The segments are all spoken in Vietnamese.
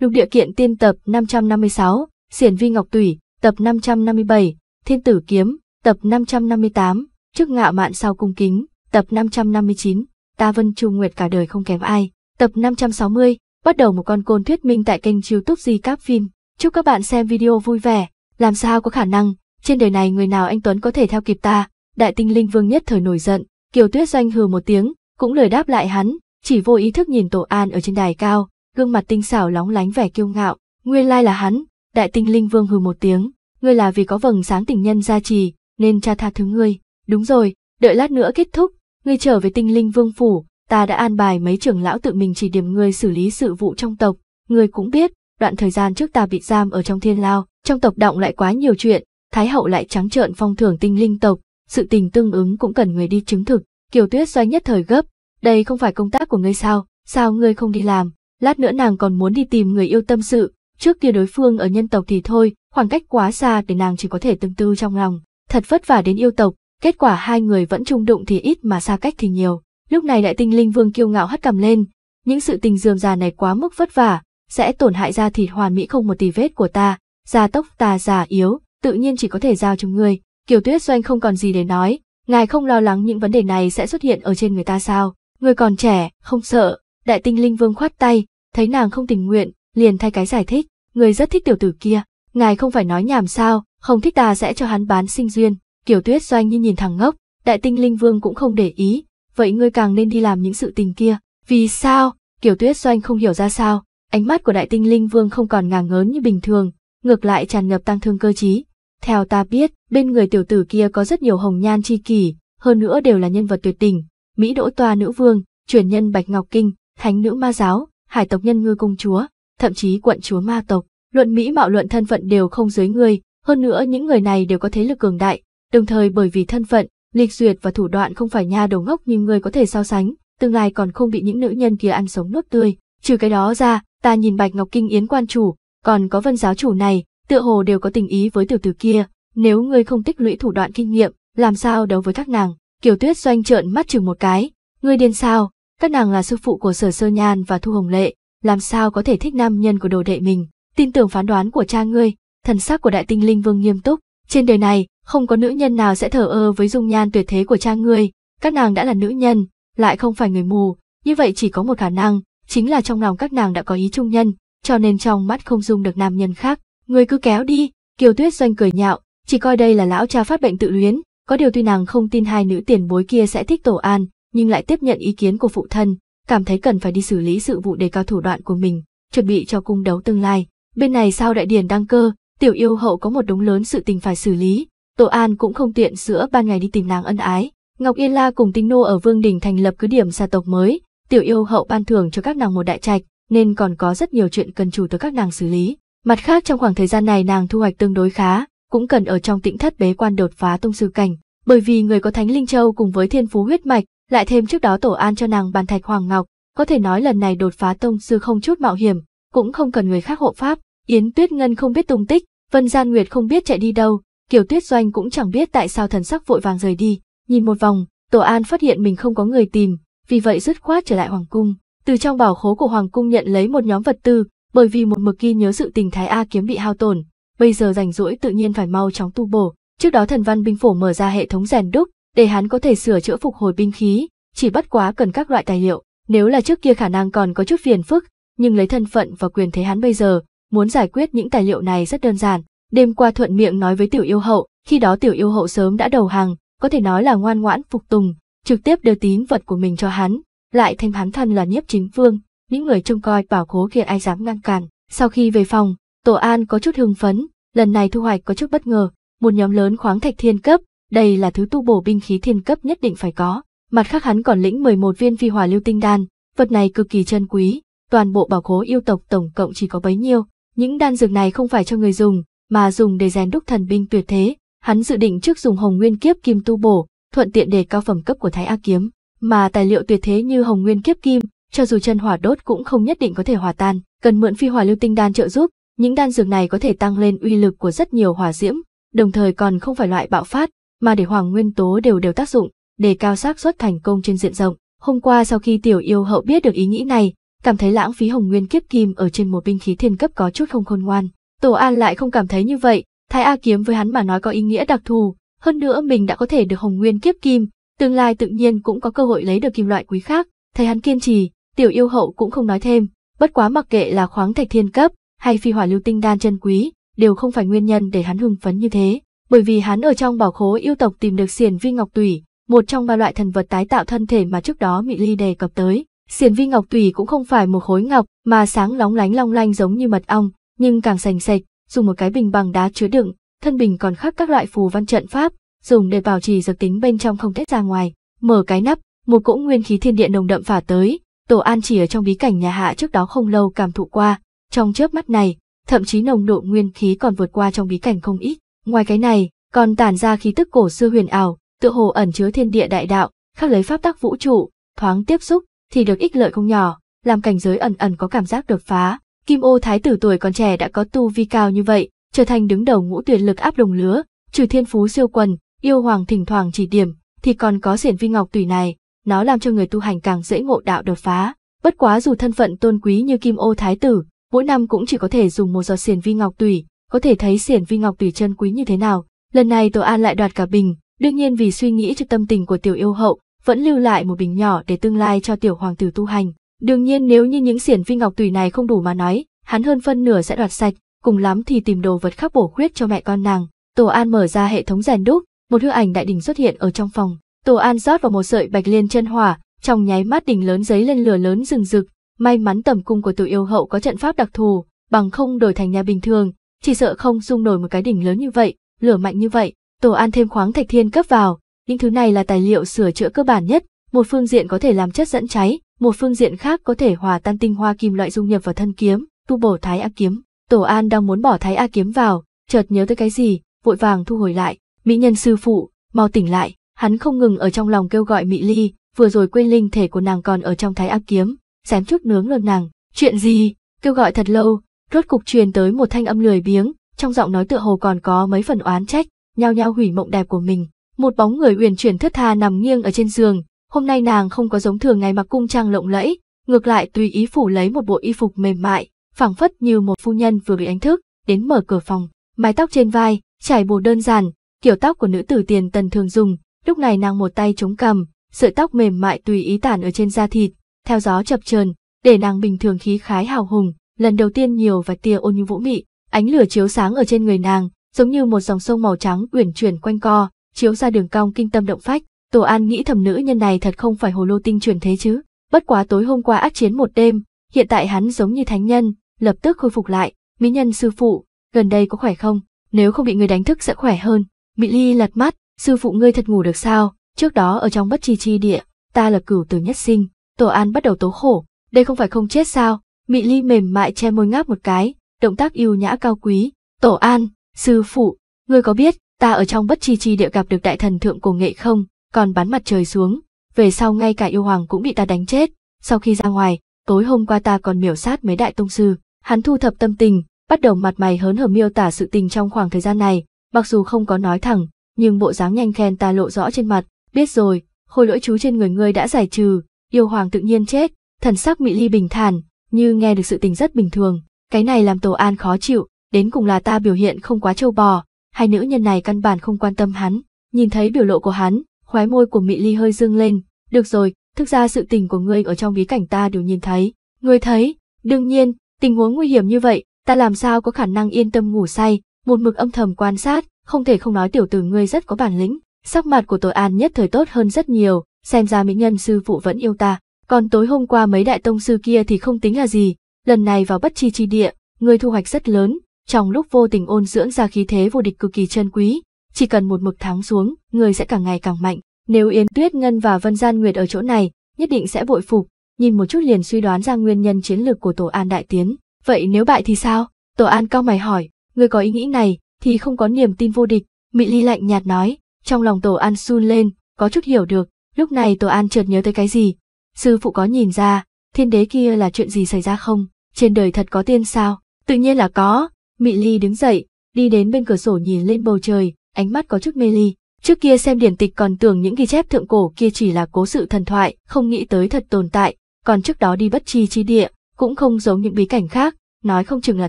Lục địa kiện tiên tập 556, Xiển vi ngọc tủy, tập 557, Thiên tử kiếm, tập 558, Trước ngạo mạn sau cung kính, tập 559, Ta vân trung nguyệt cả đời không kém ai, tập 560, bắt đầu một con côn thuyết minh tại kênh youtube Di Cáp Phim. Chúc các bạn xem video vui vẻ, làm sao có khả năng, trên đời này người nào anh Tuấn có thể theo kịp ta, đại tinh linh vương nhất thời nổi giận, Kiều Tuyết Doanh hừ một tiếng, cũng lời đáp lại hắn, chỉ vô ý thức nhìn Tổ An ở trên đài cao, gương mặt tinh xảo lóng lánh vẻ kiêu ngạo, nguyên lai là hắn, đại tinh linh vương hừ một tiếng, ngươi là vì có vầng sáng tình nhân gia trì, nên cha tha thứ ngươi, đúng rồi, đợi lát nữa kết thúc, ngươi trở về tinh linh vương phủ, ta đã an bài mấy trưởng lão tự mình chỉ điểm ngươi xử lý sự vụ trong tộc, ngươi cũng biết, đoạn thời gian trước ta bị giam ở trong thiên lao, trong tộc động lại quá nhiều chuyện, thái hậu lại trắng trợn phong thưởng tinh linh tộc, sự tình tương ứng cũng cần người đi chứng thực, Kiều Tuyết xoay nhất thời gấp, đây không phải công tác của ngươi sao, sao ngươi không đi làm, Lát nữa nàng còn muốn đi tìm người yêu tâm sự, trước kia đối phương ở nhân tộc thì thôi, khoảng cách quá xa để nàng chỉ có thể tương tư trong lòng. Thật vất vả đến yêu tộc, kết quả hai người vẫn chung đụng thì ít mà xa cách thì nhiều. Lúc này đại tinh linh vương kiêu ngạo hất cầm lên, những sự tình dườm già này quá mức vất vả, sẽ tổn hại da thịt hoàn mỹ không một tì vết của ta, da tốc ta già yếu, tự nhiên chỉ có thể giao cho ngươi. Kiều Tuyết Doanh không còn gì để nói, ngài không lo lắng những vấn đề này sẽ xuất hiện ở trên người ta sao? người còn trẻ, không sợ, Đại tinh linh vương khoát tay, thấy nàng không tình nguyện, liền thay cái giải thích, người rất thích tiểu tử kia, ngài không phải nói nhảm sao, không thích ta sẽ cho hắn bán sinh duyên. kiểu Tuyết Doanh như nhìn thẳng ngốc, đại tinh linh vương cũng không để ý, vậy ngươi càng nên đi làm những sự tình kia. Vì sao? kiểu Tuyết Doanh không hiểu ra sao, ánh mắt của đại tinh linh vương không còn ngả ngớn như bình thường, ngược lại tràn ngập tăng thương cơ trí. Theo ta biết, bên người tiểu tử kia có rất nhiều hồng nhan chi kỷ, hơn nữa đều là nhân vật tuyệt tình, Mỹ Đỗ Toa Nữ Vương, truyền nhân Bạch Ngọc Kinh, thánh nữ ma giáo, hải tộc nhân ngư công chúa, thậm chí quận chúa ma tộc, luận mỹ mạo luận thân phận đều không dưới ngươi. hơn nữa những người này đều có thế lực cường đại, đồng thời bởi vì thân phận, lịch duyệt và thủ đoạn không phải nha đầu ngốc như ngươi có thể so sánh, tương lai còn không bị những nữ nhân kia ăn sống nuốt tươi. Trừ cái đó ra, ta nhìn Bạch Ngọc Kinh Yến quan chủ, còn có vân giáo chủ này, tựa hồ đều có tình ý với tiểu tử kia, nếu ngươi không tích lũy thủ đoạn kinh nghiệm, làm sao đấu với các nàng? Kiều Tuyết Doanh trợn mắt chừng một cái, ngươi điên sao? Các nàng là sư phụ của Sở Sơ Nhan và Thu Hồng Lệ, làm sao có thể thích nam nhân của đồ đệ mình. Tin tưởng phán đoán của cha ngươi, thần sắc của đại tinh linh vương nghiêm túc, trên đời này không có nữ nhân nào sẽ thờ ơ với dung nhan tuyệt thế của cha ngươi, các nàng đã là nữ nhân, lại không phải người mù, như vậy chỉ có một khả năng, chính là trong lòng các nàng đã có ý trung nhân, cho nên trong mắt không dung được nam nhân khác, người cứ kéo đi, Kiều Tuyết Doanh cười nhạo, chỉ coi đây là lão cha phát bệnh tự luyến, có điều tuy nàng không tin hai nữ tiền bối kia sẽ thích tổ an, nhưng lại tiếp nhận ý kiến của phụ thân, cảm thấy cần phải đi xử lý sự vụ đề cao thủ đoạn của mình, chuẩn bị cho cung đấu tương lai. Bên này sao đại điển đăng cơ, tiểu yêu hậu có một đống lớn sự tình phải xử lý, tổ An cũng không tiện giữa ban ngày đi tìm nàng ân ái. Ngọc Yên La cùng Tinh Nô ở Vương Đình thành lập cứ điểm gia tộc mới, tiểu yêu hậu ban thưởng cho các nàng một đại trạch, nên còn có rất nhiều chuyện cần chủ tới các nàng xử lý. Mặt khác trong khoảng thời gian này nàng thu hoạch tương đối khá, cũng cần ở trong tĩnh thất bế quan đột phá tông sư cảnh, bởi vì người có thánh linh châu cùng với thiên phú huyết mạch lại thêm trước đó tổ an cho nàng bàn thạch hoàng ngọc, có thể nói lần này đột phá tông sư không chút mạo hiểm, cũng không cần người khác hộ pháp, Yến Tuyết Ngân không biết tung tích, Vân Gian Nguyệt không biết chạy đi đâu, Kiều Tuyết Doanh cũng chẳng biết tại sao thần sắc vội vàng rời đi, nhìn một vòng, Tổ An phát hiện mình không có người tìm, vì vậy dứt khoát trở lại hoàng cung, từ trong bảo khố của hoàng cung nhận lấy một nhóm vật tư, bởi vì một mực ghi nhớ sự tình Thái A kiếm bị hao tổn, bây giờ rảnh rỗi tự nhiên phải mau chóng tu bổ. Trước đó thần văn binh phổ mở ra hệ thống rèn đúc, để hắn có thể sửa chữa phục hồi binh khí, chỉ bất quá cần các loại tài liệu, nếu là trước kia khả năng còn có chút phiền phức, nhưng lấy thân phận và quyền thế hắn bây giờ, muốn giải quyết những tài liệu này rất đơn giản. Đêm qua thuận miệng nói với tiểu yêu hậu, khi đó tiểu yêu hậu sớm đã đầu hàng, có thể nói là ngoan ngoãn phục tùng, trực tiếp đưa tín vật của mình cho hắn, lại thêm hắn thân là nhiếp chính vương, những người trông coi bảo cố kia ai dám ngăn cản. Sau khi về phòng, Tổ An có chút hưng phấn, lần này thu hoạch có chút bất ngờ, một nhóm lớn khoáng thạch thiên cấp, đây là thứ tu bổ binh khí thiên cấp nhất định phải có. Mặt khác hắn còn lĩnh 11 viên phi hòa lưu tinh đan, vật này cực kỳ chân quý, toàn bộ bảo khố yêu tộc tổng cộng chỉ có bấy nhiêu. Những đan dược này không phải cho người dùng, mà dùng để rèn đúc thần binh tuyệt thế. Hắn dự định trước dùng hồng nguyên kiếp kim tu bổ, thuận tiện để cao phẩm cấp của Thái A kiếm, mà tài liệu tuyệt thế như hồng nguyên kiếp kim, cho dù chân hỏa đốt cũng không nhất định có thể hòa tan, cần mượn phi hỏa lưu tinh đan trợ giúp, những đan dược này có thể tăng lên uy lực của rất nhiều hỏa diễm, đồng thời còn không phải loại bạo phát, mà để hoàng nguyên tố đều đều tác dụng, để cao xác suất thành công trên diện rộng. Hôm qua sau khi tiểu yêu hậu biết được ý nghĩ này, cảm thấy lãng phí hồng nguyên kiếp kim ở trên một binh khí thiên cấp có chút không khôn ngoan. Tổ An lại không cảm thấy như vậy, Thái A kiếm với hắn mà nói có ý nghĩa đặc thù, hơn nữa mình đã có thể được hồng nguyên kiếp kim, tương lai tự nhiên cũng có cơ hội lấy được kim loại quý khác. Thấy hắn kiên trì, tiểu yêu hậu cũng không nói thêm, bất quá mặc kệ là khoáng thạch thiên cấp hay phi hỏa lưu tinh đan chân quý, đều không phải nguyên nhân để hắn hưng phấn như thế bởi vì hắn ở trong bảo khố yêu tộc tìm được xiển vi ngọc tùy một trong ba loại thần vật tái tạo thân thể mà trước đó Mị Ly đề cập tới. Xiển vi ngọc tùy cũng không phải một khối ngọc mà sáng lóng lánh long lanh giống như mật ong, nhưng càng sành sạch, dùng một cái bình bằng đá chứa đựng, thân bình còn khắc các loại phù văn trận pháp, dùng để bảo trì dược tính bên trong không tiết ra ngoài. Mở cái nắp, một cỗ nguyên khí thiên địa nồng đậm phả tới, Tổ An chỉ ở trong bí cảnh nhà hạ trước đó không lâu cảm thụ qua, trong chớp mắt này, thậm chí nồng độ nguyên khí còn vượt qua trong bí cảnh không ít. Ngoài cái này, còn tản ra khí tức cổ xưa huyền ảo, tựa hồ ẩn chứa thiên địa đại đạo, khác lấy pháp tắc vũ trụ, thoáng tiếp xúc thì được ích lợi không nhỏ, làm cảnh giới ẩn ẩn có cảm giác đột phá. Kim Ô thái tử tuổi còn trẻ đã có tu vi cao như vậy, trở thành đứng đầu ngũ tuyệt lực áp đồng lứa, trừ thiên phú siêu quần, yêu hoàng thỉnh thoảng chỉ điểm, thì còn có xiển vi ngọc tùy này, nó làm cho người tu hành càng dễ ngộ đạo đột phá. Bất quá dù thân phận tôn quý như Kim Ô thái tử, mỗi năm cũng chỉ có thể dùng một giọt xiển vi ngọc tùy, có thể thấy xiển vi ngọc tùy chân quý như thế nào. Lần này tổ An lại đoạt cả bình, đương nhiên vì suy nghĩ trước tâm tình của tiểu yêu hậu, vẫn lưu lại một bình nhỏ để tương lai cho tiểu hoàng tử tu hành. Đương nhiên nếu như những xiển vi ngọc tùy này không đủ mà nói, hắn hơn phân nửa sẽ đoạt sạch, cùng lắm thì tìm đồ vật khắc bổ khuyết cho mẹ con nàng. Tổ An mở ra hệ thống rèn đúc, một hư ảnh đại đỉnh xuất hiện ở trong phòng. Tổ An rót vào một sợi bạch liên chân hỏa, trong nháy mắt đỉnh lớn giấy lên lửa lớn rừng rực. May mắn tầm cung của tiểu yêu hậu có trận pháp đặc thù, bằng không đổi thành nhà bình thường, chỉ sợ không dung nổi một cái đỉnh lớn như vậy, lửa mạnh như vậy, tổ an thêm khoáng thạch thiên cấp vào, những thứ này là tài liệu sửa chữa cơ bản nhất, một phương diện có thể làm chất dẫn cháy, một phương diện khác có thể hòa tan tinh hoa kim loại dung nhập vào thân kiếm, tu bổ thái a kiếm. Tổ An đang muốn bỏ thái a kiếm vào, chợt nhớ tới cái gì, vội vàng thu hồi lại, mỹ nhân sư phụ, mau tỉnh lại, hắn không ngừng ở trong lòng kêu gọi Mỹ Ly, vừa rồi quên linh thể của nàng còn ở trong thái a kiếm, xém chút nướng luôn nàng, chuyện gì, kêu gọi thật lâu, rốt cục truyền tới một thanh âm lười biếng, trong giọng nói tựa hồ còn có mấy phần oán trách, nhao nhao hủy mộng đẹp của mình. Một bóng người uyển chuyển thất tha nằm nghiêng ở trên giường, hôm nay nàng không có giống thường ngày mặc cung trang lộng lẫy, ngược lại tùy ý phủ lấy một bộ y phục mềm mại, phảng phất như một phu nhân vừa bị đánh thức, đến mở cửa phòng, mái tóc trên vai, trải bồ đơn giản, kiểu tóc của nữ tử tiền tần thường dùng, lúc này nàng một tay chống cầm, sợi tóc mềm mại tùy ý tản ở trên da thịt, theo gió chập chờn, để nàng bình thường khí khái hào hùng, lần đầu tiên nhiều và tia ôn như vũ mị, ánh lửa chiếu sáng ở trên người nàng, giống như một dòng sông màu trắng uyển chuyển quanh co, chiếu ra đường cong kinh tâm động phách. Tổ An nghĩ thầm nữ nhân này thật không phải hồ lô tinh truyền thế chứ. Bất quá tối hôm qua ác chiến một đêm, hiện tại hắn giống như thánh nhân, lập tức khôi phục lại. Mỹ nhân sư phụ, gần đây có khỏe không? Nếu không bị người đánh thức sẽ khỏe hơn. Mỹ Ly lật mắt, sư phụ ngươi thật ngủ được sao? Trước đó ở trong bất chi chi địa, ta là cửu tử nhất sinh. Tổ An bắt đầu tố khổ, đây không phải không chết sao? Mị Ly mềm mại che môi ngáp một cái, động tác yêu nhã cao quý. Tổ An, sư phụ, ngươi có biết, ta ở trong bất chi chi địa gặp được đại thần thượng cổ nghệ không, còn bắn mặt trời xuống, về sau ngay cả yêu hoàng cũng bị ta đánh chết. Sau khi ra ngoài, tối hôm qua ta còn miểu sát mấy đại tông sư, hắn thu thập tâm tình, bắt đầu mặt mày hớn hở miêu tả sự tình trong khoảng thời gian này, mặc dù không có nói thẳng, nhưng bộ dáng nhanh khen ta lộ rõ trên mặt, biết rồi, khôi lỗi chú trên người ngươi đã giải trừ, yêu hoàng tự nhiên chết, thần sắc Mị ly bình thản, như nghe được sự tình rất bình thường. Cái này làm Tổ An khó chịu, đến cùng là ta biểu hiện không quá trâu bò, hai nữ nhân này căn bản không quan tâm hắn. Nhìn thấy biểu lộ của hắn, khóe môi của Mị Ly hơi dương lên. Được rồi, thực ra sự tình của ngươi ở trong bí cảnh ta đều nhìn thấy. Ngươi thấy, đương nhiên, tình huống nguy hiểm như vậy, ta làm sao có khả năng yên tâm ngủ say, một mực âm thầm quan sát, không thể không nói tiểu tử ngươi rất có bản lĩnh. Sắc mặt của Tổ An nhất thời tốt hơn rất nhiều, xem ra mỹ nhân sư phụ vẫn yêu ta. Còn tối hôm qua mấy đại tông sư kia thì không tính là gì, lần này vào bất chi chi địa, người thu hoạch rất lớn, trong lúc vô tình ôn dưỡng ra khí thế vô địch cực kỳ chân quý, chỉ cần một mực thắng xuống, người sẽ càng ngày càng mạnh. Nếu Yến Tuyết Ngân và Vân Gian Nguyệt ở chỗ này, nhất định sẽ bội phục, nhìn một chút liền suy đoán ra nguyên nhân chiến lược của Tổ An đại tiến. Vậy nếu bại thì sao? Tổ An cao mày hỏi, người có ý nghĩ này thì không có niềm tin vô địch, Mỹ Ly lạnh nhạt nói, trong lòng Tổ An sun lên, có chút hiểu được, lúc này Tổ An chợt nhớ tới cái gì, sư phụ có nhìn ra, thiên đế kia là chuyện gì xảy ra không? Trên đời thật có tiên sao? Tự nhiên là có. Mị Ly đứng dậy, đi đến bên cửa sổ nhìn lên bầu trời, ánh mắt có chút mê ly. Trước kia xem điển tịch còn tưởng những ghi chép thượng cổ kia chỉ là cố sự thần thoại, không nghĩ tới thật tồn tại, còn trước đó đi bất chi chi địa, cũng không giống những bí cảnh khác, nói không chừng là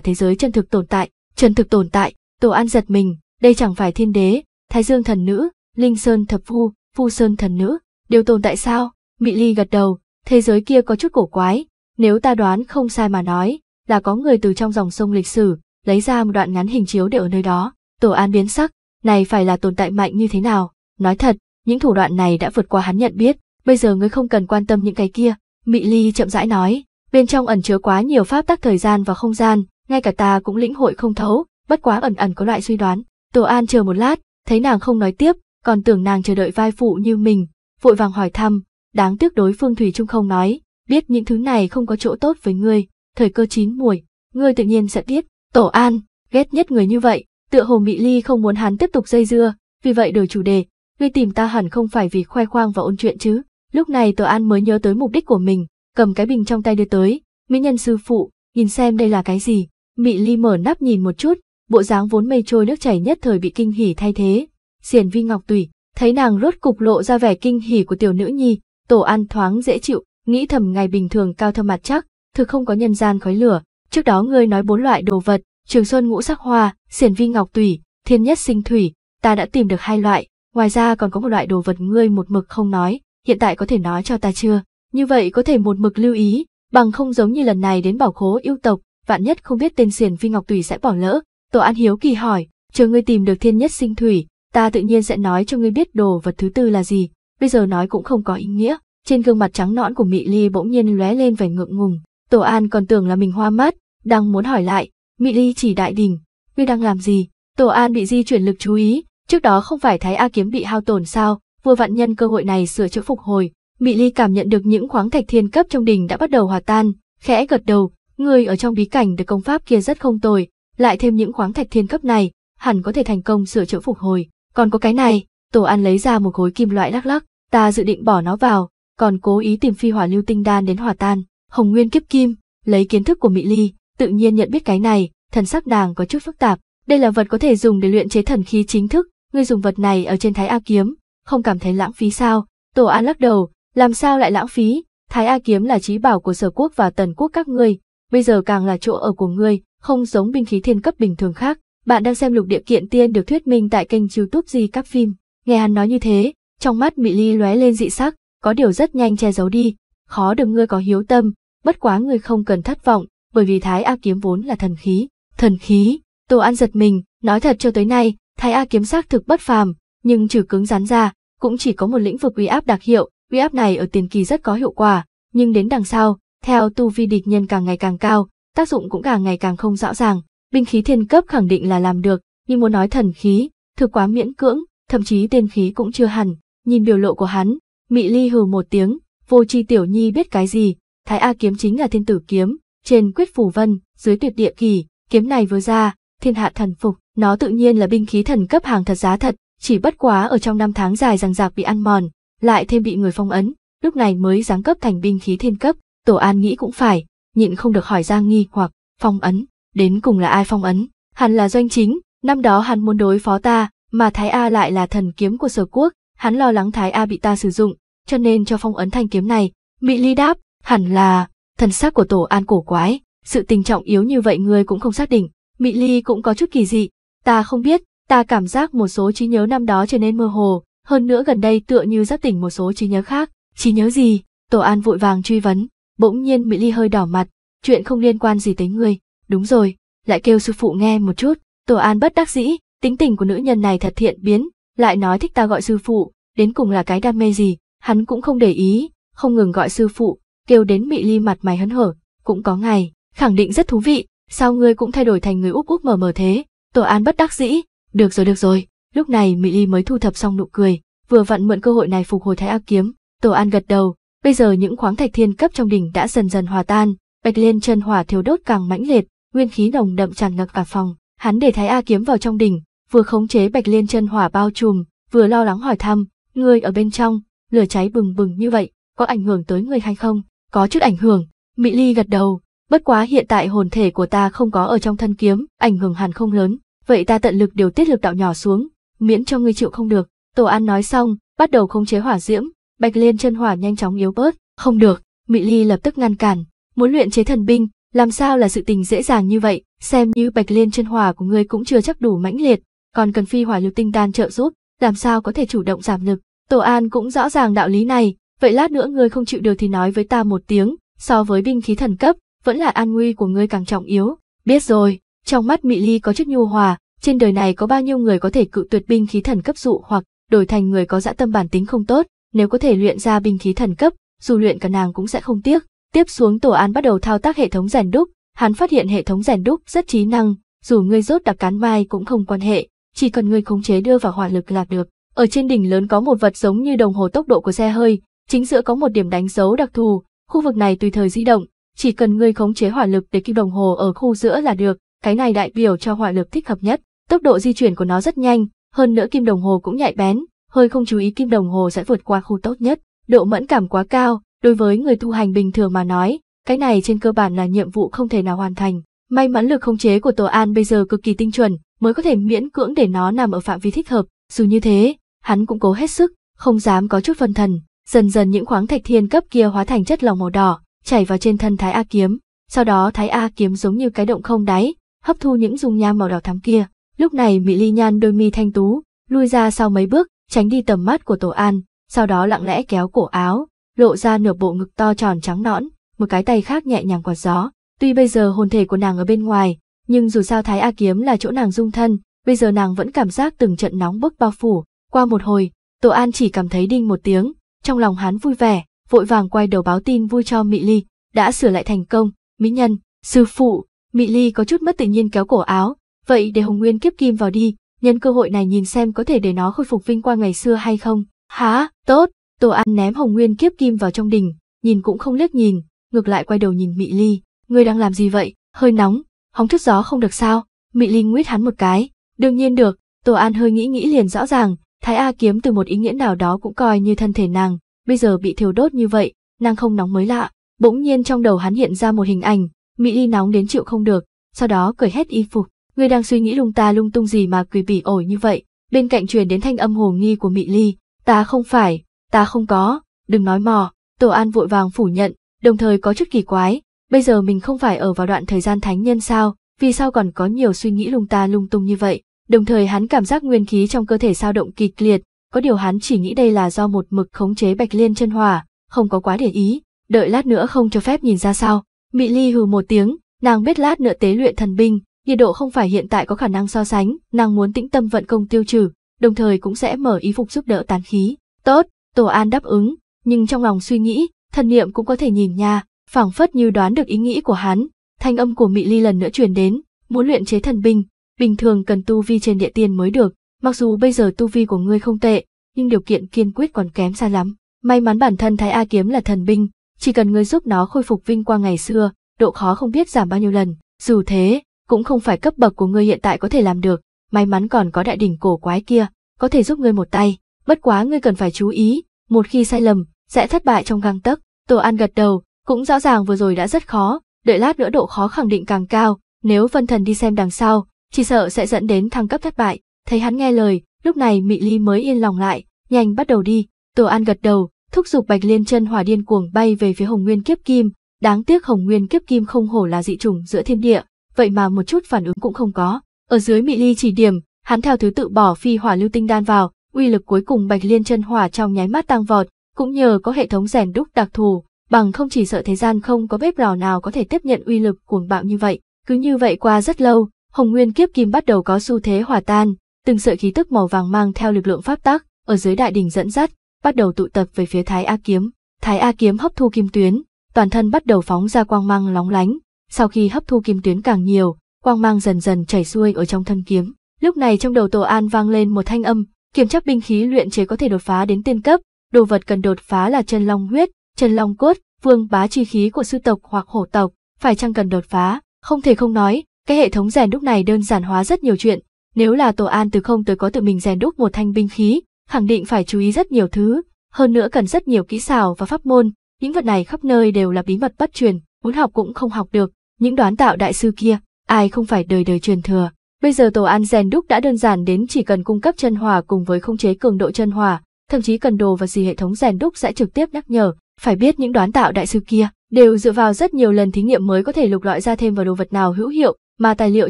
thế giới chân thực tồn tại, chân thực tồn tại, Tổ An giật mình, đây chẳng phải thiên đế, Thái Dương thần nữ, Linh Sơn thập phu, Phu Sơn thần nữ, đều tồn tại sao? Mị Ly gật đầu, thế giới kia có chút cổ quái, nếu ta đoán không sai mà nói, là có người từ trong dòng sông lịch sử, lấy ra một đoạn ngắn hình chiếu để ở nơi đó. Tổ An biến sắc, này phải là tồn tại mạnh như thế nào? Nói thật, những thủ đoạn này đã vượt qua hắn nhận biết, bây giờ ngươi không cần quan tâm những cái kia. Mị Ly chậm rãi nói, bên trong ẩn chứa quá nhiều pháp tắc thời gian và không gian, ngay cả ta cũng lĩnh hội không thấu, bất quá ẩn ẩn có loại suy đoán. Tổ An chờ một lát, thấy nàng không nói tiếp, còn tưởng nàng chờ đợi vai phụ như mình, vội vàng hỏi thăm, Đáng tiếc đối phương Thủy Trung không nói, biết những thứ này không có chỗ tốt với ngươi, thời cơ chín muồi, ngươi tự nhiên sẽ biết, Tổ An, ghét nhất người như vậy, tựa hồ Mỹ Ly không muốn hắn tiếp tục dây dưa, vì vậy đổi chủ đề, ngươi tìm ta hẳn không phải vì khoe khoang và ôn chuyện chứ. Lúc này Tổ An mới nhớ tới mục đích của mình, cầm cái bình trong tay đưa tới, mỹ nhân sư phụ, nhìn xem đây là cái gì. Mỹ Ly mở nắp nhìn một chút, bộ dáng vốn mây trôi nước chảy nhất thời bị kinh hỉ thay thế. Xiển Vi Ngọc Tùy, thấy nàng rốt cục lộ ra vẻ kinh hỉ của tiểu nữ nhi, Tổ An thoáng dễ chịu, nghĩ thầm ngày bình thường cao thơm mặt chắc, thực không có nhân gian khói lửa. Trước đó ngươi nói bốn loại đồ vật, trường Xuân ngũ sắc hoa, xiển vi ngọc tủy, thiên nhất sinh thủy, ta đã tìm được hai loại, ngoài ra còn có một loại đồ vật ngươi một mực không nói, hiện tại có thể nói cho ta chưa? Như vậy có thể một mực lưu ý, bằng không giống như lần này đến bảo khố yêu tộc, vạn nhất không biết tên xiển vi ngọc Tủy sẽ bỏ lỡ. Tổ An Hiếu kỳ hỏi, chờ ngươi tìm được thiên nhất sinh thủy, ta tự nhiên sẽ nói cho ngươi biết đồ vật thứ tư là gì bây giờ nói cũng không có ý nghĩa. Trên gương mặt trắng nõn của Mị Ly bỗng nhiên lóe lên vẻ ngượng ngùng. Tổ An còn tưởng là mình hoa mắt, đang muốn hỏi lại. Mị Ly chỉ đại đỉnh, ngươi đang làm gì? Tổ An bị di chuyển lực chú ý, trước đó không phải Thái A kiếm bị hao tổn sao, vừa vặn nhân cơ hội này sửa chữa phục hồi. Mị Ly cảm nhận được những khoáng thạch thiên cấp trong đỉnh đã bắt đầu hòa tan, khẽ gật đầu, người ở trong bí cảnh được công pháp kia rất không tồi, lại thêm những khoáng thạch thiên cấp này, hẳn có thể thành công sửa chữa phục hồi. Còn có cái này, Tổ An lấy ra một khối kim loại lắc lắc, ta dự định bỏ nó vào, còn cố ý tìm phi hỏa lưu tinh đan đến hòa tan. Hồng Nguyên kiếp kim, lấy kiến thức của Mị Ly, tự nhiên nhận biết cái này, thần sắc nàng có chút phức tạp. Đây là vật có thể dùng để luyện chế thần khí chính thức, ngươi dùng vật này ở trên Thái A kiếm, không cảm thấy lãng phí sao? Tổ An lắc đầu, làm sao lại lãng phí? Thái A kiếm là trí bảo của Sở Quốc và Tần Quốc các ngươi, bây giờ càng là chỗ ở của ngươi, không giống binh khí thiên cấp bình thường khác. Bạn đang xem lục địa kiện tiên được thuyết minh tại kênh YouTube Di các phim. Nghe hắn nói như thế, trong mắt Mị Ly lóe lên dị sắc, có điều rất nhanh che giấu đi, khó được ngươi có hiếu tâm, bất quá ngươi không cần thất vọng, bởi vì Thái A kiếm vốn là thần khí. Thần khí, Tô An giật mình, nói thật cho tới nay, Thái A kiếm xác thực bất phàm, nhưng trừ cứng rắn ra, cũng chỉ có một lĩnh vực uy áp đặc hiệu, uy áp này ở tiền kỳ rất có hiệu quả, nhưng đến đằng sau, theo tu vi địch nhân càng ngày càng cao, tác dụng cũng càng ngày càng không rõ ràng. Binh khí thiên cấp khẳng định là làm được, nhưng muốn nói thần khí, thực quá miễn cưỡng, thậm chí tiên khí cũng chưa hẳn, nhìn biểu lộ của hắn, Mị Ly hừ một tiếng, vô tri tiểu nhi biết cái gì, Thái A kiếm chính là thiên tử kiếm, trên quyết phủ vân, dưới tuyệt địa kỳ, kiếm này vừa ra, thiên hạ thần phục, nó tự nhiên là binh khí thần cấp hàng thật giá thật, chỉ bất quá ở trong năm tháng dài rằng rạc bị ăn mòn, lại thêm bị người phong ấn, lúc này mới giáng cấp thành binh khí thiên cấp, Tổ An nghĩ cũng phải, nhịn không được hỏi ra nghi hoặc, phong ấn, đến cùng là ai phong ấn, Hắn là doanh chính, năm đó hắn muốn đối phó ta, mà Thái A lại là thần kiếm của sở quốc, hắn lo lắng Thái A bị ta sử dụng, cho nên cho phong ấn thanh kiếm này. Mị Ly đáp, hẳn là, thần sắc của tổ an cổ quái, sự tình trọng yếu như vậy ngươi cũng không xác định, Mị Ly cũng có chút kỳ dị, ta không biết, ta cảm giác một số trí nhớ năm đó trở nên mơ hồ, hơn nữa gần đây tựa như giác tỉnh một số trí nhớ khác, trí nhớ gì, tổ an vội vàng truy vấn, bỗng nhiên Mị Ly hơi đỏ mặt, chuyện không liên quan gì tới ngươi, đúng rồi, lại kêu sư phụ nghe một chút, tổ an bất đắc dĩ, Tính tình của nữ nhân này thật thiện biến, lại nói thích ta gọi sư phụ, đến cùng là cái đam mê gì, hắn cũng không để ý, không ngừng gọi sư phụ, kêu đến mị ly mặt mày hấn hở, cũng có ngày, khẳng định rất thú vị, sao ngươi cũng thay đổi thành người úp úp mờ mờ thế, tổ an bất đắc dĩ, được rồi được rồi, lúc này mị ly mới thu thập xong nụ cười, vừa vặn mượn cơ hội này phục hồi thái ác kiếm, tổ an gật đầu, bây giờ những khoáng thạch thiên cấp trong đỉnh đã dần dần hòa tan, bạch liên chân hỏa thiếu đốt càng mãnh liệt, nguyên khí nồng đậm tràn ngập cả phòng, hắn để thái a kiếm vào trong đỉnh, vừa khống chế bạch liên chân hỏa bao trùm, vừa lo lắng hỏi thăm, người ở bên trong, lửa cháy bừng bừng như vậy, có ảnh hưởng tới người hay không? Có chút ảnh hưởng, Mỹ Ly gật đầu, bất quá hiện tại hồn thể của ta không có ở trong thân kiếm, ảnh hưởng hẳn không lớn, vậy ta tận lực điều tiết lực đạo nhỏ xuống, miễn cho ngươi chịu không được. Tổ An nói xong, bắt đầu khống chế hỏa diễm, bạch liên chân hỏa nhanh chóng yếu bớt, không được, Mỹ Ly lập tức ngăn cản, muốn luyện chế thần binh, làm sao là sự tình dễ dàng như vậy, xem như bạch liên chân hỏa của ngươi cũng chưa chắc đủ mãnh liệt, còn cần phi hỏa lưu tinh đan trợ giúp, làm sao có thể chủ động giảm lực. Tổ An cũng rõ ràng đạo lý này, vậy lát nữa ngươi không chịu được thì nói với ta một tiếng, so với binh khí thần cấp, vẫn là an nguy của ngươi càng trọng yếu. Biết rồi, trong mắt Mị Ly có chút nhu hòa, trên đời này có bao nhiêu người có thể cự tuyệt binh khí thần cấp dụ hoặc đổi thành người có dã tâm bản tính không tốt, nếu có thể luyện ra binh khí thần cấp, dù luyện cả nàng cũng sẽ không tiếc. Tiếp xuống Tổ An bắt đầu thao tác hệ thống rèn đúc, hắn phát hiện hệ thống rèn đúc rất trí năng, dù ngươi rốt đặc cán mai cũng không quan hệ, chỉ cần người khống chế đưa vào hỏa lực là được. Ở trên đỉnh lớn có một vật giống như đồng hồ tốc độ của xe hơi, chính giữa có một điểm đánh dấu đặc thù, khu vực này tùy thời di động, chỉ cần người khống chế hỏa lực để kim đồng hồ ở khu giữa là được, cái này đại biểu cho hỏa lực thích hợp nhất. Tốc độ di chuyển của nó rất nhanh, hơn nữa kim đồng hồ cũng nhạy bén, hơi không chú ý kim đồng hồ sẽ vượt qua khu tốt nhất. Độ mẫn cảm quá cao, đối với người tu hành bình thường mà nói, cái này trên cơ bản là nhiệm vụ không thể nào hoàn thành. May mắn lực khống chế của Tổ An bây giờ cực kỳ tinh chuẩn, mới có thể miễn cưỡng để nó nằm ở phạm vi thích hợp, dù như thế, hắn cũng cố hết sức, không dám có chút phân thần, dần dần những khoáng thạch thiên cấp kia hóa thành chất lỏng màu đỏ, chảy vào trên thân Thái A kiếm, sau đó Thái A kiếm giống như cái động không đáy, hấp thu những dung nham màu đỏ thắm kia. Lúc này Mỹ Ly Nhan đôi mi thanh tú, lui ra sau mấy bước, tránh đi tầm mắt của Tổ An, sau đó lặng lẽ kéo cổ áo, lộ ra nửa bộ ngực to tròn trắng nõn, một cái tay khác nhẹ nhàng quạt gió, Tuy bây giờ hồn thể của nàng ở bên ngoài, nhưng dù sao Thái A Kiếm là chỗ nàng dung thân, bây giờ nàng vẫn cảm giác từng trận nóng bức bao phủ. Qua một hồi, Tổ An chỉ cảm thấy đinh một tiếng, trong lòng hắn vui vẻ, vội vàng quay đầu báo tin vui cho Mị Ly, đã sửa lại thành công, mỹ nhân, sư phụ, Mị Ly có chút mất tự nhiên kéo cổ áo, vậy để Hồng Nguyên kiếp kim vào đi, nhân cơ hội này nhìn xem có thể để nó khôi phục vinh quang ngày xưa hay không. Hả, tốt, Tổ An ném Hồng Nguyên kiếp kim vào trong đình, nhìn cũng không liếc nhìn, ngược lại quay đầu nhìn Mị Ly, ngươi đang làm gì vậy, hơi nóng, hóng thức gió không được sao, Mị Linh nguyết hắn một cái, đương nhiên được, Tô An hơi nghĩ nghĩ liền rõ ràng, Thái A kiếm từ một ý nghĩa nào đó cũng coi như thân thể nàng, bây giờ bị thiêu đốt như vậy, nàng không nóng mới lạ, bỗng nhiên trong đầu hắn hiện ra một hình ảnh, Mị Ly nóng đến chịu không được, sau đó cởi hết y phục, ngươi đang suy nghĩ lung ta lung tung gì mà quỳ bỉ ổi như vậy, bên cạnh truyền đến thanh âm hồ nghi của Mị Ly, ta không phải, ta không có, đừng nói mò, Tô An vội vàng phủ nhận, đồng thời có chút kỳ quái, bây giờ mình không phải ở vào đoạn thời gian thánh nhân sao, vì sao còn có nhiều suy nghĩ lung ta lung tung như vậy. Đồng thời hắn cảm giác nguyên khí trong cơ thể sao động kịch liệt, có điều hắn chỉ nghĩ đây là do một mực khống chế bạch liên chân hỏa, không có quá để ý, đợi lát nữa không cho phép nhìn ra sao. Mị Ly hừ một tiếng, nàng biết lát nữa tế luyện thần binh, nhiệt độ không phải hiện tại có khả năng so sánh, nàng muốn tĩnh tâm vận công tiêu trừ, đồng thời cũng sẽ mở ý phục giúp đỡ tán khí. Tốt, Tổ An đáp ứng, nhưng trong lòng suy nghĩ, thần niệm cũng có thể nhìn nha, phảng phất như đoán được ý nghĩ của hắn, thanh âm của Mị Ly lần nữa truyền đến, muốn luyện chế thần binh, bình thường cần tu vi trên địa tiên mới được, mặc dù bây giờ tu vi của ngươi không tệ, nhưng điều kiện kiên quyết còn kém xa lắm. May mắn bản thân Thái A kiếm là thần binh, chỉ cần ngươi giúp nó khôi phục vinh quang ngày xưa, độ khó không biết giảm bao nhiêu lần, dù thế, cũng không phải cấp bậc của ngươi hiện tại có thể làm được, may mắn còn có đại đỉnh cổ quái kia, có thể giúp ngươi một tay, bất quá ngươi cần phải chú ý, một khi sai lầm, sẽ thất bại trong gang tấc. Tổ An gật đầu, cũng rõ ràng vừa rồi đã rất khó, đợi lát nữa độ khó khẳng định càng cao, nếu Vân Thần đi xem đằng sau, chỉ sợ sẽ dẫn đến thăng cấp thất bại. Thấy hắn nghe lời, lúc này Mị Ly mới yên lòng lại, nhanh bắt đầu đi. Tổ An gật đầu, thúc giục Bạch Liên chân hỏa điên cuồng bay về phía Hồng Nguyên Kiếp Kim, đáng tiếc Hồng Nguyên Kiếp Kim không hổ là dị chủng giữa thiên địa, vậy mà một chút phản ứng cũng không có. Ở dưới Mị Ly chỉ điểm, hắn theo thứ tự bỏ phi hỏa lưu tinh đan vào, uy lực cuối cùng Bạch Liên chân hỏa trong nháy mắt tăng vọt, cũng nhờ có hệ thống rèn đúc đặc thù, bằng không chỉ sợ thế gian không có bếp lò nào có thể tiếp nhận uy lực cuồng bạo như vậy. Cứ như vậy qua rất lâu, Hồng Nguyên Kiếp Kim bắt đầu có xu thế hòa tan, từng sợi khí tức màu vàng mang theo lực lượng pháp tắc ở dưới đại đỉnh dẫn dắt, bắt đầu tụ tập về phía Thái A kiếm. Thái A kiếm hấp thu kim tuyến, toàn thân bắt đầu phóng ra quang mang lóng lánh, sau khi hấp thu kim tuyến càng nhiều, quang mang dần dần chảy xuôi ở trong thân kiếm. Lúc này trong đầu tô An vang lên một thanh âm, kiểm chắc binh khí luyện chế có thể đột phá đến tiên cấp, đồ vật cần đột phá là chân long huyết, Trần Long Cốt, vương bá chi khí của sư tộc hoặc hổ tộc, phải chăng cần đột phá, không thể không nói, cái hệ thống rèn đúc này đơn giản hóa rất nhiều chuyện, nếu là Tổ An từ không tới có tự mình rèn đúc một thanh binh khí, khẳng định phải chú ý rất nhiều thứ, hơn nữa cần rất nhiều kỹ xảo và pháp môn, những vật này khắp nơi đều là bí mật bất truyền, muốn học cũng không học được, những đoán tạo đại sư kia, ai không phải đời đời truyền thừa. Bây giờ Tổ An rèn đúc đã đơn giản đến chỉ cần cung cấp chân hỏa cùng với khống chế cường độ chân hỏa, thậm chí cần đồ và gì hệ thống rèn đúc sẽ trực tiếp nhắc nhở, phải biết những đoán tạo đại sư kia đều dựa vào rất nhiều lần thí nghiệm mới có thể lục loại ra thêm vào đồ vật nào hữu hiệu, mà tài liệu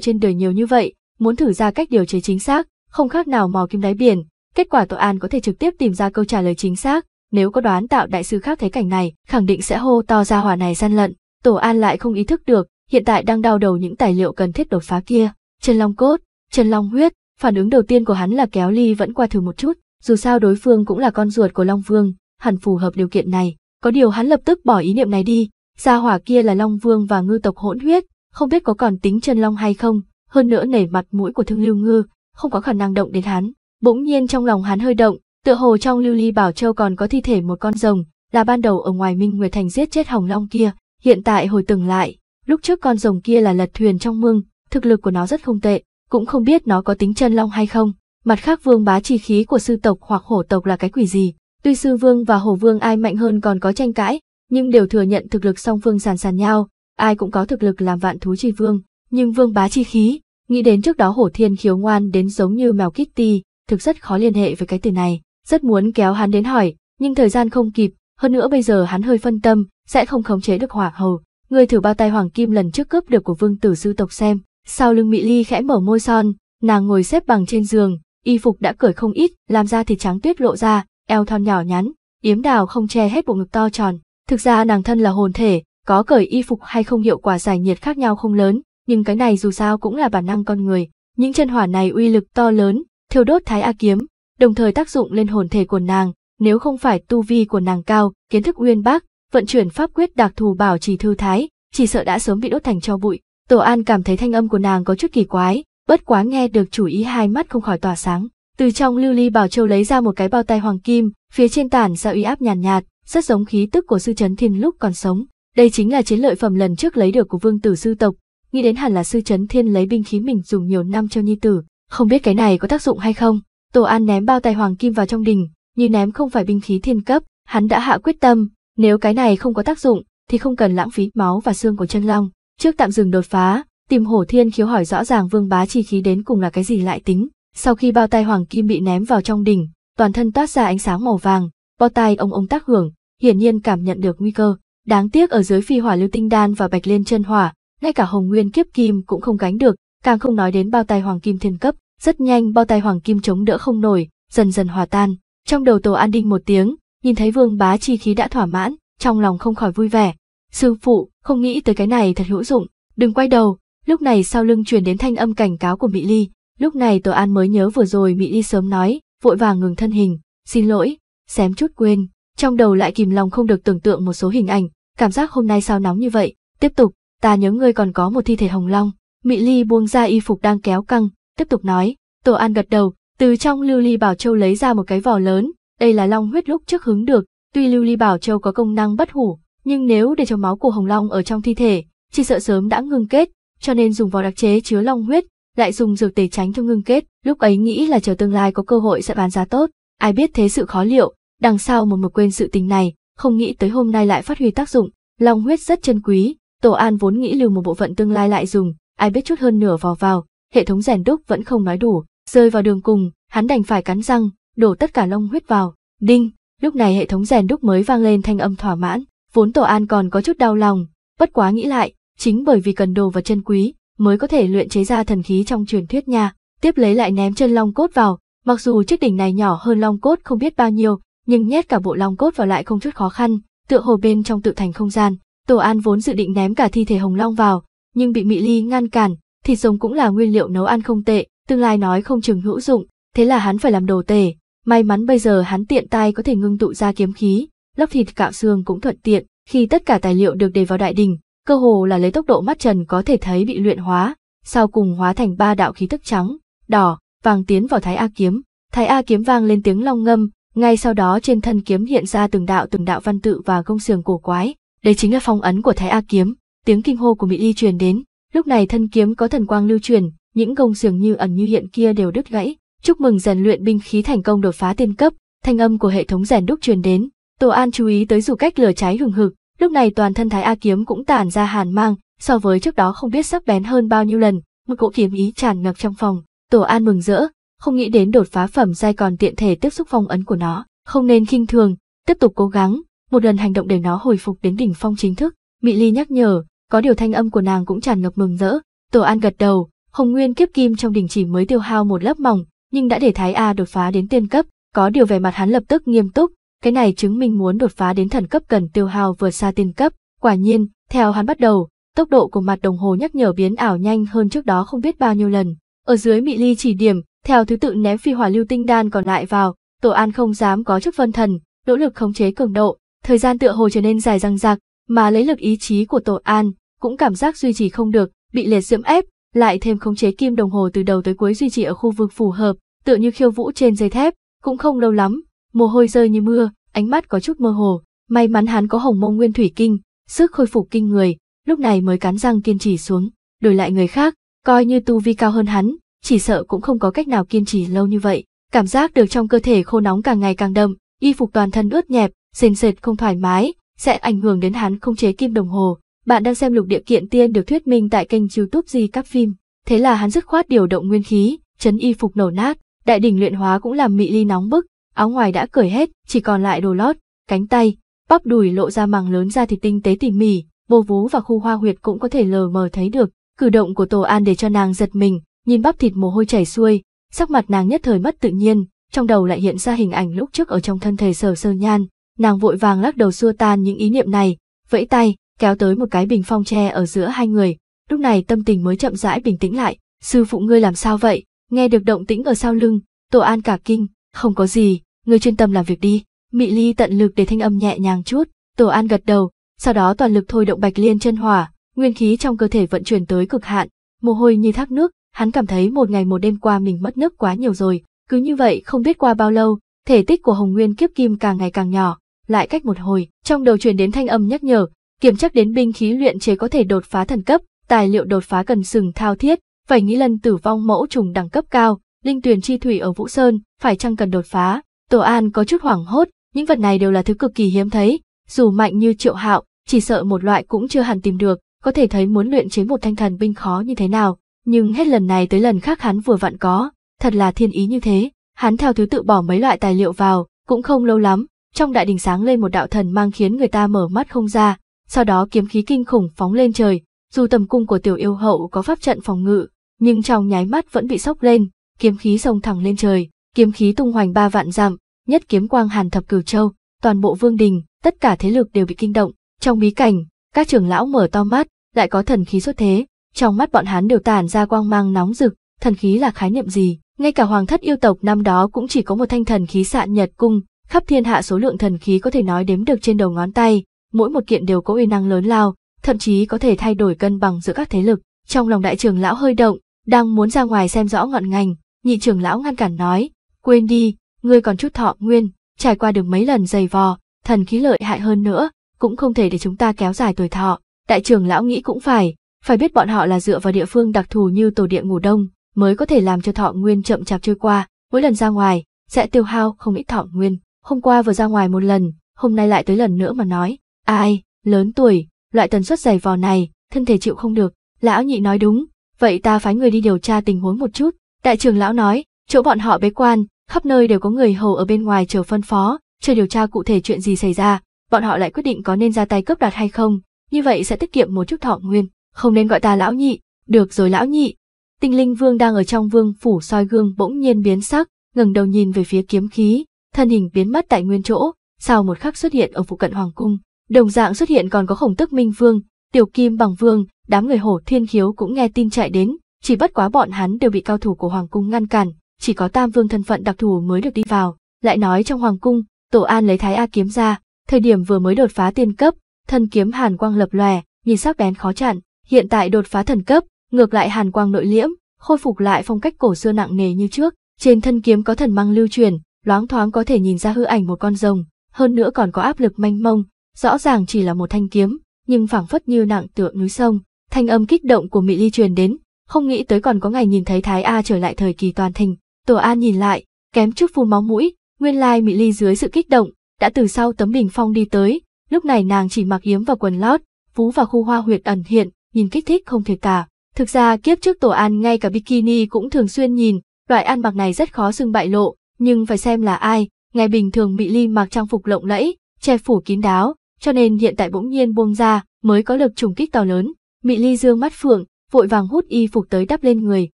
trên đời nhiều như vậy, muốn thử ra cách điều chế chính xác, không khác nào mò kim đáy biển. Kết quả tội an có thể trực tiếp tìm ra câu trả lời chính xác, nếu có đoán tạo đại sư khác thấy cảnh này, khẳng định sẽ hô to ra hỏa này gian lận. Tổ an lại không ý thức được, hiện tại đang đau đầu những tài liệu cần thiết đột phá kia. Chân long cốt, chân long huyết, phản ứng đầu tiên của hắn là kéo ly vẫn qua thử một chút, dù sao đối phương cũng là con ruột của Long Vương, hẳn phù hợp điều kiện này. Có điều hắn lập tức bỏ ý niệm này đi, gia hỏa kia là Long Vương và ngư tộc hỗn huyết, không biết có còn tính chân long hay không, hơn nữa nể mặt mũi của Thương Lưu Ngư, không có khả năng động đến hắn. Bỗng nhiên trong lòng hắn hơi động, tựa hồ trong lưu ly bảo châu còn có thi thể một con rồng, là ban đầu ở ngoài Minh Nguyệt Thành giết chết Hồng Long kia, hiện tại hồi tưởng lại, lúc trước con rồng kia là lật thuyền trong mương, thực lực của nó rất không tệ, cũng không biết nó có tính chân long hay không. Mặt khác vương bá chi khí của sư tộc hoặc hổ tộc là cái quỷ gì, Tuy Sư Vương và Hồ Vương ai mạnh hơn còn có tranh cãi, nhưng đều thừa nhận thực lực song phương sàn sàn nhau, ai cũng có thực lực làm vạn thú chi vương, nhưng vương bá chi khí, nghĩ đến trước đó Hổ Thiên khiếu ngoan đến giống như mèo Kitty, thực rất khó liên hệ với cái từ này, rất muốn kéo hắn đến hỏi, nhưng thời gian không kịp, hơn nữa bây giờ hắn hơi phân tâm, sẽ không khống chế được hỏa Hầu. Người thử bao tay Hoàng Kim lần trước cướp được của vương tử sư tộc xem, sau lưng Mỹ Ly khẽ mở môi son, nàng ngồi xếp bằng trên giường, y phục đã cởi không ít, làm ra thì trắng tuyết lộ ra, eo thon nhỏ nhắn, yếm đào không che hết bộ ngực to tròn. Thực ra nàng thân là hồn thể, có cởi y phục hay không hiệu quả giải nhiệt khác nhau không lớn, nhưng cái này dù sao cũng là bản năng con người. Những chân hỏa này uy lực to lớn, thiêu đốt thái a kiếm, đồng thời tác dụng lên hồn thể của nàng, nếu không phải tu vi của nàng cao, kiến thức uyên bác, vận chuyển pháp quyết đặc thù bảo trì thư thái, chỉ sợ đã sớm bị đốt thành cho bụi. Tổ An cảm thấy thanh âm của nàng có chút kỳ quái, bất quá nghe được chủ ý hai mắt không khỏi tỏa sáng. Từ trong lưu ly bảo châu lấy ra một cái bao tay hoàng kim, phía trên tản ra uy áp nhàn nhạt, nhạt, rất giống khí tức của sư chấn thiên lúc còn sống. Đây chính là chiến lợi phẩm lần trước lấy được của vương tử sư tộc, nghĩ đến hẳn là sư chấn thiên lấy binh khí mình dùng nhiều năm cho nhi tử, không biết cái này có tác dụng hay không. Tổ An ném bao tay hoàng kim vào trong đình, như ném không phải binh khí thiên cấp, hắn đã hạ quyết tâm, nếu cái này không có tác dụng thì không cần lãng phí máu và xương của chân long, trước tạm dừng đột phá, tìm Hổ Thiên khiếu hỏi rõ ràng vương bá chi khí đến cùng là cái gì lại tính. Sau khi bao tay hoàng kim bị ném vào trong đỉnh, toàn thân toát ra ánh sáng màu vàng, bao tay ông ông tác hưởng, hiển nhiên cảm nhận được nguy cơ. Đáng tiếc ở dưới phi hỏa lưu tinh đan và bạch liên chân hỏa, ngay cả hồng nguyên kiếp kim cũng không gánh được, càng không nói đến bao tay hoàng kim thiên cấp. Rất nhanh bao tay hoàng kim chống đỡ không nổi, dần dần hòa tan. Trong đầu tổ an đinh một tiếng, nhìn thấy vương bá chi khí đã thỏa mãn, trong lòng không khỏi vui vẻ. Sư phụ, không nghĩ tới cái này thật hữu dụng, đừng quay đầu. Lúc này sau lưng truyền đến thanh âm cảnh cáo của Mỹ Ly, Lúc này Tô An mới nhớ vừa rồi Mỹ đi sớm nói, vội vàng ngừng thân hình, xin lỗi, xém chút quên, trong đầu lại kìm lòng không được tưởng tượng một số hình ảnh, cảm giác hôm nay sao nóng như vậy, tiếp tục, ta nhớ ngươi còn có một thi thể hồng long. Mỹ Ly buông ra y phục đang kéo căng, tiếp tục nói, Tô An gật đầu, từ trong lưu ly bảo châu lấy ra một cái vỏ lớn, đây là long huyết lúc trước hứng được, tuy lưu ly bảo châu có công năng bất hủ, nhưng nếu để cho máu của hồng long ở trong thi thể, chỉ sợ sớm đã ngừng kết, cho nên dùng vỏ đặc chế chứa long huyết, lại dùng dược tề tránh cho ngưng kết, lúc ấy nghĩ là chờ tương lai có cơ hội sẽ bán giá tốt, ai biết thế sự khó liệu, đằng sau một mực quên sự tình này, không nghĩ tới hôm nay lại phát huy tác dụng, long huyết rất chân quý, Tổ An vốn nghĩ lưu một bộ phận tương lai lại dùng, ai biết chút hơn nửa vò vào, hệ thống rèn đúc vẫn không nói đủ, rơi vào đường cùng, hắn đành phải cắn răng, đổ tất cả long huyết vào, đinh, lúc này hệ thống rèn đúc mới vang lên thanh âm thỏa mãn, vốn Tổ An còn có chút đau lòng, bất quá nghĩ lại, chính bởi vì cần đồ và chân quý, mới có thể luyện chế ra thần khí trong truyền thuyết nha. Tiếp lấy lại ném chân long cốt vào, mặc dù chiếc đỉnh này nhỏ hơn long cốt không biết bao nhiêu, nhưng nhét cả bộ long cốt vào lại không chút khó khăn, tựa hồ bên trong tự thành không gian. Tổ An vốn dự định ném cả thi thể hồng long vào, nhưng bị Mị Ly ngăn cản, thịt sống cũng là nguyên liệu nấu ăn không tệ, tương lai nói không chừng hữu dụng, thế là hắn phải làm đồ tể. May mắn bây giờ hắn tiện tay có thể ngưng tụ ra kiếm khí, lóc thịt cạo xương cũng thuận tiện, khi tất cả tài liệu được để vào đại đình, cơ hồ là lấy tốc độ mắt trần có thể thấy bị luyện hóa, sau cùng hóa thành ba đạo khí tức trắng, đỏ, vàng tiến vào Thái A kiếm. Thái A kiếm vang lên tiếng long ngâm, ngay sau đó trên thân kiếm hiện ra từng đạo từng đạo văn tự và công sườn cổ quái, đây chính là phong ấn của Thái A kiếm, tiếng kinh hô của Mỹ Y truyền đến, lúc này thân kiếm có thần quang lưu truyền, những công sườn như ẩn như hiện kia đều đứt gãy. Chúc mừng rèn luyện binh khí thành công đột phá tiên cấp, thanh âm của hệ thống rèn đúc truyền đến, Tô An chú ý tới dù cách lửa cháy hừng hực, Lúc này toàn thân Thái A kiếm cũng tản ra hàn mang, so với trước đó không biết sắc bén hơn bao nhiêu lần, một cỗ kiếm ý tràn ngập trong phòng. Tổ An mừng rỡ, không nghĩ đến đột phá phẩm giai còn tiện thể tiếp xúc phong ấn của nó, không nên khinh thường, tiếp tục cố gắng, một lần hành động để nó hồi phục đến đỉnh phong chính thức. Mị Ly nhắc nhở, có điều thanh âm của nàng cũng tràn ngập mừng rỡ. Tổ An gật đầu, Hồng Nguyên kiếp kim trong đỉnh chỉ mới tiêu hao một lớp mỏng, nhưng đã để Thái A đột phá đến tiên cấp, có điều về mặt hắn lập tức nghiêm túc, cái này chứng minh muốn đột phá đến thần cấp cần tiêu hao vượt xa tiên cấp. Quả nhiên, theo hắn bắt đầu, tốc độ của mặt đồng hồ nhắc nhở biến ảo nhanh hơn trước đó không biết bao nhiêu lần. Ở dưới mị ly chỉ điểm, theo thứ tự ném phi hỏa lưu tinh đan còn lại vào, Tổ An không dám có chút phân thần, nỗ lực khống chế cường độ, thời gian tựa hồ trở nên dài răng rạc, mà lấy lực ý chí của Tổ An, cũng cảm giác duy trì không được, bị liệt diễm ép, lại thêm khống chế kim đồng hồ từ đầu tới cuối duy trì ở khu vực phù hợp, tựa như khiêu vũ trên dây thép, cũng không lâu lắm, mồ hôi rơi như mưa, ánh mắt có chút mơ hồ, may mắn hắn có hồng mông nguyên thủy kinh, sức khôi phục kinh người, lúc này mới cắn răng kiên trì xuống, đổi lại người khác, coi như tu vi cao hơn hắn, chỉ sợ cũng không có cách nào kiên trì lâu như vậy. Cảm giác được trong cơ thể khô nóng càng ngày càng đậm, y phục toàn thân ướt nhẹp, sền sệt không thoải mái, sẽ ảnh hưởng đến hắn không chế kim đồng hồ. Bạn đang xem lục địa kiện tiên được thuyết minh tại kênh youtube di các phim. Thế là hắn dứt khoát điều động nguyên khí, chấn y phục nổ nát, đại đỉnh luyện hóa cũng làm mị ly nóng bức, áo ngoài đã cởi hết, chỉ còn lại đồ lót, cánh tay, bắp đùi lộ ra màng lớn ra thịt tinh tế tỉ mỉ, bồ vú và khu hoa huyệt cũng có thể lờ mờ thấy được. Cử động của Tô An để cho nàng giật mình, nhìn bắp thịt mồ hôi chảy xuôi, sắc mặt nàng nhất thời mất tự nhiên, trong đầu lại hiện ra hình ảnh lúc trước ở trong thân thể Sở Sơ Nhan, nàng vội vàng lắc đầu xua tan những ý niệm này, vẫy tay, kéo tới một cái bình phong tre ở giữa hai người, lúc này tâm tình mới chậm rãi bình tĩnh lại, sư phụ ngươi làm sao vậy? Nghe được động tĩnh ở sau lưng, Tô An cả kinh, không có gì, ngươi chuyên tâm làm việc đi mị ly tận lực để thanh âm nhẹ nhàng chút tổ an gật đầu sau đó toàn lực thôi động bạch liên chân hỏa nguyên khí trong cơ thể vận chuyển tới cực hạn mồ hôi như thác nước hắn cảm thấy một ngày một đêm qua mình mất nước quá nhiều rồi cứ như vậy không biết qua bao lâu thể tích của hồng nguyên kiếp kim càng ngày càng nhỏ lại cách một hồi trong đầu truyền đến thanh âm nhắc nhở kiểm chắc đến binh khí luyện chế có thể đột phá thần cấp tài liệu đột phá cần sừng thao thiết phải nghĩ lần tử vong mẫu trùng đẳng cấp cao linh tuyền chi thủy ở vũ sơn phải chăng cần đột phá Tổ An có chút hoảng hốt, những vật này đều là thứ cực kỳ hiếm thấy, dù mạnh như triệu hạo, chỉ sợ một loại cũng chưa hẳn tìm được, có thể thấy muốn luyện chế một thanh thần binh khó như thế nào, nhưng hết lần này tới lần khác hắn vừa vặn có, thật là thiên ý như thế, hắn theo thứ tự bỏ mấy loại tài liệu vào, cũng không lâu lắm, trong đại đình sáng lên một đạo thần mang khiến người ta mở mắt không ra, sau đó kiếm khí kinh khủng phóng lên trời, dù tầm cung của tiểu yêu hậu có pháp trận phòng ngự, nhưng trong nháy mắt vẫn bị sốc lên, kiếm khí xông thẳng lên trời, kiếm khí tung hoành ba vạn dặm, nhất kiếm quang hàn thập cửu châu, toàn bộ vương đình, tất cả thế lực đều bị kinh động. Trong bí cảnh, các trưởng lão mở to mắt, lại có thần khí xuất thế, trong mắt bọn hắn đều tản ra quang mang nóng rực, thần khí là khái niệm gì? Ngay cả hoàng thất yêu tộc năm đó cũng chỉ có một thanh thần khí sạn nhật cung, khắp thiên hạ số lượng thần khí có thể nói đếm được trên đầu ngón tay, mỗi một kiện đều có uy năng lớn lao, thậm chí có thể thay đổi cân bằng giữa các thế lực. Trong lòng đại trưởng lão hơi động, đang muốn ra ngoài xem rõ ngọn ngành, nhị trưởng lão ngăn cản nói, quên đi, ngươi còn chút thọ nguyên, trải qua được mấy lần dày vò, thần khí lợi hại hơn nữa, cũng không thể để chúng ta kéo dài tuổi thọ. Đại trưởng lão nghĩ cũng phải, phải biết bọn họ là dựa vào địa phương đặc thù như tổ địa ngủ đông, mới có thể làm cho thọ nguyên chậm chạp trôi qua, mỗi lần ra ngoài, sẽ tiêu hao không ít thọ nguyên. Hôm qua vừa ra ngoài một lần, hôm nay lại tới lần nữa mà nói, ai, lớn tuổi, loại tần suất dày vò này, thân thể chịu không được, lão nhị nói đúng, vậy ta phái người đi điều tra tình huống một chút. Đại trưởng lão nói, chỗ bọn họ bế quan, khắp nơi đều có người hầu ở bên ngoài chờ phân phó, chờ điều tra cụ thể chuyện gì xảy ra, bọn họ lại quyết định có nên ra tay cướp đoạt hay không, như vậy sẽ tiết kiệm một chút thọ nguyên, không nên gọi ta lão nhị, được rồi lão nhị. Tinh linh vương đang ở trong vương phủ soi gương bỗng nhiên biến sắc, ngẩng đầu nhìn về phía kiếm khí, thân hình biến mất tại nguyên chỗ, sau một khắc xuất hiện ở phụ cận hoàng cung, đồng dạng xuất hiện còn có khổng tức minh vương, tiểu kim bằng vương, đám người hổ thiên khiếu cũng nghe tin chạy đến, chỉ bất quá bọn hắn đều bị cao thủ của hoàng cung ngăn cản, chỉ có tam vương thân phận đặc thù mới được đi vào. Lại nói trong hoàng cung, Tổ An lấy thái A kiếm ra, thời điểm vừa mới đột phá tiên cấp, thân kiếm hàn quang lập lòe, nhìn sắc bén khó chặn, hiện tại đột phá thần cấp, ngược lại hàn quang nội liễm, khôi phục lại phong cách cổ xưa nặng nề như trước, trên thân kiếm có thần mang lưu truyền, loáng thoáng có thể nhìn ra hư ảnh một con rồng, hơn nữa còn có áp lực manh mông, rõ ràng chỉ là một thanh kiếm, nhưng phảng phất như nặng tựa núi sông, thanh âm kích động của Mỹ Ly truyền đến, không nghĩ tới còn có ngày nhìn thấy Thái A trở lại thời kỳ toàn thình. Tổ An nhìn lại, kém chút phun máu mũi, nguyên lai Mỹ Ly dưới sự kích động, đã từ sau tấm bình phong đi tới, lúc này nàng chỉ mặc yếm và quần lót, vú và khu hoa huyệt ẩn hiện, nhìn kích thích không thể tả. Thực ra kiếp trước Tổ An ngay cả bikini cũng thường xuyên nhìn, loại ăn mặc này rất khó xưng bại lộ, nhưng phải xem là ai, ngày bình thường Mỹ Ly mặc trang phục lộng lẫy, che phủ kín đáo, cho nên hiện tại bỗng nhiên buông ra, mới có lực trùng kích to lớn. Mỹ Ly dương mắt phượng, vội vàng hút y phục tới đắp lên người,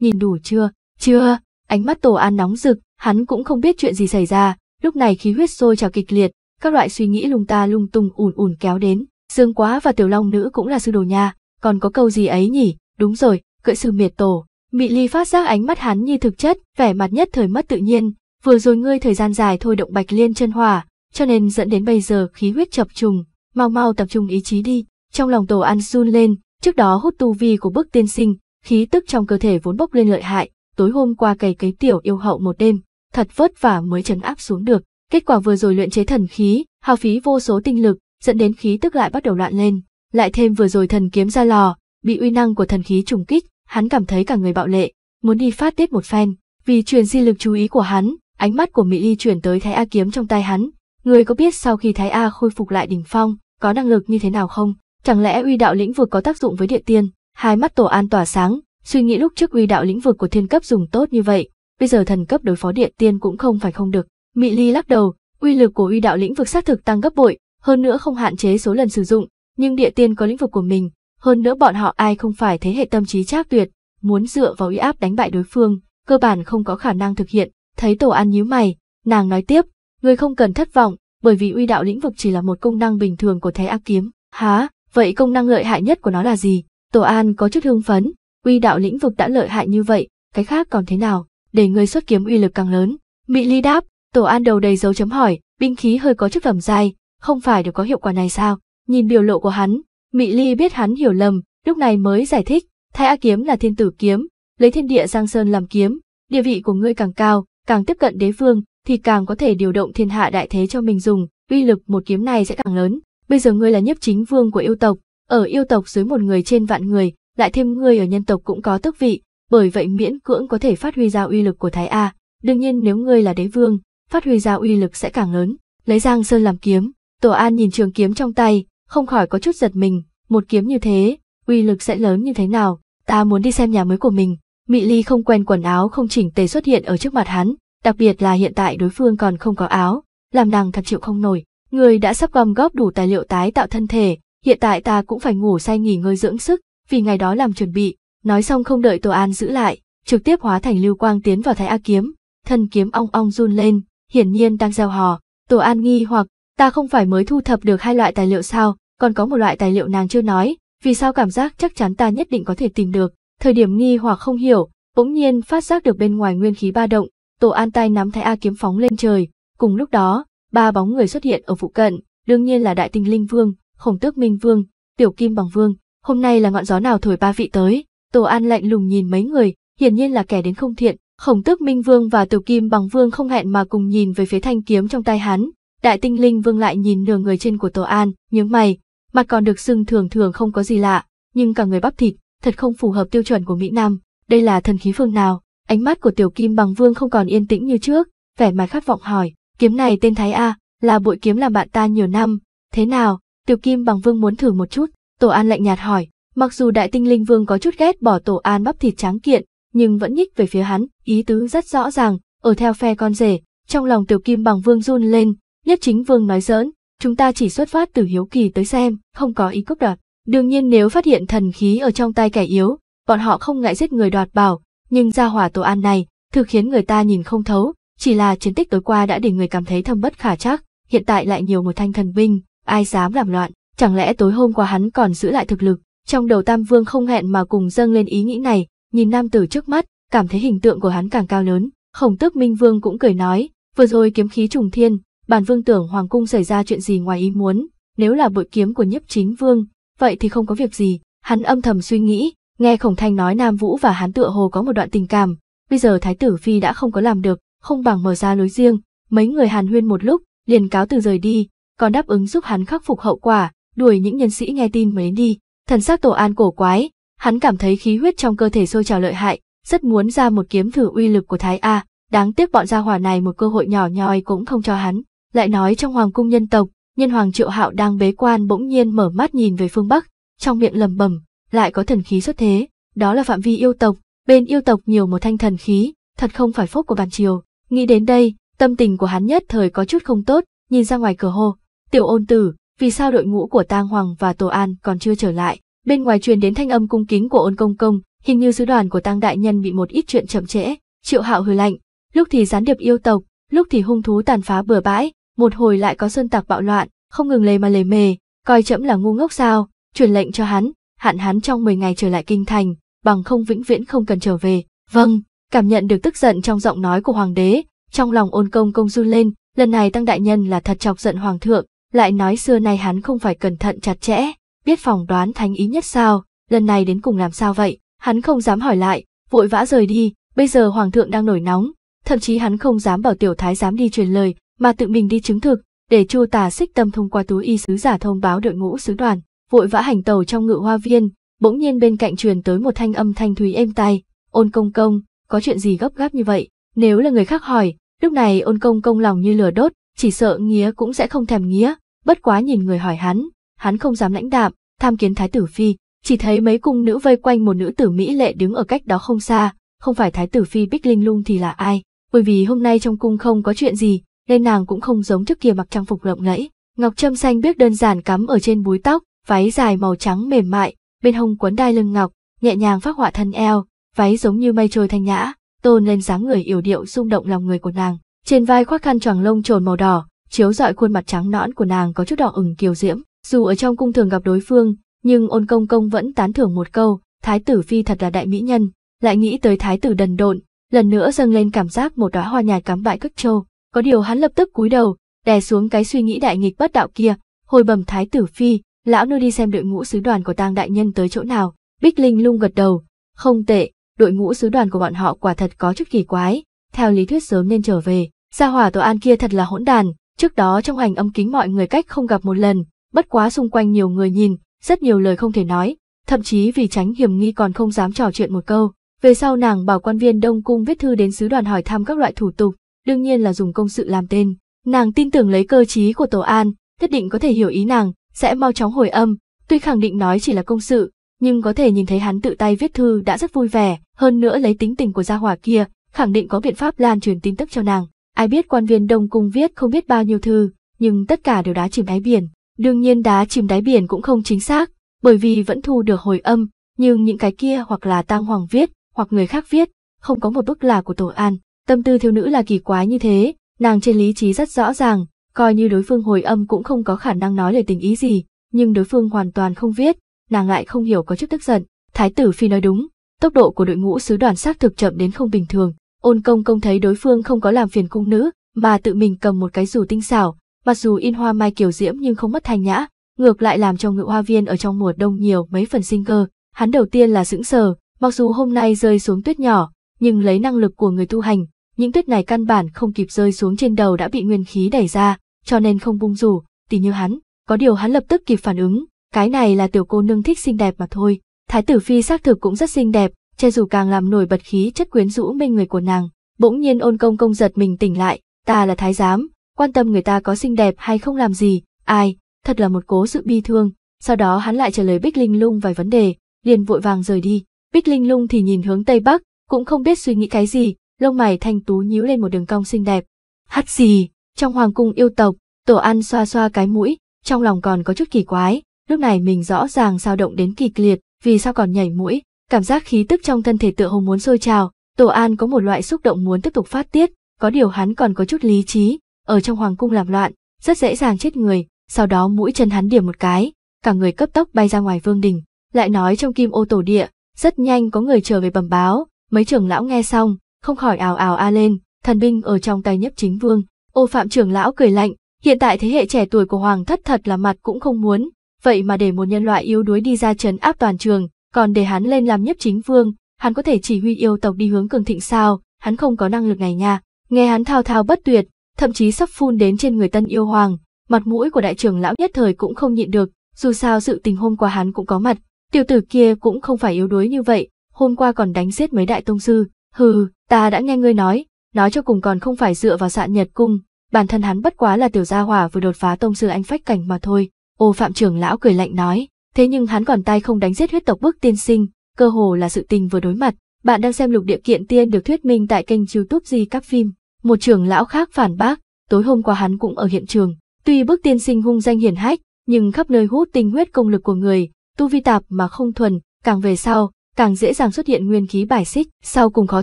nhìn đủ chưa, chưa, Ánh mắt Tổ An nóng rực, hắn cũng không biết chuyện gì xảy ra, lúc này khí huyết sôi trào kịch liệt, các loại suy nghĩ lung ta lung tung ùn ùn kéo đến, Dương Quá và Tiểu Long nữ cũng là sư đồ nha, còn có câu gì ấy nhỉ? Đúng rồi, cưỡi sư miệt tổ. Mị Ly phát giác ánh mắt hắn như thực chất, vẻ mặt nhất thời mất tự nhiên, vừa rồi ngươi thời gian dài thôi động Bạch Liên chân hỏa, cho nên dẫn đến bây giờ khí huyết chập trùng, mau mau tập trung ý chí đi. Trong lòng Tổ An run lên, trước đó hút tu vi của bức tiên sinh, khí tức trong cơ thể vốn bốc lên lợi hại, tối hôm qua cày cấy tiểu yêu hậu một đêm, thật vất vả mới chấn áp xuống được. Kết quả vừa rồi luyện chế thần khí, hao phí vô số tinh lực, dẫn đến khí tức lại bắt đầu loạn lên. Lại thêm vừa rồi thần kiếm ra lò, bị uy năng của thần khí trùng kích, hắn cảm thấy cả người bạo lệ, muốn đi phát tiết một phen. Vì truyền di lực chú ý của hắn, ánh mắt của Mỹ Ly chuyển tới Thái A kiếm trong tay hắn. Người có biết sau khi Thái A khôi phục lại đỉnh phong, có năng lực như thế nào không? Chẳng lẽ uy đạo lĩnh vực có tác dụng với địa tiên? Hai mắt tổ an tỏa sáng, Suy nghĩ lúc trước uy đạo lĩnh vực của thiên cấp dùng tốt như vậy, bây giờ thần cấp đối phó địa tiên cũng không phải không được. Mị Ly lắc đầu, uy lực của uy đạo lĩnh vực xác thực tăng gấp bội, hơn nữa không hạn chế số lần sử dụng, nhưng địa tiên có lĩnh vực của mình, hơn nữa bọn họ ai không phải thế hệ tâm trí trác tuyệt, muốn dựa vào uy áp đánh bại đối phương, cơ bản không có khả năng thực hiện. Thấy Tổ An nhíu mày, nàng nói tiếp, người không cần thất vọng, bởi vì uy đạo lĩnh vực chỉ là một công năng bình thường của Thái Ác kiếm. Há, vậy công năng lợi hại nhất của nó là gì? Tổ An có chút hương phấn, uy đạo lĩnh vực đã lợi hại như vậy, cái khác còn thế nào, để người xuất kiếm uy lực càng lớn. Mị Ly đáp, Tổ An đầu đầy dấu chấm hỏi, binh khí hơi có chức phẩm dài, không phải đều có hiệu quả này sao? Nhìn biểu lộ của hắn, Mị Ly biết hắn hiểu lầm, lúc này mới giải thích, Thái Á kiếm là thiên tử kiếm, lấy thiên địa Giang Sơn làm kiếm, địa vị của ngươi càng cao, càng tiếp cận đế vương thì càng có thể điều động thiên hạ đại thế cho mình dùng, uy lực một kiếm này sẽ càng lớn. Bây giờ ngươi là nhiếp chính vương của yêu tộc, ở yêu tộc dưới một người trên vạn người, lại thêm người ở nhân tộc cũng có tước vị, bởi vậy miễn cưỡng có thể phát huy ra uy lực của Thái A. Đương nhiên nếu ngươi là đế vương, phát huy ra uy lực sẽ càng lớn. Lấy Giang Sơn làm kiếm, Tổ An nhìn trường kiếm trong tay, không khỏi có chút giật mình, một kiếm như thế, uy lực sẽ lớn như thế nào, ta muốn đi xem nhà mới của mình. Mị Ly không quen quần áo không chỉnh tề xuất hiện ở trước mặt hắn, đặc biệt là hiện tại đối phương còn không có áo, làm nàng thật chịu không nổi. Người đã sắp gom góp đủ tài liệu tái tạo thân thể, hiện tại ta cũng phải ngủ say nghỉ ngơi dưỡng sức, vì ngày đó làm chuẩn bị, nói xong không đợi tổ An giữ lại, trực tiếp hóa thành lưu quang tiến vào Thái A kiếm, thân kiếm ong ong run lên, hiển nhiên đang gieo hò, tổ An nghi hoặc, ta không phải mới thu thập được hai loại tài liệu sao, còn có một loại tài liệu nàng chưa nói, vì sao cảm giác chắc chắn ta nhất định có thể tìm được, thời điểm nghi hoặc không hiểu, bỗng nhiên phát giác được bên ngoài nguyên khí ba động, tổ An tay nắm Thái A kiếm phóng lên trời, cùng lúc đó, ba bóng người xuất hiện ở phụ cận, đương nhiên là Đại Tinh Linh Vương, Khổng Tước Minh Vương, Tiểu Kim Bằng Vương, hôm nay là ngọn gió nào thổi ba vị tới. Tổ An lạnh lùng nhìn mấy người, hiển nhiên là kẻ đến không thiện. Khổng tức Minh Vương và Tiểu Kim Bằng Vương không hẹn mà cùng nhìn về phía thanh kiếm trong tay hắn. Đại tinh linh vương lại nhìn nửa người trên của Tổ An, nhướng mày, mặt còn được sưng thường thường không có gì lạ, nhưng cả người bắp thịt, thật không phù hợp tiêu chuẩn của Mỹ Nam. Đây là thần khí phương nào? Ánh mắt của Tiểu Kim Bằng Vương không còn yên tĩnh như trước, vẻ mặt khát vọng hỏi, kiếm này tên Thái A, là bội kiếm làm bạn ta nhiều năm, thế nào? Tiểu Kim Bằng Vương muốn thử một chút. Tổ An lạnh nhạt hỏi, mặc dù đại tinh linh vương có chút ghét bỏ Tổ An bắp thịt tráng kiện, nhưng vẫn nhích về phía hắn, ý tứ rất rõ ràng, ở theo phe con rể, trong lòng tiểu kim bằng vương run lên, nhất chính vương nói giỡn, chúng ta chỉ xuất phát từ hiếu kỳ tới xem, không có ý cướp đoạt. Đương nhiên nếu phát hiện thần khí ở trong tay kẻ yếu, bọn họ không ngại giết người đoạt bảo, nhưng gia hỏa tổ an này, thực khiến người ta nhìn không thấu, chỉ là chiến tích tối qua đã để người cảm thấy thâm bất khả chắc, hiện tại lại nhiều một thanh thần binh, ai dám làm loạn. Chẳng lẽ tối hôm qua hắn còn giữ lại thực lực, trong đầu Tam Vương không hẹn mà cùng dâng lên ý nghĩ này, nhìn nam tử trước mắt, cảm thấy hình tượng của hắn càng cao lớn. Khổng tước Minh Vương cũng cười nói, vừa rồi kiếm khí trùng thiên, bản vương tưởng Hoàng Cung xảy ra chuyện gì ngoài ý muốn, nếu là bội kiếm của nhiếp chính vương, vậy thì không có việc gì. Hắn âm thầm suy nghĩ, nghe Khổng Thanh nói Nam Vũ và hắn tựa hồ có một đoạn tình cảm, bây giờ Thái tử Phi đã không có làm được, không bằng mở ra lối riêng, mấy người hàn huyên một lúc, liền cáo từ rời đi, còn đáp ứng giúp hắn khắc phục hậu quả, đuổi những nhân sĩ nghe tin mới đi. Thần sắc tổ an cổ quái, hắn cảm thấy khí huyết trong cơ thể sôi trào lợi hại, rất muốn ra một kiếm thử uy lực của Thái A, đáng tiếc bọn gia hỏa này một cơ hội nhỏ nhoi cũng không cho hắn. Lại nói trong hoàng cung nhân tộc, nhân hoàng triệu hạo đang bế quan bỗng nhiên mở mắt nhìn về phương Bắc, trong miệng lầm bầm, lại có thần khí xuất thế, đó là phạm vi yêu tộc, bên yêu tộc nhiều một thanh thần khí, thật không phải phúc của bàn triều. Nghĩ đến đây, tâm tình của hắn nhất thời có chút không tốt, nhìn ra ngoài cửa hồ, tiểu ôn tử, vì sao đội ngũ của Tang Hoàng và Tổ An còn chưa trở lại. Bên ngoài truyền đến thanh âm cung kính của ôn công công, hình như sứ đoàn của Tang Đại Nhân bị một ít chuyện chậm trễ, triệu hạo hừ lạnh, lúc thì gián điệp yêu tộc, lúc thì hung thú tàn phá bừa bãi, một hồi lại có sơn tặc bạo loạn, không ngừng lề mà lề mề, coi chậm là ngu ngốc sao, truyền lệnh cho hắn, hạn hắn trong 10 ngày trở lại kinh thành, bằng không vĩnh viễn không cần trở về. Vâng, cảm nhận được tức giận trong giọng nói của hoàng đế, trong lòng ôn công công run lên, lần này tăng đại nhân là thật chọc giận hoàng thượng, lại nói xưa nay hắn không phải cẩn thận chặt chẽ, biết phòng đoán thánh ý nhất sao, lần này đến cùng làm sao vậy, hắn không dám hỏi lại, vội vã rời đi, bây giờ hoàng thượng đang nổi nóng, thậm chí hắn không dám bảo tiểu thái dám đi truyền lời, mà tự mình đi chứng thực, để chu tà xích tâm thông qua túi y sứ giả thông báo đội ngũ sứ đoàn, vội vã hành tàu trong ngự hoa viên, bỗng nhiên bên cạnh truyền tới một thanh âm thanh thúy êm tai, ôn công công, có chuyện gì gấp gáp như vậy, nếu là người khác hỏi, lúc này ôn công công lòng như lửa đốt, chỉ sợ nghĩa cũng sẽ không thèm nghĩa, bất quá nhìn người hỏi hắn, hắn không dám lãnh đạm, tham kiến thái tử phi, chỉ thấy mấy cung nữ vây quanh một nữ tử mỹ lệ đứng ở cách đó không xa, không phải thái tử phi Bích Linh Lung thì là ai, bởi vì hôm nay trong cung không có chuyện gì, nên nàng cũng không giống trước kia mặc trang phục lộng lẫy. Ngọc Trâm xanh biết đơn giản cắm ở trên búi tóc, váy dài màu trắng mềm mại, bên hông quấn đai lưng ngọc, nhẹ nhàng phát họa thân eo, váy giống như mây trôi thanh nhã, tôn lên dáng người yểu điệu rung động lòng người của nàng. Trên vai khoác khăn choàng lông trồn màu đỏ, chiếu rọi khuôn mặt trắng nõn của nàng có chút đỏ ửng kiều diễm. Dù ở trong cung thường gặp đối phương, nhưng ôn công công vẫn tán thưởng một câu, thái tử phi thật là đại mỹ nhân, lại nghĩ tới thái tử đần độn, lần nữa dâng lên cảm giác một đóa hoa nhài cắm bại cất trâu. Có điều hắn lập tức cúi đầu, đè xuống cái suy nghĩ đại nghịch bất đạo kia, hồi bẩm thái tử phi, lão nô đi xem đội ngũ sứ đoàn của tang đại nhân tới chỗ nào. Bích Linh lung gật đầu, không tệ, đội ngũ sứ đoàn của bọn họ quả thật có chút kỳ quái, theo lý thuyết sớm nên trở về, Gia hỏa tổ an kia thật là hỗn đàn, trước đó trong hành âm kính mọi người cách không gặp một lần, bất quá xung quanh nhiều người nhìn, rất nhiều lời không thể nói, thậm chí vì tránh hiểm nghi còn không dám trò chuyện một câu. Về sau nàng bảo quan viên Đông Cung viết thư đến sứ đoàn hỏi thăm các loại thủ tục, đương nhiên là dùng công sự làm tên. Nàng tin tưởng lấy cơ trí của Tổ An, nhất định có thể hiểu ý nàng, sẽ mau chóng hồi âm, tuy khẳng định nói chỉ là công sự, nhưng có thể nhìn thấy hắn tự tay viết thư đã rất vui vẻ, hơn nữa lấy tính tình của gia hỏa kia, khẳng định có biện pháp lan truyền tin tức cho nàng. Ai biết quan viên Đông Cung viết không biết bao nhiêu thư, nhưng tất cả đều đá chìm đáy biển. Đương nhiên đá chìm đáy biển cũng không chính xác, bởi vì vẫn thu được hồi âm, nhưng những cái kia hoặc là Tam Hoàng viết, hoặc người khác viết, không có một bức là của Tổ An. Tâm tư thiếu nữ là kỳ quái như thế, nàng trên lý trí rất rõ ràng, coi như đối phương hồi âm cũng không có khả năng nói lời tình ý gì, nhưng đối phương hoàn toàn không viết, nàng lại không hiểu có chút tức giận. Thái tử Phi nói đúng, tốc độ của đội ngũ sứ đoàn xác thực chậm đến không bình thường, Ôn công công thấy đối phương không có làm phiền cung nữ, mà tự mình cầm một cái dù tinh xảo, mặc dù in hoa mai kiểu diễm nhưng không mất thanh nhã, ngược lại làm cho ngự hoa viên ở trong mùa đông nhiều mấy phần sinh cơ. Hắn đầu tiên là sững sờ, mặc dù hôm nay rơi xuống tuyết nhỏ, nhưng lấy năng lực của người tu hành, những tuyết này căn bản không kịp rơi xuống trên đầu đã bị nguyên khí đẩy ra, cho nên không bung rủ, tỉ như hắn, có điều hắn lập tức kịp phản ứng, cái này là tiểu cô nương thích xinh đẹp mà thôi. Thái tử phi xác thực cũng rất xinh đẹp, che dù càng làm nổi bật khí chất quyến rũ mê người của nàng. Bỗng nhiên ôn công công giật mình tỉnh lại, ta là thái giám, quan tâm người ta có xinh đẹp hay không làm gì, ai, thật là một cố sự bi thương. Sau đó hắn lại trả lời Bích Linh Lung vài vấn đề, liền vội vàng rời đi. Bích Linh Lung thì nhìn hướng Tây Bắc, cũng không biết suy nghĩ cái gì, lông mày thanh tú nhíu lên một đường cong xinh đẹp. hắt gì, trong hoàng cung yêu tộc, tổ ăn xoa xoa cái mũi, trong lòng còn có chút kỳ quái, lúc này mình rõ ràng sao động đến kỳ liệt, vì sao còn nhảy mũi, Cảm giác khí tức trong thân thể tựa hồ muốn sôi trào, Tổ An có một loại xúc động muốn tiếp tục phát tiết, có điều hắn còn có chút lý trí, ở trong hoàng cung làm loạn, rất dễ dàng chết người, sau đó mũi chân hắn điểm một cái, cả người cấp tốc bay ra ngoài vương đình, lại nói trong kim ô tổ địa, rất nhanh có người trở về bẩm báo, mấy trưởng lão nghe xong, không khỏi ào ào a lên, thần binh ở trong tay nhấp chính vương, ô phạm trưởng lão cười lạnh, hiện tại thế hệ trẻ tuổi của hoàng thất thật là mặt cũng không muốn, vậy mà để một nhân loại yếu đuối đi ra trấn áp toàn trường, còn để hắn lên làm nhiếp chính vương, hắn có thể chỉ huy yêu tộc đi hướng cường thịnh sao, hắn không có năng lực này nha. Nghe hắn thao thao bất tuyệt, thậm chí sắp phun đến trên người tân yêu hoàng, mặt mũi của đại trưởng lão nhất thời cũng không nhịn được, dù sao sự tình hôm qua hắn cũng có mặt, tiểu tử kia cũng không phải yếu đuối như vậy, hôm qua còn đánh giết mấy đại tông sư, hừ, ta đã nghe ngươi nói, nói cho cùng còn không phải dựa vào sạn nhật cung, bản thân hắn bất quá là tiểu gia hỏa vừa đột phá tông sư anh phách cảnh mà thôi, ô phạm trưởng lão cười lạnh nói, thế nhưng hắn còn tay không đánh giết huyết tộc bước tiên sinh, cơ hồ là sự tình vừa đối mặt. Bạn đang xem lục địa kiện tiên được thuyết minh tại kênh youtube Di Các Phim. Một trưởng lão khác phản bác, tối hôm qua hắn cũng ở hiện trường. Tuy bước tiên sinh hung danh hiển hách, nhưng khắp nơi hút tinh huyết công lực của người, tu vi tạp mà không thuần, càng về sau, càng dễ dàng xuất hiện nguyên khí bài xích, sau cùng khó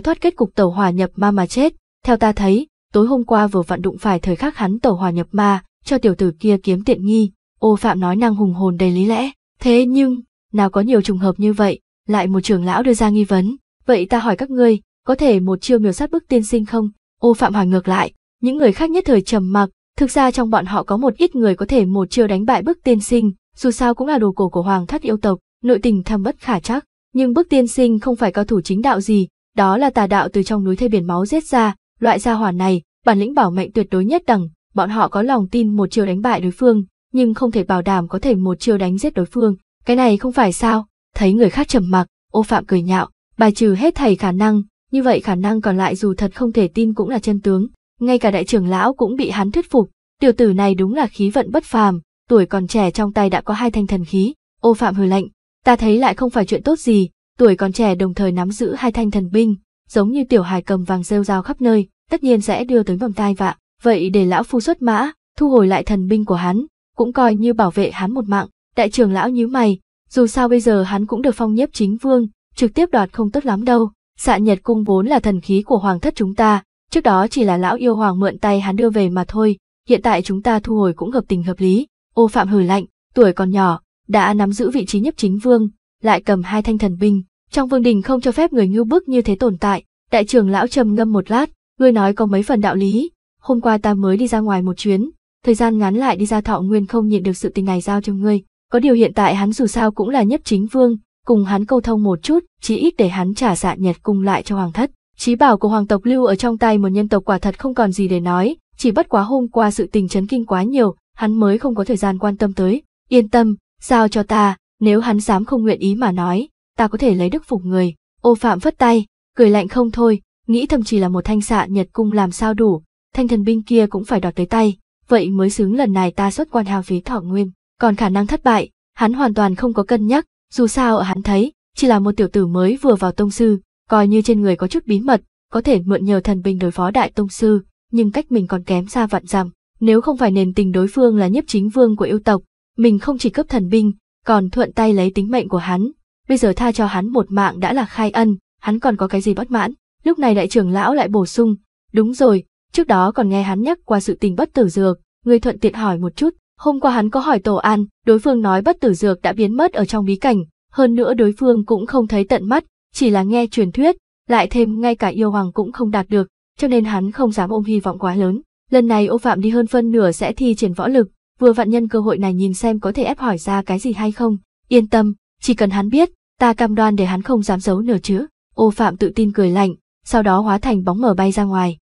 thoát kết cục tẩu hòa nhập ma mà chết. Theo ta thấy, tối hôm qua vừa vặn đụng phải thời khắc hắn tẩu hòa nhập ma, cho tiểu tử kia kiếm tiện nghi. Ô Phạm nói năng hùng hồn đầy lý lẽ. Thế nhưng, nào có nhiều trùng hợp như vậy, lại một trưởng lão đưa ra nghi vấn, vậy ta hỏi các ngươi, có thể một chiêu miểu sát bức tiên sinh không? Ô Phạm Hoàng ngược lại, những người khác nhất thời trầm mặc, thực ra trong bọn họ có một ít người có thể một chiêu đánh bại bức tiên sinh, dù sao cũng là đồ cổ của hoàng thất yêu tộc, nội tình thâm bất khả chắc, nhưng bức tiên sinh không phải cao thủ chính đạo gì, đó là tà đạo từ trong núi thây biển máu giết ra, loại gia hỏa này, bản lĩnh bảo mệnh tuyệt đối nhất đẳng, bọn họ có lòng tin một chiêu đánh bại đối phương, nhưng không thể bảo đảm có thể một chiêu đánh giết đối phương. Cái này không phải sao? Thấy người khác trầm mặc, ô phạm cười nhạo, bài trừ hết thầy khả năng, như vậy khả năng còn lại dù thật không thể tin cũng là chân tướng. Ngay cả đại trưởng lão cũng bị hắn thuyết phục, tiểu tử này đúng là khí vận bất phàm, tuổi còn trẻ trong tay đã có hai thanh thần khí. Ô phạm hừ lạnh, ta thấy lại không phải chuyện tốt gì, tuổi còn trẻ đồng thời nắm giữ hai thanh thần binh, giống như tiểu hài cầm vàng rêu rao khắp nơi, tất nhiên sẽ đưa tới vòng tai vạ. Vậy để lão phu xuất mã, thu hồi lại thần binh của hắn, cũng coi như bảo vệ hắn một mạng. Đại trưởng lão nhíu mày, dù sao bây giờ hắn cũng được phong nhiếp chính vương, trực tiếp đoạt không tốt lắm đâu. Xạ Nhật cung vốn là thần khí của hoàng thất chúng ta, trước đó chỉ là lão yêu hoàng mượn tay hắn đưa về mà thôi, hiện tại chúng ta thu hồi cũng hợp tình hợp lý. Ô Phạm hử lạnh, tuổi còn nhỏ, đã nắm giữ vị trí nhiếp chính vương, lại cầm hai thanh thần binh, trong vương đình không cho phép người ngưu bức như thế tồn tại. Đại trưởng lão trầm ngâm một lát, ngươi nói có mấy phần đạo lý, hôm qua ta mới đi ra ngoài một chuyến, thời gian ngắn lại đi ra thọ nguyên không nhịn được sự tình này giao cho ngươi. Có điều hiện tại hắn dù sao cũng là nhất chính vương, cùng hắn câu thông một chút, chí ít để hắn trả dạ nhật cung lại cho hoàng thất. trí bảo của hoàng tộc lưu ở trong tay một nhân tộc quả thật không còn gì để nói, chỉ bất quá hôm qua sự tình chấn kinh quá nhiều, hắn mới không có thời gian quan tâm tới. Yên tâm, giao cho ta, nếu hắn dám không nguyện ý mà nói, ta có thể lấy đức phục người. Ô Phạm phất tay, cười lạnh không thôi, nghĩ thậm chí là một thanh xạ nhật cung làm sao đủ, thanh thần binh kia cũng phải đoạt tới tay vậy mới xứng lần này ta xuất quan hào phí thọ nguyên. Còn khả năng thất bại, hắn hoàn toàn không có cân nhắc, dù sao ở hắn thấy, chỉ là một tiểu tử mới vừa vào tông sư, coi như trên người có chút bí mật, có thể mượn nhờ thần binh đối phó đại tông sư, nhưng cách mình còn kém xa vạn dặm. Nếu không phải nền tình đối phương là nhiếp chính vương của yêu tộc, mình không chỉ cấp thần binh, còn thuận tay lấy tính mệnh của hắn. Bây giờ tha cho hắn một mạng đã là khai ân, hắn còn có cái gì bất mãn. Lúc này đại trưởng lão lại bổ sung, đúng rồi, Trước đó còn nghe hắn nhắc qua sự tình bất tử dược, người thuận tiện hỏi một chút. Hôm qua hắn có hỏi Tổ An, đối phương nói bất tử dược đã biến mất ở trong bí cảnh, hơn nữa đối phương cũng không thấy tận mắt, chỉ là nghe truyền thuyết, lại thêm ngay cả yêu hoàng cũng không đạt được, cho nên hắn không dám ôm hy vọng quá lớn. Lần này ô phạm đi hơn phân nửa sẽ thi triển võ lực, vừa vặn nhân cơ hội này nhìn xem có thể ép hỏi ra cái gì hay không. Yên tâm, chỉ cần hắn biết, ta cam đoan để hắn không dám giấu nửa chữ. Ô phạm tự tin cười lạnh, sau đó hóa thành bóng mở bay ra ngoài.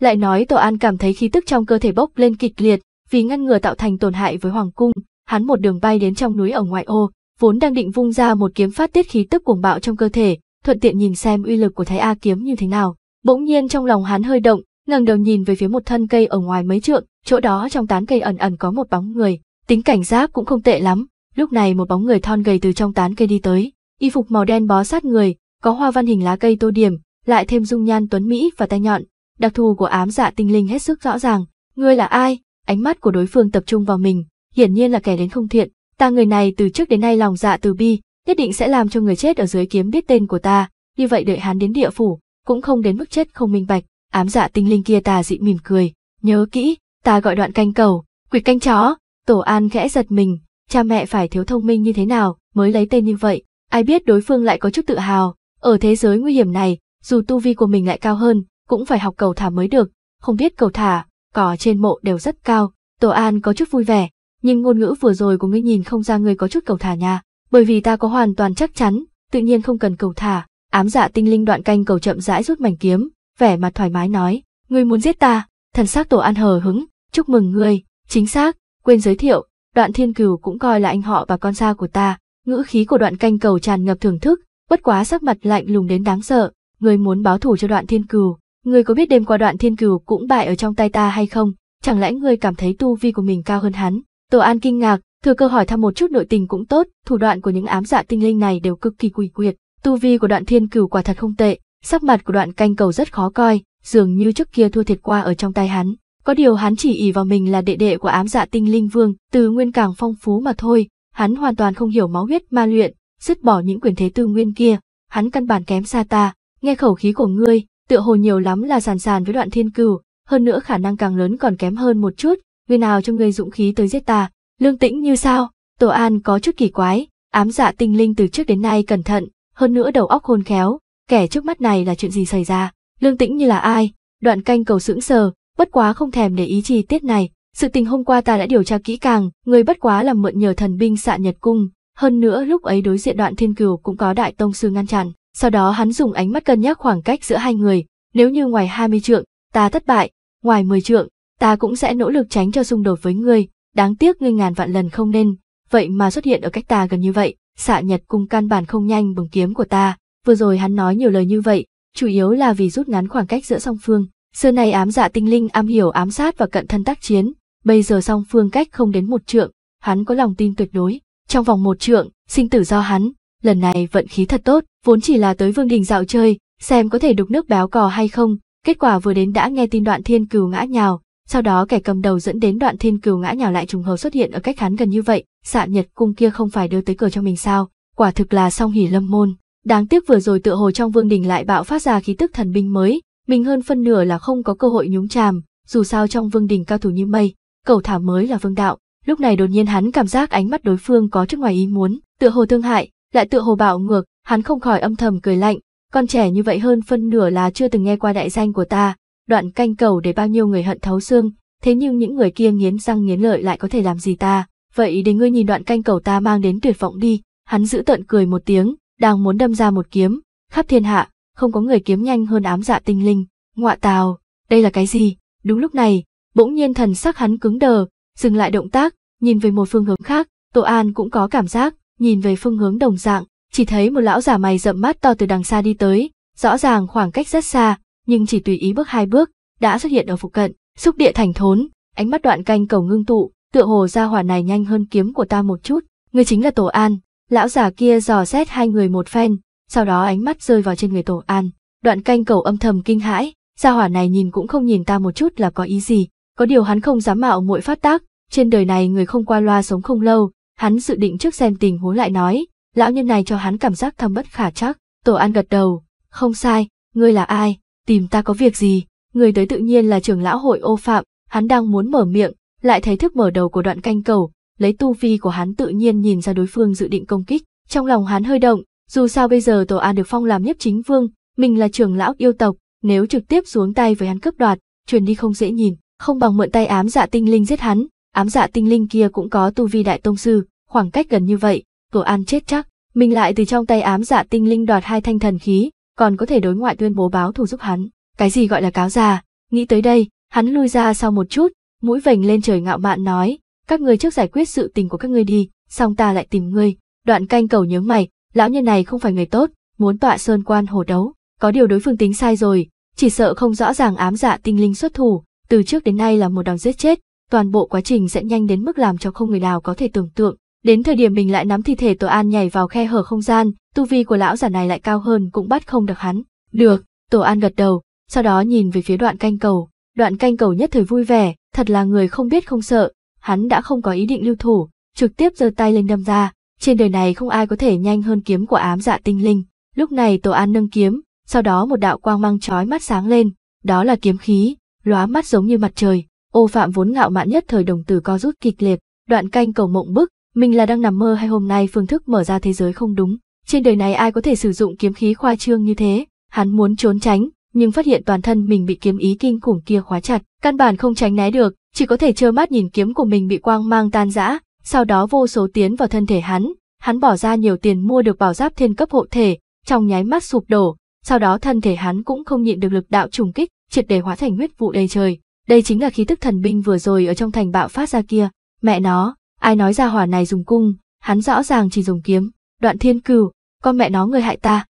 Lại nói Tổ An cảm thấy khí tức trong cơ thể bốc lên kịch liệt, vì ngăn ngừa tạo thành tổn hại với Hoàng Cung, hắn một đường bay đến trong núi ở ngoại ô, vốn đang định vung ra một kiếm phát tiết khí tức cuồng bạo trong cơ thể, thuận tiện nhìn xem uy lực của Thái A kiếm như thế nào. Bỗng nhiên trong lòng hắn hơi động, ngẩng đầu nhìn về phía một thân cây ở ngoài mấy trượng, chỗ đó trong tán cây ẩn ẩn có một bóng người, tính cảnh giác cũng không tệ lắm. Lúc này một bóng người thon gầy từ trong tán cây đi tới, y phục màu đen bó sát người, có hoa văn hình lá cây tô điểm, lại thêm dung nhan tuấn mỹ và tay nhọn, Đặc thù của ám dạ tinh linh hết sức rõ ràng. Ngươi là ai? Ánh mắt của đối phương tập trung vào mình, hiển nhiên là kẻ đến không thiện. Ta người này từ trước đến nay lòng dạ từ bi, nhất định sẽ làm cho người chết ở dưới kiếm biết tên của ta. Như vậy đợi hắn đến địa phủ, cũng không đến mức chết không minh bạch. Ám dạ tinh linh kia tà dị mỉm cười. Nhớ kỹ, ta gọi đoạn canh cầu, quỷ canh chó. Tổ an khẽ giật mình, cha mẹ phải thiếu thông minh như thế nào mới lấy tên như vậy. Ai biết đối phương lại có chút tự hào, ở thế giới nguy hiểm này, dù tu vi của mình lại cao hơn, cũng phải học cầu thả mới được, không biết cầu thả, cỏ trên mộ đều rất cao, Tổ An có chút vui vẻ, nhưng ngôn ngữ vừa rồi của ngươi nhìn không ra ngươi có chút cầu thả nha, bởi vì ta có hoàn toàn chắc chắn, tự nhiên không cần cầu thả, ám dạ tinh linh đoạn canh cầu chậm rãi rút mảnh kiếm, vẻ mặt thoải mái nói, ngươi muốn giết ta, thần sắc Tổ An hờ hứng, chúc mừng ngươi, chính xác, quên giới thiệu, đoạn thiên cửu cũng coi là anh họ và con xa của ta, ngữ khí của đoạn canh cầu tràn ngập thưởng thức, bất quá sắc mặt lạnh lùng đến đáng sợ, ngươi muốn báo thù cho đoạn thiên cừu. Ngươi có biết đêm qua đoạn thiên cửu cũng bại ở trong tay ta hay không? Chẳng lẽ ngươi cảm thấy tu vi của mình cao hơn hắn? Tổ An kinh ngạc, thừa cơ hỏi thăm một chút nội tình cũng tốt, thủ đoạn của những ám dạ tinh linh này đều cực kỳ quỷ quyệt. Tu vi của đoạn thiên cửu quả thật không tệ, sắc mặt của đoạn canh cầu rất khó coi, dường như trước kia thua thiệt qua ở trong tay hắn. Có điều hắn chỉ ỉ vào mình là đệ đệ của ám dạ tinh linh vương, từ nguyên càng phong phú mà thôi, hắn hoàn toàn không hiểu máu huyết ma luyện, dứt bỏ những quyền thế tư nguyên kia, hắn căn bản kém xa ta, nghe khẩu khí của ngươi, tựa hồ nhiều lắm là sàn sàn với đoạn thiên cừu, hơn nữa khả năng càng lớn còn kém hơn một chút, người nào cho ngươi dũng khí tới giết ta, lương tĩnh như sao, Tổ An có chút kỳ quái, ám dạ tinh linh từ trước đến nay cẩn thận, hơn nữa đầu óc khôn khéo, kẻ trước mắt này là chuyện gì xảy ra, lương tĩnh như là ai, đoạn canh cầu sững sờ, bất quá không thèm để ý chi tiết này, sự tình hôm qua ta đã điều tra kỹ càng, người bất quá là mượn nhờ thần binh xạ nhật cung, hơn nữa lúc ấy đối diện đoạn thiên cửu cũng có đại tông sư ngăn chặn, sau đó hắn dùng ánh mắt cân nhắc khoảng cách giữa hai người, nếu như ngoài 20 trượng, ta thất bại, ngoài 10 trượng, ta cũng sẽ nỗ lực tránh cho xung đột với ngươi, đáng tiếc ngươi ngàn vạn lần không nên, vậy mà xuất hiện ở cách ta gần như vậy, xạ nhật cung căn bản không nhanh bằng kiếm của ta, vừa rồi hắn nói nhiều lời như vậy, chủ yếu là vì rút ngắn khoảng cách giữa song phương, xưa nay ám dạ tinh linh am hiểu ám sát và cận thân tác chiến, bây giờ song phương cách không đến một trượng, hắn có lòng tin tuyệt đối, trong vòng một trượng, sinh tử do hắn, lần này vận khí thật tốt, vốn chỉ là tới Vương Đình dạo chơi, xem có thể đục nước béo cò hay không, kết quả vừa đến đã nghe tin đoạn thiên cừu ngã nhào, sau đó kẻ cầm đầu dẫn đến đoạn thiên cừu ngã nhào lại trùng hợp xuất hiện ở cách hắn gần như vậy, xạ nhật cung kia không phải đưa tới cửa cho mình sao, quả thực là song hỉ lâm môn. Đáng tiếc vừa rồi tựa hồ trong Vương Đình lại bạo phát ra khí tức thần binh mới, mình hơn phân nửa là không có cơ hội nhúng chàm, dù sao trong Vương Đình cao thủ như mây, cầu thả mới là vương đạo. Lúc này đột nhiên hắn cảm giác ánh mắt đối phương có chút ngoài ý muốn, tựa hồ thương hại, lại tựa hồ bảo ngược, hắn không khỏi âm thầm cười lạnh, con trẻ như vậy hơn phân nửa là chưa từng nghe qua đại danh của ta, đoạn canh cầu để bao nhiêu người hận thấu xương, thế nhưng những người kia nghiến răng nghiến lợi lại có thể làm gì ta, vậy để ngươi nhìn đoạn canh cầu ta mang đến tuyệt vọng đi, hắn giữ tợn cười một tiếng, đang muốn đâm ra một kiếm, khắp thiên hạ, không có người kiếm nhanh hơn ám dạ tinh linh, ngọa tào, đây là cái gì, đúng lúc này, bỗng nhiên thần sắc hắn cứng đờ, dừng lại động tác, nhìn về một phương hướng khác, Tô An cũng có cảm giác, nhìn về phương hướng đồng dạng, chỉ thấy một lão giả mày rậm mắt to từ đằng xa đi tới, rõ ràng khoảng cách rất xa, nhưng chỉ tùy ý bước hai bước, đã xuất hiện ở phụ cận, xúc địa thành thốn, ánh mắt đoạn canh cầu ngưng tụ, tựa hồ ra hỏa này nhanh hơn kiếm của ta một chút, người chính là Tổ An. Lão giả kia dò xét hai người một phen, sau đó ánh mắt rơi vào trên người Tổ An. Đoạn canh cầu âm thầm kinh hãi, gia hỏa này nhìn cũng không nhìn ta một chút là có ý gì, có điều hắn không dám mạo muội phát tác, trên đời này người không qua loa sống không lâu, hắn dự định trước xem tình huống lại nói, lão nhân này cho hắn cảm giác thâm bất khả chắc, tổ an gật đầu, không sai, ngươi là ai, tìm ta có việc gì, người tới tự nhiên là trưởng lão hội ô phạm, hắn đang muốn mở miệng, lại thấy thức mở đầu của đoạn canh cầu, lấy tu vi của hắn tự nhiên nhìn ra đối phương dự định công kích, trong lòng hắn hơi động, dù sao bây giờ tổ an được phong làm nhất chính vương, mình là trưởng lão yêu tộc, nếu trực tiếp xuống tay với hắn cướp đoạt, truyền đi không dễ nhìn, không bằng mượn tay ám dạ tinh linh giết hắn, ám dạ tinh linh kia cũng có tu vi đại tông sư, khoảng cách gần như vậy, tổ an chết chắc, mình lại từ trong tay ám dạ tinh linh đoạt hai thanh thần khí, còn có thể đối ngoại tuyên bố báo thù giúp hắn. Cái gì gọi là cáo già, nghĩ tới đây, hắn lui ra sau một chút, mũi vành lên trời ngạo mạn nói, các ngươi trước giải quyết sự tình của các ngươi đi, xong ta lại tìm ngươi. Đoạn canh cầu nhớ mày, lão nhân này không phải người tốt, muốn tọa sơn quan hồ đấu, có điều đối phương tính sai rồi, chỉ sợ không rõ ràng ám dạ tinh linh xuất thủ, từ trước đến nay là một đòn giết chết, toàn bộ quá trình sẽ nhanh đến mức làm cho không người nào có thể tưởng tượng. Đến thời điểm mình lại nắm thi thể Tổ An nhảy vào khe hở không gian, tu vi của lão giả này lại cao hơn cũng bắt không được hắn. Được, Tổ An gật đầu, sau đó nhìn về phía đoạn canh cầu. Đoạn canh cầu nhất thời vui vẻ, thật là người không biết không sợ, hắn đã không có ý định lưu thủ, trực tiếp giơ tay lên đâm ra. Trên đời này không ai có thể nhanh hơn kiếm của ám dạ tinh linh. Lúc này Tổ An nâng kiếm, sau đó một đạo quang mang chói mắt sáng lên, đó là kiếm khí, lóa mắt giống như mặt trời. Ô Phạm vốn ngạo mạn nhất thời đồng tử co rút kịch liệt, đoạn canh cầu mộng bức, mình là đang nằm mơ hay hôm nay phương thức mở ra thế giới không đúng, trên đời này ai có thể sử dụng kiếm khí khoa trương như thế, hắn muốn trốn tránh, nhưng phát hiện toàn thân mình bị kiếm ý kinh khủng kia khóa chặt, căn bản không tránh né được, chỉ có thể trơ mắt nhìn kiếm của mình bị quang mang tan rã, sau đó vô số tiến vào thân thể hắn, hắn bỏ ra nhiều tiền mua được bảo giáp thiên cấp hộ thể, trong nháy mắt sụp đổ, sau đó thân thể hắn cũng không nhịn được lực đạo trùng kích, triệt để hóa thành huyết vụ đầy trời, đây chính là khí tức thần binh vừa rồi ở trong thành bạo phát ra kia, mẹ nó, ai nói ra hỏa này dùng cung, hắn rõ ràng chỉ dùng kiếm, đoạn thiên cừu, con mẹ nó người hại ta.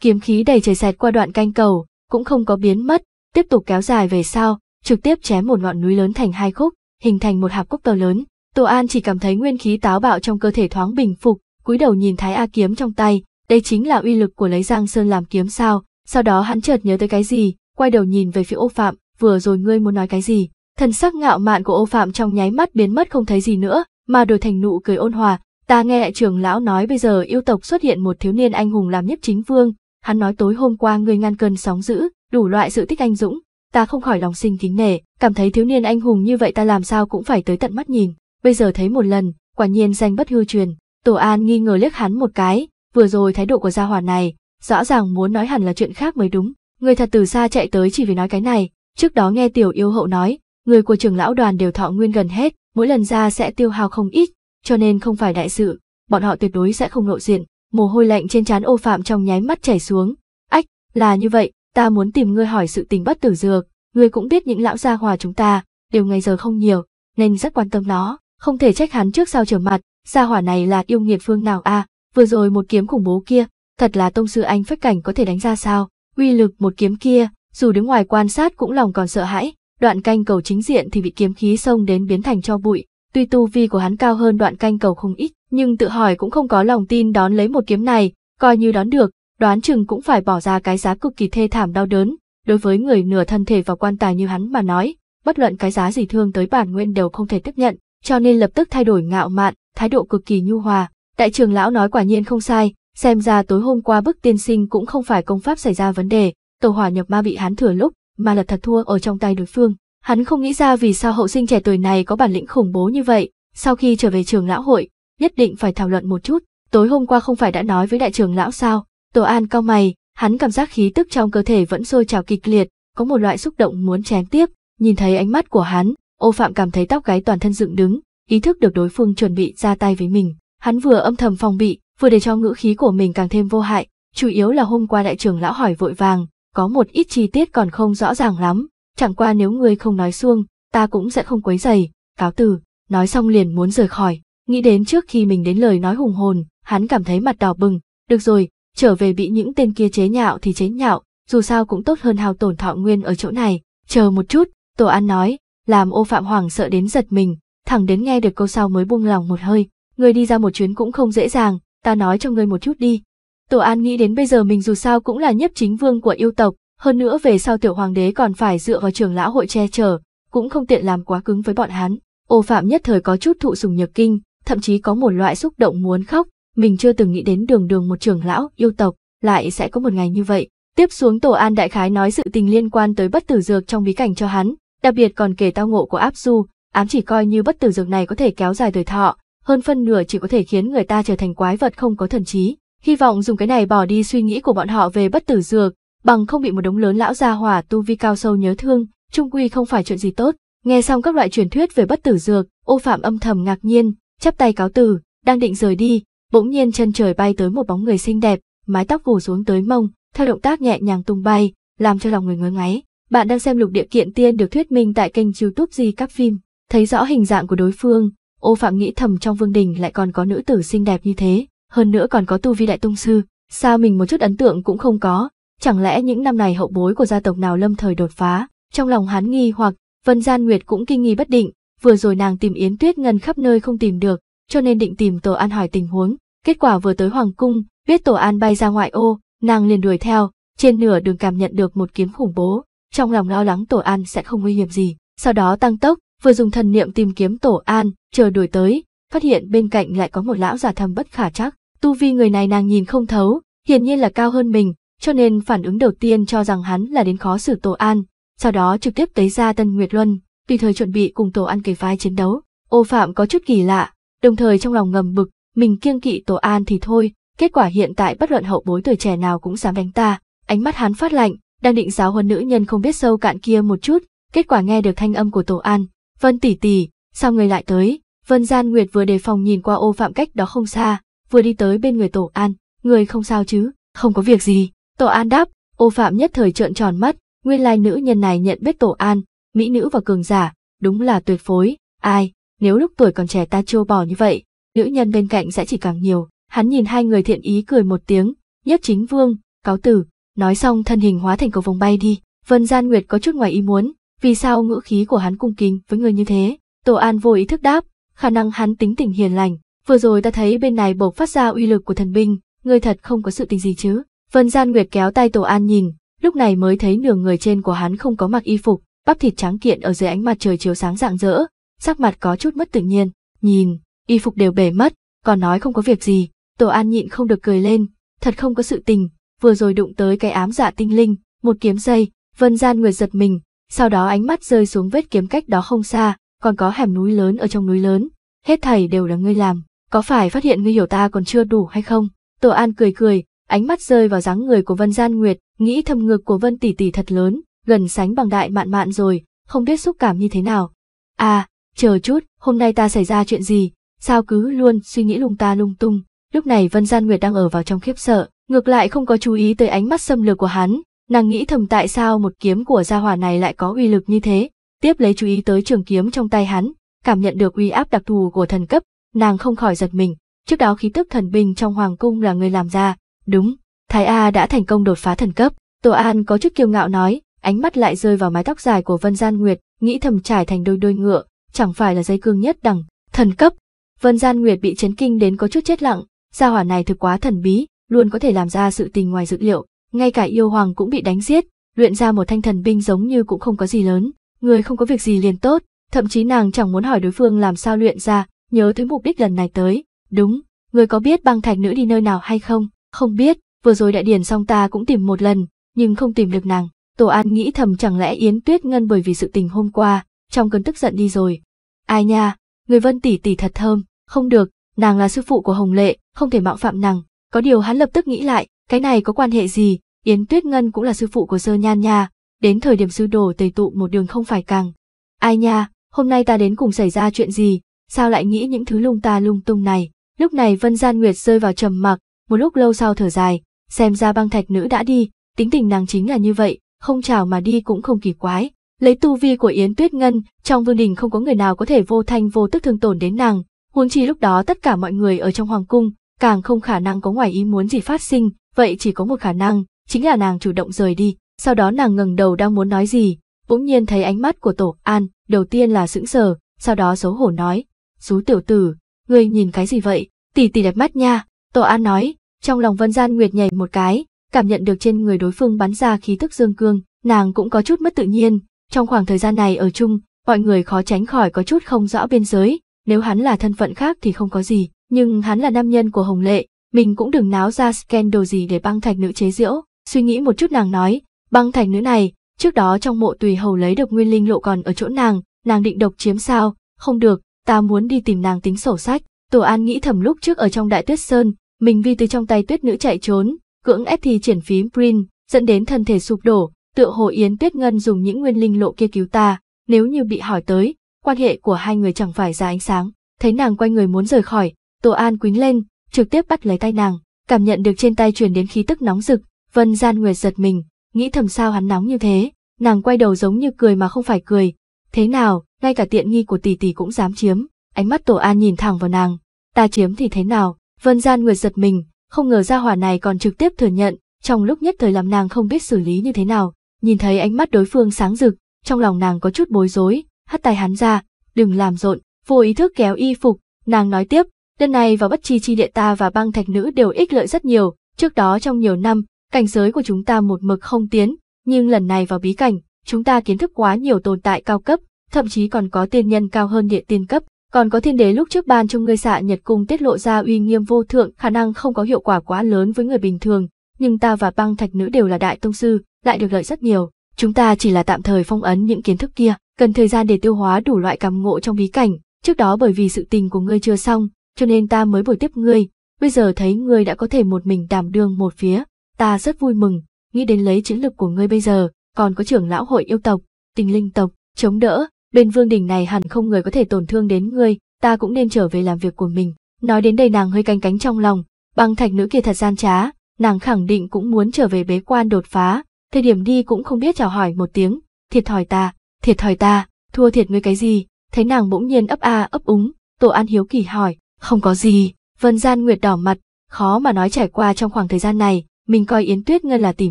Kiếm khí đầy trời xẹt qua đoạn canh cầu, cũng không có biến mất, tiếp tục kéo dài về sau, trực tiếp chém một ngọn núi lớn thành hai khúc, hình thành một hạp cốc to lớn. Tô An chỉ cảm thấy nguyên khí táo bạo trong cơ thể thoáng bình phục, cúi đầu nhìn Thái A kiếm trong tay, đây chính là uy lực của lấy Giang Sơn làm kiếm sao, sau đó hắn chợt nhớ tới cái gì, quay đầu nhìn về phía Ô Phạm, vừa rồi ngươi muốn nói cái gì? Thần sắc ngạo mạn của ô phạm trong nháy mắt biến mất không thấy gì nữa, mà đổi thành nụ cười ôn hòa. Ta nghe trưởng lão nói bây giờ yêu tộc xuất hiện một thiếu niên anh hùng làm nhất chính vương, hắn nói tối hôm qua ngươi ngăn cơn sóng dữ, đủ loại sự tích anh dũng, ta không khỏi lòng sinh kính nể, cảm thấy thiếu niên anh hùng như vậy ta làm sao cũng phải tới tận mắt nhìn, bây giờ thấy một lần, quả nhiên danh bất hư truyền. Tổ An nghi ngờ liếc hắn một cái, vừa rồi thái độ của gia hỏa này, rõ ràng muốn nói hẳn là chuyện khác mới đúng, người thật từ xa chạy tới chỉ vì nói cái này, Trước đó nghe tiểu yêu hậu nói, người của trưởng lão đoàn đều thọ nguyên gần hết, mỗi lần ra sẽ tiêu hao không ít, cho nên không phải đại sự, bọn họ tuyệt đối sẽ không lộ diện. Mồ hôi lạnh trên trán ô phạm trong nháy mắt chảy xuống. Ách, là như vậy, ta muốn tìm ngươi hỏi sự tình bất tử dược, ngươi cũng biết những lão gia hòa chúng ta, đều ngày giờ không nhiều, nên rất quan tâm nó, không thể trách hắn trước sau trở mặt, gia hỏa này là yêu nghiệt phương nào a? vừa rồi một kiếm khủng bố kia, thật là tông sư anh phách cảnh có thể đánh ra sao, uy lực một kiếm kia, dù đứng ngoài quan sát cũng lòng còn sợ hãi, đoạn canh cầu chính diện thì bị kiếm khí xông đến biến thành cho bụi, tuy tu vi của hắn cao hơn đoạn canh cầu không ít, nhưng tự hỏi cũng không có lòng tin đón lấy một kiếm này, coi như đón được, đoán chừng cũng phải bỏ ra cái giá cực kỳ thê thảm đau đớn, đối với người nửa thân thể và quan tài như hắn mà nói, bất luận cái giá gì thương tới bản nguyên đều không thể tiếp nhận, cho nên lập tức thay đổi ngạo mạn, thái độ cực kỳ nhu hòa. Đại trường lão nói quả nhiên không sai, xem ra tối hôm qua bức tiên sinh cũng không phải công pháp xảy ra vấn đề, Tổ hỏa nhập ma bị hắn thừa lúc, mà lật thật thua ở trong tay đối phương. Hắn không nghĩ ra vì sao hậu sinh trẻ tuổi này có bản lĩnh khủng bố như vậy, sau khi trở về trường lão hội, nhất định phải thảo luận một chút. Tối hôm qua không phải đã nói với đại trưởng lão sao, Tổ An cao mày, hắn cảm giác khí tức trong cơ thể vẫn sôi trào kịch liệt, có một loại xúc động muốn chém tiếp, nhìn thấy ánh mắt của hắn, ô phạm cảm thấy tóc gáy toàn thân dựng đứng, ý thức được đối phương chuẩn bị ra tay với mình. Hắn vừa âm thầm phòng bị, vừa để cho ngữ khí của mình càng thêm vô hại, chủ yếu là hôm qua đại trưởng lão hỏi vội vàng, có một ít chi tiết còn không rõ ràng lắm, chẳng qua nếu ngươi không nói xuông, ta cũng sẽ không quấy dày, cáo từ, nói xong liền muốn rời khỏi, nghĩ đến trước khi mình đến lời nói hùng hồn, hắn cảm thấy mặt đỏ bừng, được rồi, trở về bị những tên kia chế nhạo thì chế nhạo, dù sao cũng tốt hơn hao tổn thọ nguyên ở chỗ này, chờ một chút, Tổ An nói, làm ô Phạm Hoàng sợ đến giật mình, thẳng đến nghe được câu sau mới buông lòng một hơi, người đi ra một chuyến cũng không dễ dàng, ta nói cho ngươi một chút đi, Tổ An nghĩ đến bây giờ mình dù sao cũng là nhiếp chính vương của yêu tộc, hơn nữa về sau tiểu hoàng đế còn phải dựa vào trưởng lão hội che chở, cũng không tiện làm quá cứng với bọn hắn. Ô Phạm nhất thời có chút thụ sùng nhược kinh, thậm chí có một loại xúc động muốn khóc, mình chưa từng nghĩ đến đường đường một trưởng lão yêu tộc, lại sẽ có một ngày như vậy. Tiếp xuống Tổ An đại khái nói sự tình liên quan tới bất tử dược trong bí cảnh cho hắn, đặc biệt còn kể tao ngộ của Áp Du, ám chỉ coi như bất tử dược này có thể kéo dài tuổi thọ, hơn phân nửa chỉ có thể khiến người ta trở thành quái vật không có thần trí, hy vọng dùng cái này bỏ đi suy nghĩ của bọn họ về bất tử dược, bằng không bị một đống lớn lão gia hỏa tu vi cao sâu nhớ thương, trung quy không phải chuyện gì tốt. Nghe xong các loại truyền thuyết về bất tử dược, Ô Phạm âm thầm ngạc nhiên, chắp tay cáo từ, đang định rời đi, bỗng nhiên chân trời bay tới một bóng người xinh đẹp, mái tóc phủ xuống tới mông, theo động tác nhẹ nhàng tung bay, làm cho lòng người ngứa ngáy. Bạn đang xem lục địa kiện tiên được thuyết minh tại kênh YouTube Di Các Phim, thấy rõ hình dạng của đối phương, Ô Phạm nghĩ thầm trong Vương Đình lại còn có nữ tử xinh đẹp như thế, hơn nữa còn có tu vi đại tung sư, sao mình một chút ấn tượng cũng không có, chẳng lẽ những năm này hậu bối của gia tộc nào lâm thời đột phá, trong lòng hắn nghi hoặc, Vân Gian Nguyệt cũng kinh nghi bất định, vừa rồi nàng tìm Yến Tuyết Ngân khắp nơi không tìm được, cho nên định tìm Tổ An hỏi tình huống, kết quả vừa tới Hoàng Cung, biết Tổ An bay ra ngoại ô, nàng liền đuổi theo, trên nửa đường cảm nhận được một kiếm khủng bố, trong lòng lo lắng Tổ An sẽ không nguy hiểm gì, sau đó tăng tốc, vừa dùng thần niệm tìm kiếm Tổ An, chờ đuổi tới, phát hiện bên cạnh lại có một lão già thầm bất khả chắc, Tu vi người này nàng nhìn không thấu, hiển nhiên là cao hơn mình, cho nên phản ứng đầu tiên cho rằng hắn là đến khó xử Tổ An, sau đó trực tiếp tới ra Tân Nguyệt Luân, tùy thời chuẩn bị cùng Tổ An kề vai chiến đấu. Ô Phạm có chút kỳ lạ, đồng thời trong lòng ngầm bực, mình kiêng kỵ Tổ An thì thôi, kết quả hiện tại bất luận hậu bối tuổi trẻ nào cũng dám đánh ta, ánh mắt hắn phát lạnh, đang định giáo huấn nữ nhân không biết sâu cạn kia một chút, kết quả nghe được thanh âm của Tổ An, "Vân tỷ tỷ, sao người lại tới?" Vân Gian Nguyệt vừa đề phòng nhìn qua Ô Phạm cách đó không xa, vừa đi tới bên người Tổ An, người không sao chứ, không có việc gì. Tổ An đáp, ô phạm nhất thời trợn tròn mắt, nguyên lai nữ nhân này nhận biết Tổ An, mỹ nữ và cường giả, đúng là tuyệt phối, ai, nếu lúc tuổi còn trẻ ta trâu bò như vậy, nữ nhân bên cạnh sẽ chỉ càng nhiều. Hắn nhìn hai người thiện ý cười một tiếng, nhất chính vương, cáo tử, nói xong thân hình hóa thành cầu vòng bay đi. Vân Gian Nguyệt có chút ngoài ý muốn, vì sao ngữ khí của hắn cung kính với người như thế? Tổ An vô ý thức đáp, khả năng hắn tính tình hiền lành, Vừa rồi ta thấy bên này bộc phát ra uy lực của thần binh, người thật không có sự tình gì chứ? Vân Gian Nguyệt kéo tay Tổ An nhìn, lúc này mới thấy nửa người trên của hắn không có mặc y phục, bắp thịt trắng kiện ở dưới ánh mặt trời chiếu sáng rạng rỡ, sắc mặt có chút mất tự nhiên, nhìn, y phục đều bể mất, còn nói không có việc gì, Tổ An nhịn không được cười lên, thật không có sự tình, vừa rồi đụng tới cái ám dạ tinh linh, một kiếm dây, Vân Gian Nguyệt giật mình, sau đó ánh mắt rơi xuống vết kiếm cách đó không xa, còn có hẻm núi lớn ở trong núi lớn, hết thảy đều là ngươi làm, có phải phát hiện ngươi hiểu ta còn chưa đủ hay không? Tổ An cười cười, ánh mắt rơi vào dáng người của Vân Gian Nguyệt, nghĩ thầm ngực của Vân tỷ tỷ thật lớn, gần sánh bằng đại mạn mạn rồi, không biết xúc cảm như thế nào. À, chờ chút, hôm nay ta xảy ra chuyện gì, sao cứ luôn suy nghĩ lung ta lung tung. Lúc này Vân Gian Nguyệt đang ở vào trong khiếp sợ, ngược lại không có chú ý tới ánh mắt xâm lược của hắn, nàng nghĩ thầm tại sao một kiếm của gia hỏa này lại có uy lực như thế, tiếp lấy chú ý tới trường kiếm trong tay hắn, cảm nhận được uy áp đặc thù của thần cấp, nàng không khỏi giật mình, trước đó khí tức thần binh trong hoàng cung là người làm ra, đúng, Thái A đã thành công đột phá thần cấp, Tổ An có chút kiêu ngạo nói, ánh mắt lại rơi vào mái tóc dài của Vân Gian Nguyệt, nghĩ thầm trải thành đôi đôi ngựa, chẳng phải là dây cương nhất đẳng, thần cấp. Vân Gian Nguyệt bị chấn kinh đến có chút chết lặng, gia hỏa này thực quá thần bí, luôn có thể làm ra sự tình ngoài dự liệu, ngay cả yêu hoàng cũng bị đánh giết, luyện ra một thanh thần binh giống như cũng không có gì lớn, người không có việc gì liền tốt, thậm chí nàng chẳng muốn hỏi đối phương làm sao luyện ra, nhớ tới mục đích lần này tới. Đúng, người có biết băng thạch nữ đi nơi nào hay không? Không biết, vừa rồi đại điển xong ta cũng tìm một lần, nhưng không tìm được nàng. Tổ An nghĩ thầm chẳng lẽ Yến Tuyết Ngân bởi vì sự tình hôm qua, trong cơn tức giận đi rồi. Ai nha, người vân tỷ tỷ thật thơm, không được, nàng là sư phụ của Hồng Lệ, không thể mạo phạm nàng. Có điều hắn lập tức nghĩ lại, cái này có quan hệ gì, Yến Tuyết Ngân cũng là sư phụ của Sơ Nhan nha, đến thời điểm sư đồ tề tụ một đường không phải càng. Ai nha, hôm nay ta đến cùng xảy ra chuyện gì, sao lại nghĩ những thứ lung ta lung tung này. Lúc này Vân Gian Nguyệt rơi vào trầm mặc, một lúc lâu sau thở dài, xem ra băng thạch nữ đã đi, tính tình nàng chính là như vậy, không chào mà đi cũng không kỳ quái. Lấy tu vi của Yến Tuyết Ngân, trong vương đình không có người nào có thể vô thanh vô tức thương tổn đến nàng, huống chi lúc đó tất cả mọi người ở trong hoàng cung, càng không khả năng có ngoài ý muốn gì phát sinh, vậy chỉ có một khả năng, chính là nàng chủ động rời đi. Sau đó nàng ngẩng đầu đang muốn nói gì, bỗng nhiên thấy ánh mắt của Tổ An, đầu tiên là sững sờ, sau đó xấu hổ nói, xú tiểu tử, ngươi nhìn cái gì vậy, tỷ tỷ đẹp mắt nha, tổ an nói, trong lòng Vân Gian Nguyệt nhảy một cái, cảm nhận được trên người đối phương bắn ra khí tức dương cương, nàng cũng có chút mất tự nhiên, trong khoảng thời gian này ở chung, mọi người khó tránh khỏi có chút không rõ biên giới, nếu hắn là thân phận khác thì không có gì, nhưng hắn là nam nhân của Hồng Lệ, mình cũng đừng náo ra scandal gì để băng thạch nữ chế diễu. suy nghĩ một chút nàng nói, băng thạch nữ này, trước đó trong mộ tùy hầu lấy được nguyên linh lộ còn ở chỗ nàng, nàng định độc chiếm sao, không được, ta muốn đi tìm nàng tính sổ sách. Tổ An nghĩ thầm lúc trước ở trong đại tuyết sơn, mình vì từ trong tay tuyết nữ chạy trốn, cưỡng ép thì triển phím Prin, dẫn đến thân thể sụp đổ, tựa hồ Yến Tuyết Ngân dùng những nguyên linh lộ kia cứu ta, nếu như bị hỏi tới, quan hệ của hai người chẳng phải ra ánh sáng. Thấy nàng quay người muốn rời khỏi, Tổ An quính lên, trực tiếp bắt lấy tay nàng, cảm nhận được trên tay truyền đến khí tức nóng rực, Vân Gian Nguyệt giật mình, nghĩ thầm sao hắn nóng như thế, nàng quay đầu giống như cười mà không phải cười. Thế nào, ngay cả tiện nghi của tỷ tỷ cũng dám chiếm. Ánh mắt Tổ An nhìn thẳng vào nàng, ta chiếm thì thế nào? Vân Gian Nguyệt giật mình, không ngờ ra hỏa này còn trực tiếp thừa nhận, trong lúc nhất thời làm nàng không biết xử lý như thế nào. Nhìn thấy ánh mắt đối phương sáng rực, trong lòng nàng có chút bối rối, hất tay hắn ra, đừng làm rộn, vô ý thức kéo y phục, nàng nói tiếp, lần này vào bất chi chi địa ta và băng thạch nữ đều ích lợi rất nhiều, trước đó trong nhiều năm, cảnh giới của chúng ta một mực không tiến, nhưng lần này vào bí cảnh, chúng ta kiến thức quá nhiều tồn tại cao cấp, thậm chí còn có tiên nhân cao hơn địa tiên cấp, còn có thiên đế lúc trước ban cho ngươi xạ nhật cung tiết lộ ra uy nghiêm vô thượng, khả năng không có hiệu quả quá lớn với người bình thường, nhưng ta và băng thạch nữ đều là đại tông sư, lại được lợi rất nhiều. Chúng ta chỉ là tạm thời phong ấn những kiến thức kia, cần thời gian để tiêu hóa đủ loại cảm ngộ trong bí cảnh, trước đó bởi vì sự tình của ngươi chưa xong, cho nên ta mới buổi tiếp ngươi, bây giờ thấy ngươi đã có thể một mình đảm đương một phía, ta rất vui mừng, nghĩ đến lấy chiến lực của ngươi bây giờ, còn có trưởng lão hội yêu tộc, tình linh tộc, chống đỡ, bên vương đình này hẳn không người có thể tổn thương đến ngươi, ta cũng nên trở về làm việc của mình. Nói đến đây nàng hơi canh cánh trong lòng, băng thạch nữ kia thật gian trá, nàng khẳng định cũng muốn trở về bế quan đột phá, thời điểm đi cũng không biết chào hỏi một tiếng, thiệt thòi ta, thiệt thòi ta, thua thiệt ngươi cái gì, thấy nàng bỗng nhiên ấp a ấp úng, tổ an hiếu kỳ hỏi, không có gì, vân gian nguyệt đỏ mặt, khó mà nói trải qua trong khoảng thời gian này, mình coi yến tuyết ngân là tỷ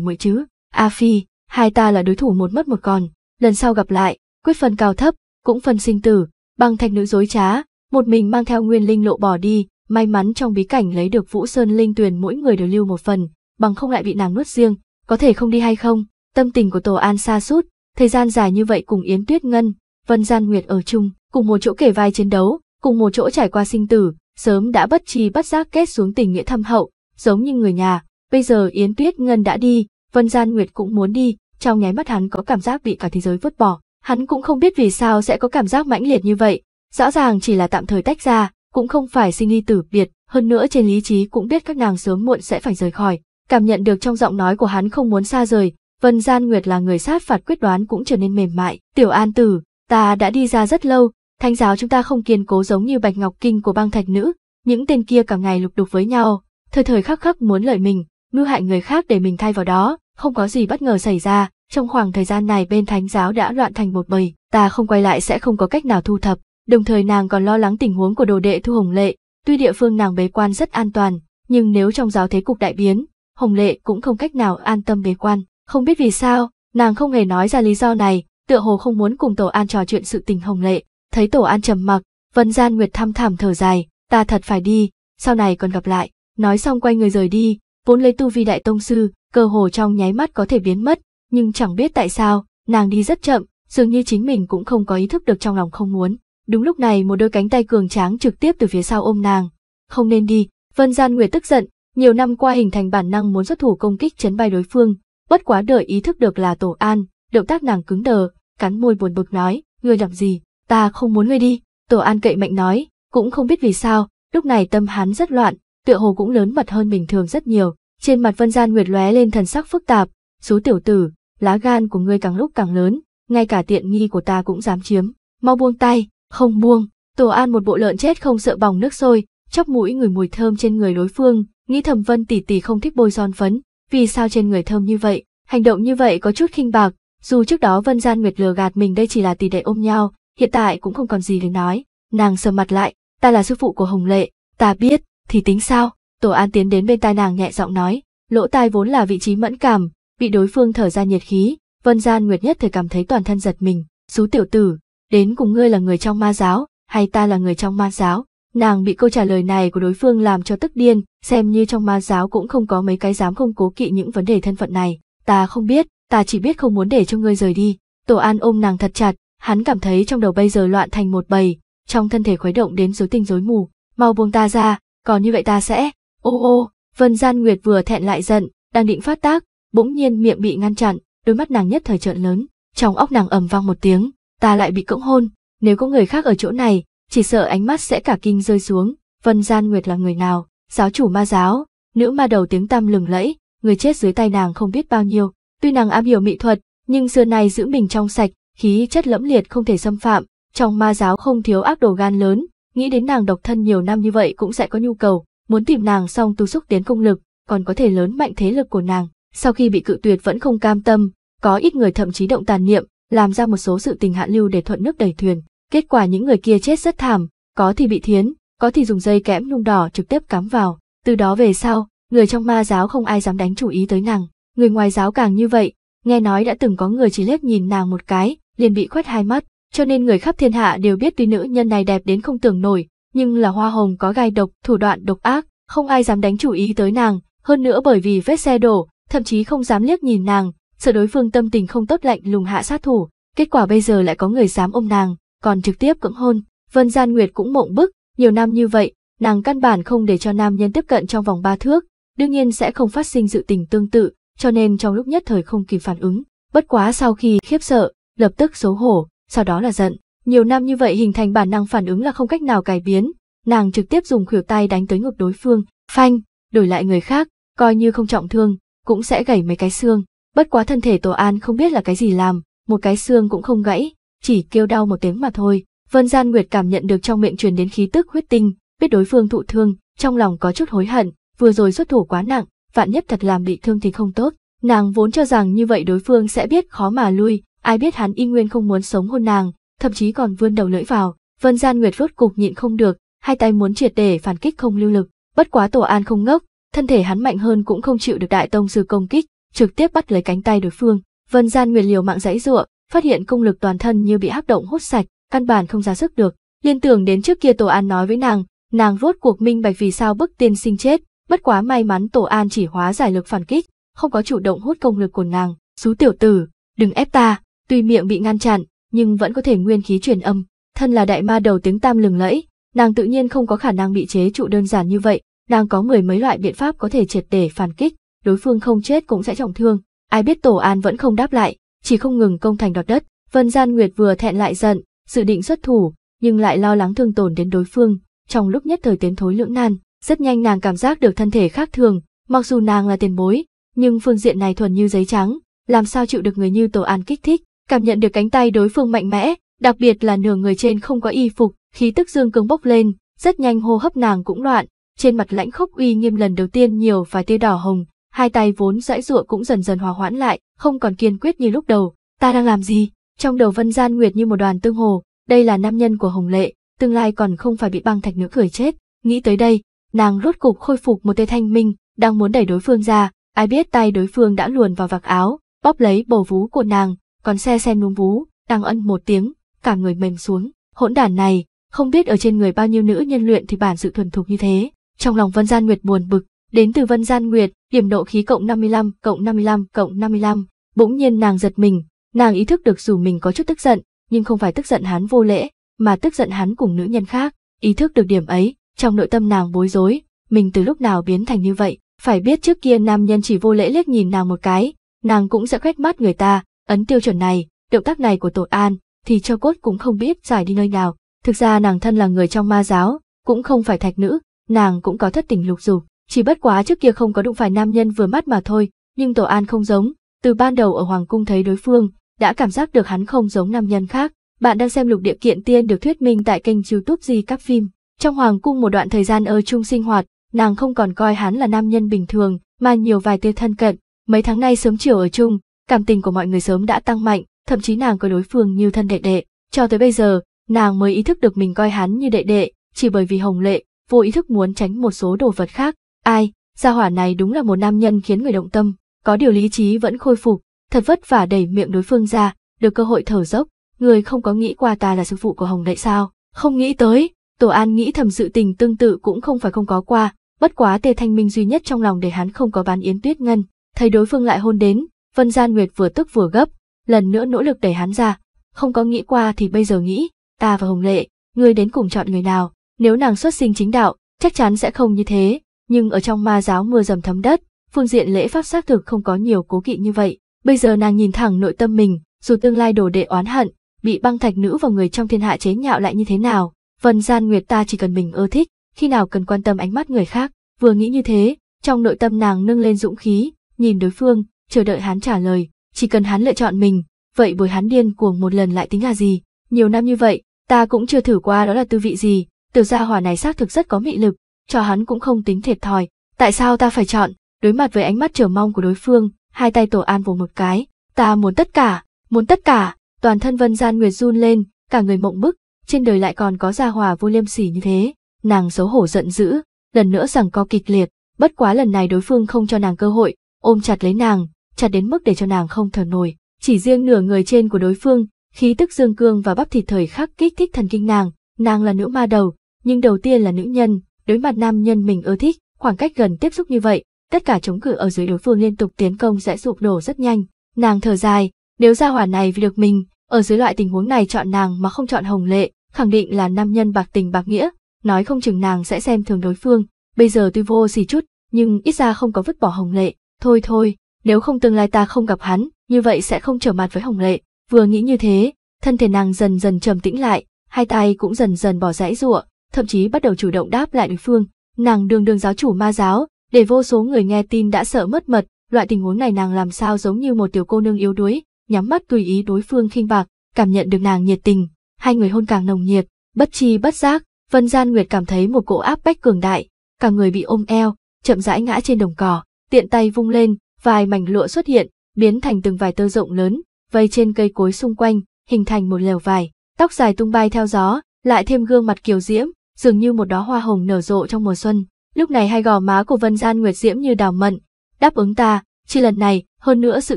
muội chứ, a phi, hai ta là đối thủ một mất một còn, lần sau gặp lại, quyết phân cao thấp, cũng phân sinh tử, bằng thạch nữ dối trá, một mình mang theo nguyên linh lộ bỏ đi, may mắn trong bí cảnh lấy được Vũ Sơn Linh Tuyền mỗi người đều lưu một phần, bằng không lại bị nàng nuốt riêng, có thể không đi hay không? Tâm tình của Tổ An xa suốt thời gian dài như vậy cùng Yến Tuyết Ngân, Vân Gian Nguyệt ở chung, cùng một chỗ kể vai chiến đấu, cùng một chỗ trải qua sinh tử, sớm đã bất chi bất giác kết xuống tình nghĩa thâm hậu, giống như người nhà, bây giờ Yến Tuyết Ngân đã đi, Vân Gian Nguyệt cũng muốn đi, trong nháy mắt hắn có cảm giác bị cả thế giới vứt bỏ. Hắn cũng không biết vì sao sẽ có cảm giác mãnh liệt như vậy, rõ ràng chỉ là tạm thời tách ra, cũng không phải sinh ly tử biệt, hơn nữa trên lý trí cũng biết các nàng sớm muộn sẽ phải rời khỏi. Cảm nhận được trong giọng nói của hắn không muốn xa rời, Vân Gian Nguyệt là người sát phạt quyết đoán cũng trở nên mềm mại. Tiểu An Tử, ta đã đi ra rất lâu, thanh giáo chúng ta không kiên cố giống như Bạch Ngọc Kinh của băng thạch nữ, những tên kia cả ngày lục đục với nhau, thời thời khắc khắc muốn lợi mình, mưu hại người khác để mình thay vào đó, không có gì bất ngờ xảy ra, trong khoảng thời gian này bên thánh giáo đã loạn thành một bầy, ta không quay lại sẽ không có cách nào thu thập, đồng thời nàng còn lo lắng tình huống của đồ đệ Thu Hồng Lệ, tuy địa phương nàng bế quan rất an toàn, nhưng nếu trong giáo thế cục đại biến, Hồng Lệ cũng không cách nào an tâm bế quan, không biết vì sao, nàng không hề nói ra lý do này, tựa hồ không muốn cùng Tổ An trò chuyện sự tình Hồng Lệ, thấy Tổ An trầm mặc, Vân Gian Nguyệt thăm thảm thở dài, ta thật phải đi, sau này còn gặp lại, nói xong quay người rời đi, vốn lấy tu vi đại tông sư, cơ hồ trong nháy mắt có thể biến mất, nhưng chẳng biết tại sao, nàng đi rất chậm, dường như chính mình cũng không có ý thức được trong lòng không muốn. Đúng lúc này một đôi cánh tay cường tráng trực tiếp từ phía sau ôm nàng. Không nên đi, Vân Gian Nguyệt tức giận, nhiều năm qua hình thành bản năng muốn xuất thủ công kích chấn bay đối phương, bất quá đợi ý thức được là Tổ An, động tác nàng cứng đờ, cắn môi buồn bực nói, ngươi làm gì, ta không muốn ngươi đi. Tổ An cậy mạnh nói, cũng không biết vì sao, lúc này tâm hắn rất loạn, tựa hồ cũng lớn mật hơn bình thường rất nhiều, trên mặt Vân Gian Nguyệt lóe lên thần sắc phức tạp, số tiểu tử, lá gan của ngươi càng lúc càng lớn, ngay cả tiện nghi của ta cũng dám chiếm, mau buông tay, không buông, Tổ An một bộ lợn chết không sợ bỏng nước sôi, chóc mũi người mùi thơm trên người đối phương, nghĩ thầm Vân tỷ tỷ không thích bôi son phấn, vì sao trên người thơm như vậy, hành động như vậy có chút khinh bạc, dù trước đó Vân Gian Nguyệt lừa gạt mình đây chỉ là tỷ đệ ôm nhau, hiện tại cũng không còn gì để nói, nàng sờ mặt lại, ta là sư phụ của Hồng Lệ, ta biết, thì tính sao, Tổ An tiến đến bên tai nàng nhẹ giọng nói, lỗ tai vốn là vị trí mẫn cảm, bị đối phương thở ra nhiệt khí, Vân Gian Nguyệt nhất thời cảm thấy toàn thân giật mình, xú tiểu tử, đến cùng ngươi là người trong ma giáo, hay ta là người trong ma giáo, nàng bị câu trả lời này của đối phương làm cho tức điên, xem như trong ma giáo cũng không có mấy cái dám không cố kỵ những vấn đề thân phận này, ta không biết, ta chỉ biết không muốn để cho ngươi rời đi, Tổ An ôm nàng thật chặt, hắn cảm thấy trong đầu bây giờ loạn thành một bầy, trong thân thể khuấy động đến rối tinh rối mù, mau buông ta ra, còn như vậy ta sẽ, ô ô, Vân Gian Nguyệt vừa thẹn lại giận, đang định phát tác, bỗng nhiên miệng bị ngăn chặn, đôi mắt nàng nhất thời trợn lớn, trong óc nàng ầm vang một tiếng, ta lại bị cưỡng hôn, nếu có người khác ở chỗ này, chỉ sợ ánh mắt sẽ cả kinh rơi xuống, Vân Gian Nguyệt là người nào, giáo chủ ma giáo, nữ ma đầu tiếng tăm lừng lẫy, người chết dưới tay nàng không biết bao nhiêu, tuy nàng am hiểu mỹ thuật, nhưng xưa nay giữ mình trong sạch, khí chất lẫm liệt không thể xâm phạm, trong ma giáo không thiếu ác đồ gan lớn, nghĩ đến nàng độc thân nhiều năm như vậy cũng sẽ có nhu cầu, muốn tìm nàng xong tu xúc tiến công lực, còn có thể lớn mạnh thế lực của nàng, sau khi bị cự tuyệt vẫn không cam tâm, có ít người thậm chí động tàn niệm, làm ra một số sự tình hạ lưu để thuận nước đẩy thuyền. Kết quả những người kia chết rất thảm, có thì bị thiến, có thì dùng dây kẽm nung đỏ trực tiếp cắm vào. Từ đó về sau, người trong ma giáo không ai dám đánh chủ ý tới nàng. Người ngoài giáo càng như vậy, nghe nói đã từng có người chỉ liếc nhìn nàng một cái, liền bị khuét hai mắt. Cho nên người khắp thiên hạ đều biết tuy nữ nhân này đẹp đến không tưởng nổi, nhưng là hoa hồng có gai độc, thủ đoạn độc ác, không ai dám đánh chủ ý tới nàng. Hơn nữa bởi vì vết xe đổ, thậm chí không dám liếc nhìn nàng, sợ đối phương tâm tình không tốt lạnh lùng hạ sát thủ, kết quả bây giờ lại có người dám ôm nàng, còn trực tiếp cưỡng hôn. Vân Gian Nguyệt cũng mộng bức, nhiều năm như vậy, nàng căn bản không để cho nam nhân tiếp cận trong vòng ba thước, đương nhiên sẽ không phát sinh dự tình tương tự, cho nên trong lúc nhất thời không kịp phản ứng. Bất quá sau khi khiếp sợ, lập tức xấu hổ, sau đó là giận. Nhiều năm như vậy hình thành bản năng phản ứng là không cách nào cải biến, nàng trực tiếp dùng khuỷu tay đánh tới ngực đối phương, phanh, đổi lại người khác, coi như không trọng thương, cũng sẽ gãy mấy cái xương. Bất quá thân thể Tổ An không biết là cái gì làm, một cái xương cũng không gãy, chỉ kêu đau một tiếng mà thôi. Vân Gian Nguyệt cảm nhận được trong miệng truyền đến khí tức huyết tinh, biết đối phương thụ thương, trong lòng có chút hối hận, vừa rồi xuất thủ quá nặng, vạn nhất thật làm bị thương thì không tốt. Nàng vốn cho rằng như vậy đối phương sẽ biết khó mà lui, ai biết hắn y nguyên không muốn sống hôn nàng, thậm chí còn vươn đầu lưỡi vào. Vân Gian Nguyệt rốt cục nhịn không được, hai tay muốn triệt để phản kích không lưu lực, bất quá Tổ An không ngốc, thân thể hắn mạnh hơn cũng không chịu được đại tông sư công kích, trực tiếp bắt lấy cánh tay đối phương. Vân Gian Nguyệt liều mạng giãy giụa, phát hiện công lực toàn thân như bị hắc động hút sạch, căn bản không ra sức được. Liên tưởng đến trước kia Tổ An nói với nàng, nàng rốt cuộc minh bạch vì sao bức tiên sinh chết, bất quá may mắn Tổ An chỉ hóa giải lực phản kích, không có chủ động hút công lực của nàng. "Sú tiểu tử, đừng ép ta." Tuy miệng bị ngăn chặn, nhưng vẫn có thể nguyên khí truyền âm, thân là đại ma đầu tiếng tam lừng lẫy, nàng tự nhiên không có khả năng bị chế trụ đơn giản như vậy, đang có mười mấy loại biện pháp có thể triệt để phản kích, đối phương không chết cũng sẽ trọng thương. Ai biết Tổ An vẫn không đáp lại, chỉ không ngừng công thành đoạt đất. Vân Gian Nguyệt vừa thẹn lại giận, dự định xuất thủ, nhưng lại lo lắng thương tổn đến đối phương, trong lúc nhất thời tiến thối lưỡng nan, rất nhanh nàng cảm giác được thân thể khác thường, mặc dù nàng là tiền bối, nhưng phương diện này thuần như giấy trắng, làm sao chịu được người như Tổ An kích thích, cảm nhận được cánh tay đối phương mạnh mẽ, đặc biệt là nửa người trên không có y phục, khí tức dương cương bốc lên, rất nhanh hô hấp nàng cũng loạn, trên mặt lãnh khốc uy nghiêm lần đầu tiên nhiều vài tia đỏ hồng, hai tay vốn dãi dụa cũng dần dần hòa hoãn lại, không còn kiên quyết như lúc đầu. Ta đang làm gì? Trong đầu Vân Gian Nguyệt như một đoàn tương hồ, đây là nam nhân của Hồng Lệ, tương lai còn không phải bị băng thạch nữ cười chết. Nghĩ tới đây, nàng rốt cục khôi phục một tia thanh minh, đang muốn đẩy đối phương ra, ai biết tay đối phương đã luồn vào vạt áo, bóp lấy bầu vú của nàng, còn xe xe núm vú, đang ân một tiếng, cả người mềm xuống. Hỗn đản này, không biết ở trên người bao nhiêu nữ nhân luyện thì bản sự thuần thục như thế, trong lòng Vân Gian Nguyệt buồn bực, đến từ Vân Gian Nguyệt, điểm nộ khí cộng 55, cộng 55, cộng 55, bỗng nhiên nàng giật mình, nàng ý thức được dù mình có chút tức giận, nhưng không phải tức giận hắn vô lễ, mà tức giận hắn cùng nữ nhân khác, ý thức được điểm ấy, trong nội tâm nàng bối rối, mình từ lúc nào biến thành như vậy, phải biết trước kia nam nhân chỉ vô lễ liếc nhìn nàng một cái, nàng cũng sẽ quét mắt người ta, ấn tiêu chuẩn này, động tác này của tội an, thì cho cốt cũng không biết giải đi nơi nào. Thực ra nàng thân là người trong ma giáo, cũng không phải thạch nữ, nàng cũng có thất tình lục dục, chỉ bất quá trước kia không có đụng phải nam nhân vừa mắt mà thôi, nhưng Tổ An không giống, từ ban đầu ở hoàng cung thấy đối phương, đã cảm giác được hắn không giống nam nhân khác. Bạn đang xem lục địa kiện tiên được thuyết minh tại kênh YouTube di các phim. Trong hoàng cung một đoạn thời gian ở chung sinh hoạt, nàng không còn coi hắn là nam nhân bình thường, mà nhiều vài tia thân cận. Mấy tháng nay sớm chiều ở chung, cảm tình của mọi người sớm đã tăng mạnh, thậm chí nàng coi đối phương như thân đệ đệ. Cho tới bây giờ, nàng mới ý thức được mình coi hắn như đệ đệ, chỉ bởi vì Hồng Lệ, vô ý thức muốn tránh một số đồ vật khác. Ai, gia hỏa này đúng là một nam nhân khiến người động tâm, có điều lý trí vẫn khôi phục, thật vất vả đẩy miệng đối phương ra, được cơ hội thở dốc, người không có nghĩ qua ta là sư phụ của Hồng Đại sao, không nghĩ tới, Tổ An nghĩ thầm sự tình tương tự cũng không phải không có qua, bất quá Tề Thanh Minh duy nhất trong lòng để hắn không có bán Yến Tuyết Ngân, thấy đối phương lại hôn đến, Vân Gian Nguyệt vừa tức vừa gấp, lần nữa nỗ lực đẩy hắn ra, không có nghĩ qua thì bây giờ nghĩ, ta và Hồng Lệ, ngươi đến cùng chọn người nào, nếu nàng xuất sinh chính đạo, chắc chắn sẽ không như thế, nhưng ở trong ma giáo mưa dầm thấm đất, phương diện lễ pháp xác thực không có nhiều cố kỵ như vậy. Bây giờ nàng nhìn thẳng nội tâm mình, dù tương lai đổ đệ oán hận, bị băng thạch nữ và người trong thiên hạ chế nhạo lại như thế nào, vần gian nguyệt ta chỉ cần mình ưa thích, khi nào cần quan tâm ánh mắt người khác. Vừa nghĩ như thế, trong nội tâm nàng nâng lên dũng khí, nhìn đối phương, chờ đợi hắn trả lời, chỉ cần hắn lựa chọn mình, vậy buổi hắn điên cuồng một lần lại tính là gì. Nhiều năm như vậy, ta cũng chưa thử qua đó là tư vị gì, tiểu gia hỏa này xác thực rất có mị lực, cho hắn cũng không tính thiệt thòi. Tại sao ta phải chọn? Đối mặt với ánh mắt chờ mong của đối phương, hai tay Tổ An vồ một cái, ta muốn tất cả, muốn tất cả, toàn thân Vân Gian Nguyệt run lên, cả người mộng bức, trên đời lại còn có gia hỏa vô liêm sỉ như thế, nàng xấu hổ giận dữ, lần nữa rằng co kịch liệt, bất quá lần này đối phương không cho nàng cơ hội, ôm chặt lấy nàng, chặt đến mức để cho nàng không thở nổi, chỉ riêng nửa người trên của đối phương, khí tức dương cương và bắp thịt thời khắc kích thích thần kinh nàng, nàng là nữ ma đầu, nhưng đầu tiên là nữ nhân, đối mặt nam nhân mình ưa thích, khoảng cách gần tiếp xúc như vậy, tất cả chống cự ở dưới đối phương liên tục tiến công sẽ sụp đổ rất nhanh. Nàng thở dài, nếu ra hỏa này vì được mình, ở dưới loại tình huống này chọn nàng mà không chọn hồng lệ, khẳng định là nam nhân bạc tình bạc nghĩa, nói không chừng nàng sẽ xem thường đối phương, bây giờ tuy vô gì chút, nhưng ít ra không có vứt bỏ hồng lệ, thôi thôi, nếu không tương lai ta không gặp hắn, như vậy sẽ không trở mặt với hồng lệ, vừa nghĩ như thế, thân thể nàng dần dần trầm tĩnh lại, hai tay cũng dần dần bỏ rãy rụa, thậm chí bắt đầu chủ động đáp lại đối phương. Nàng đường đường giáo chủ ma giáo, để vô số người nghe tin đã sợ mất mật, loại tình huống này nàng làm sao giống như một tiểu cô nương yếu đuối, nhắm mắt tùy ý đối phương khinh bạc, cảm nhận được nàng nhiệt tình, hai người hôn càng nồng nhiệt, bất chi bất giác, Vân Gian Nguyệt cảm thấy một cỗ áp bách cường đại, cả người bị ôm eo, chậm rãi ngã trên đồng cỏ, tiện tay vung lên, vài mảnh lụa xuất hiện, biến thành từng vài tơ rộng lớn, vây trên cây cối xung quanh, hình thành một lều vải, tóc dài tung bay theo gió, lại thêm gương mặt kiều diễm, dường như một đóa hoa hồng nở rộ trong mùa xuân. Lúc này hai gò má của Vân Gian Nguyệt diễm như đào mận, đáp ứng ta, chỉ lần này, hơn nữa sự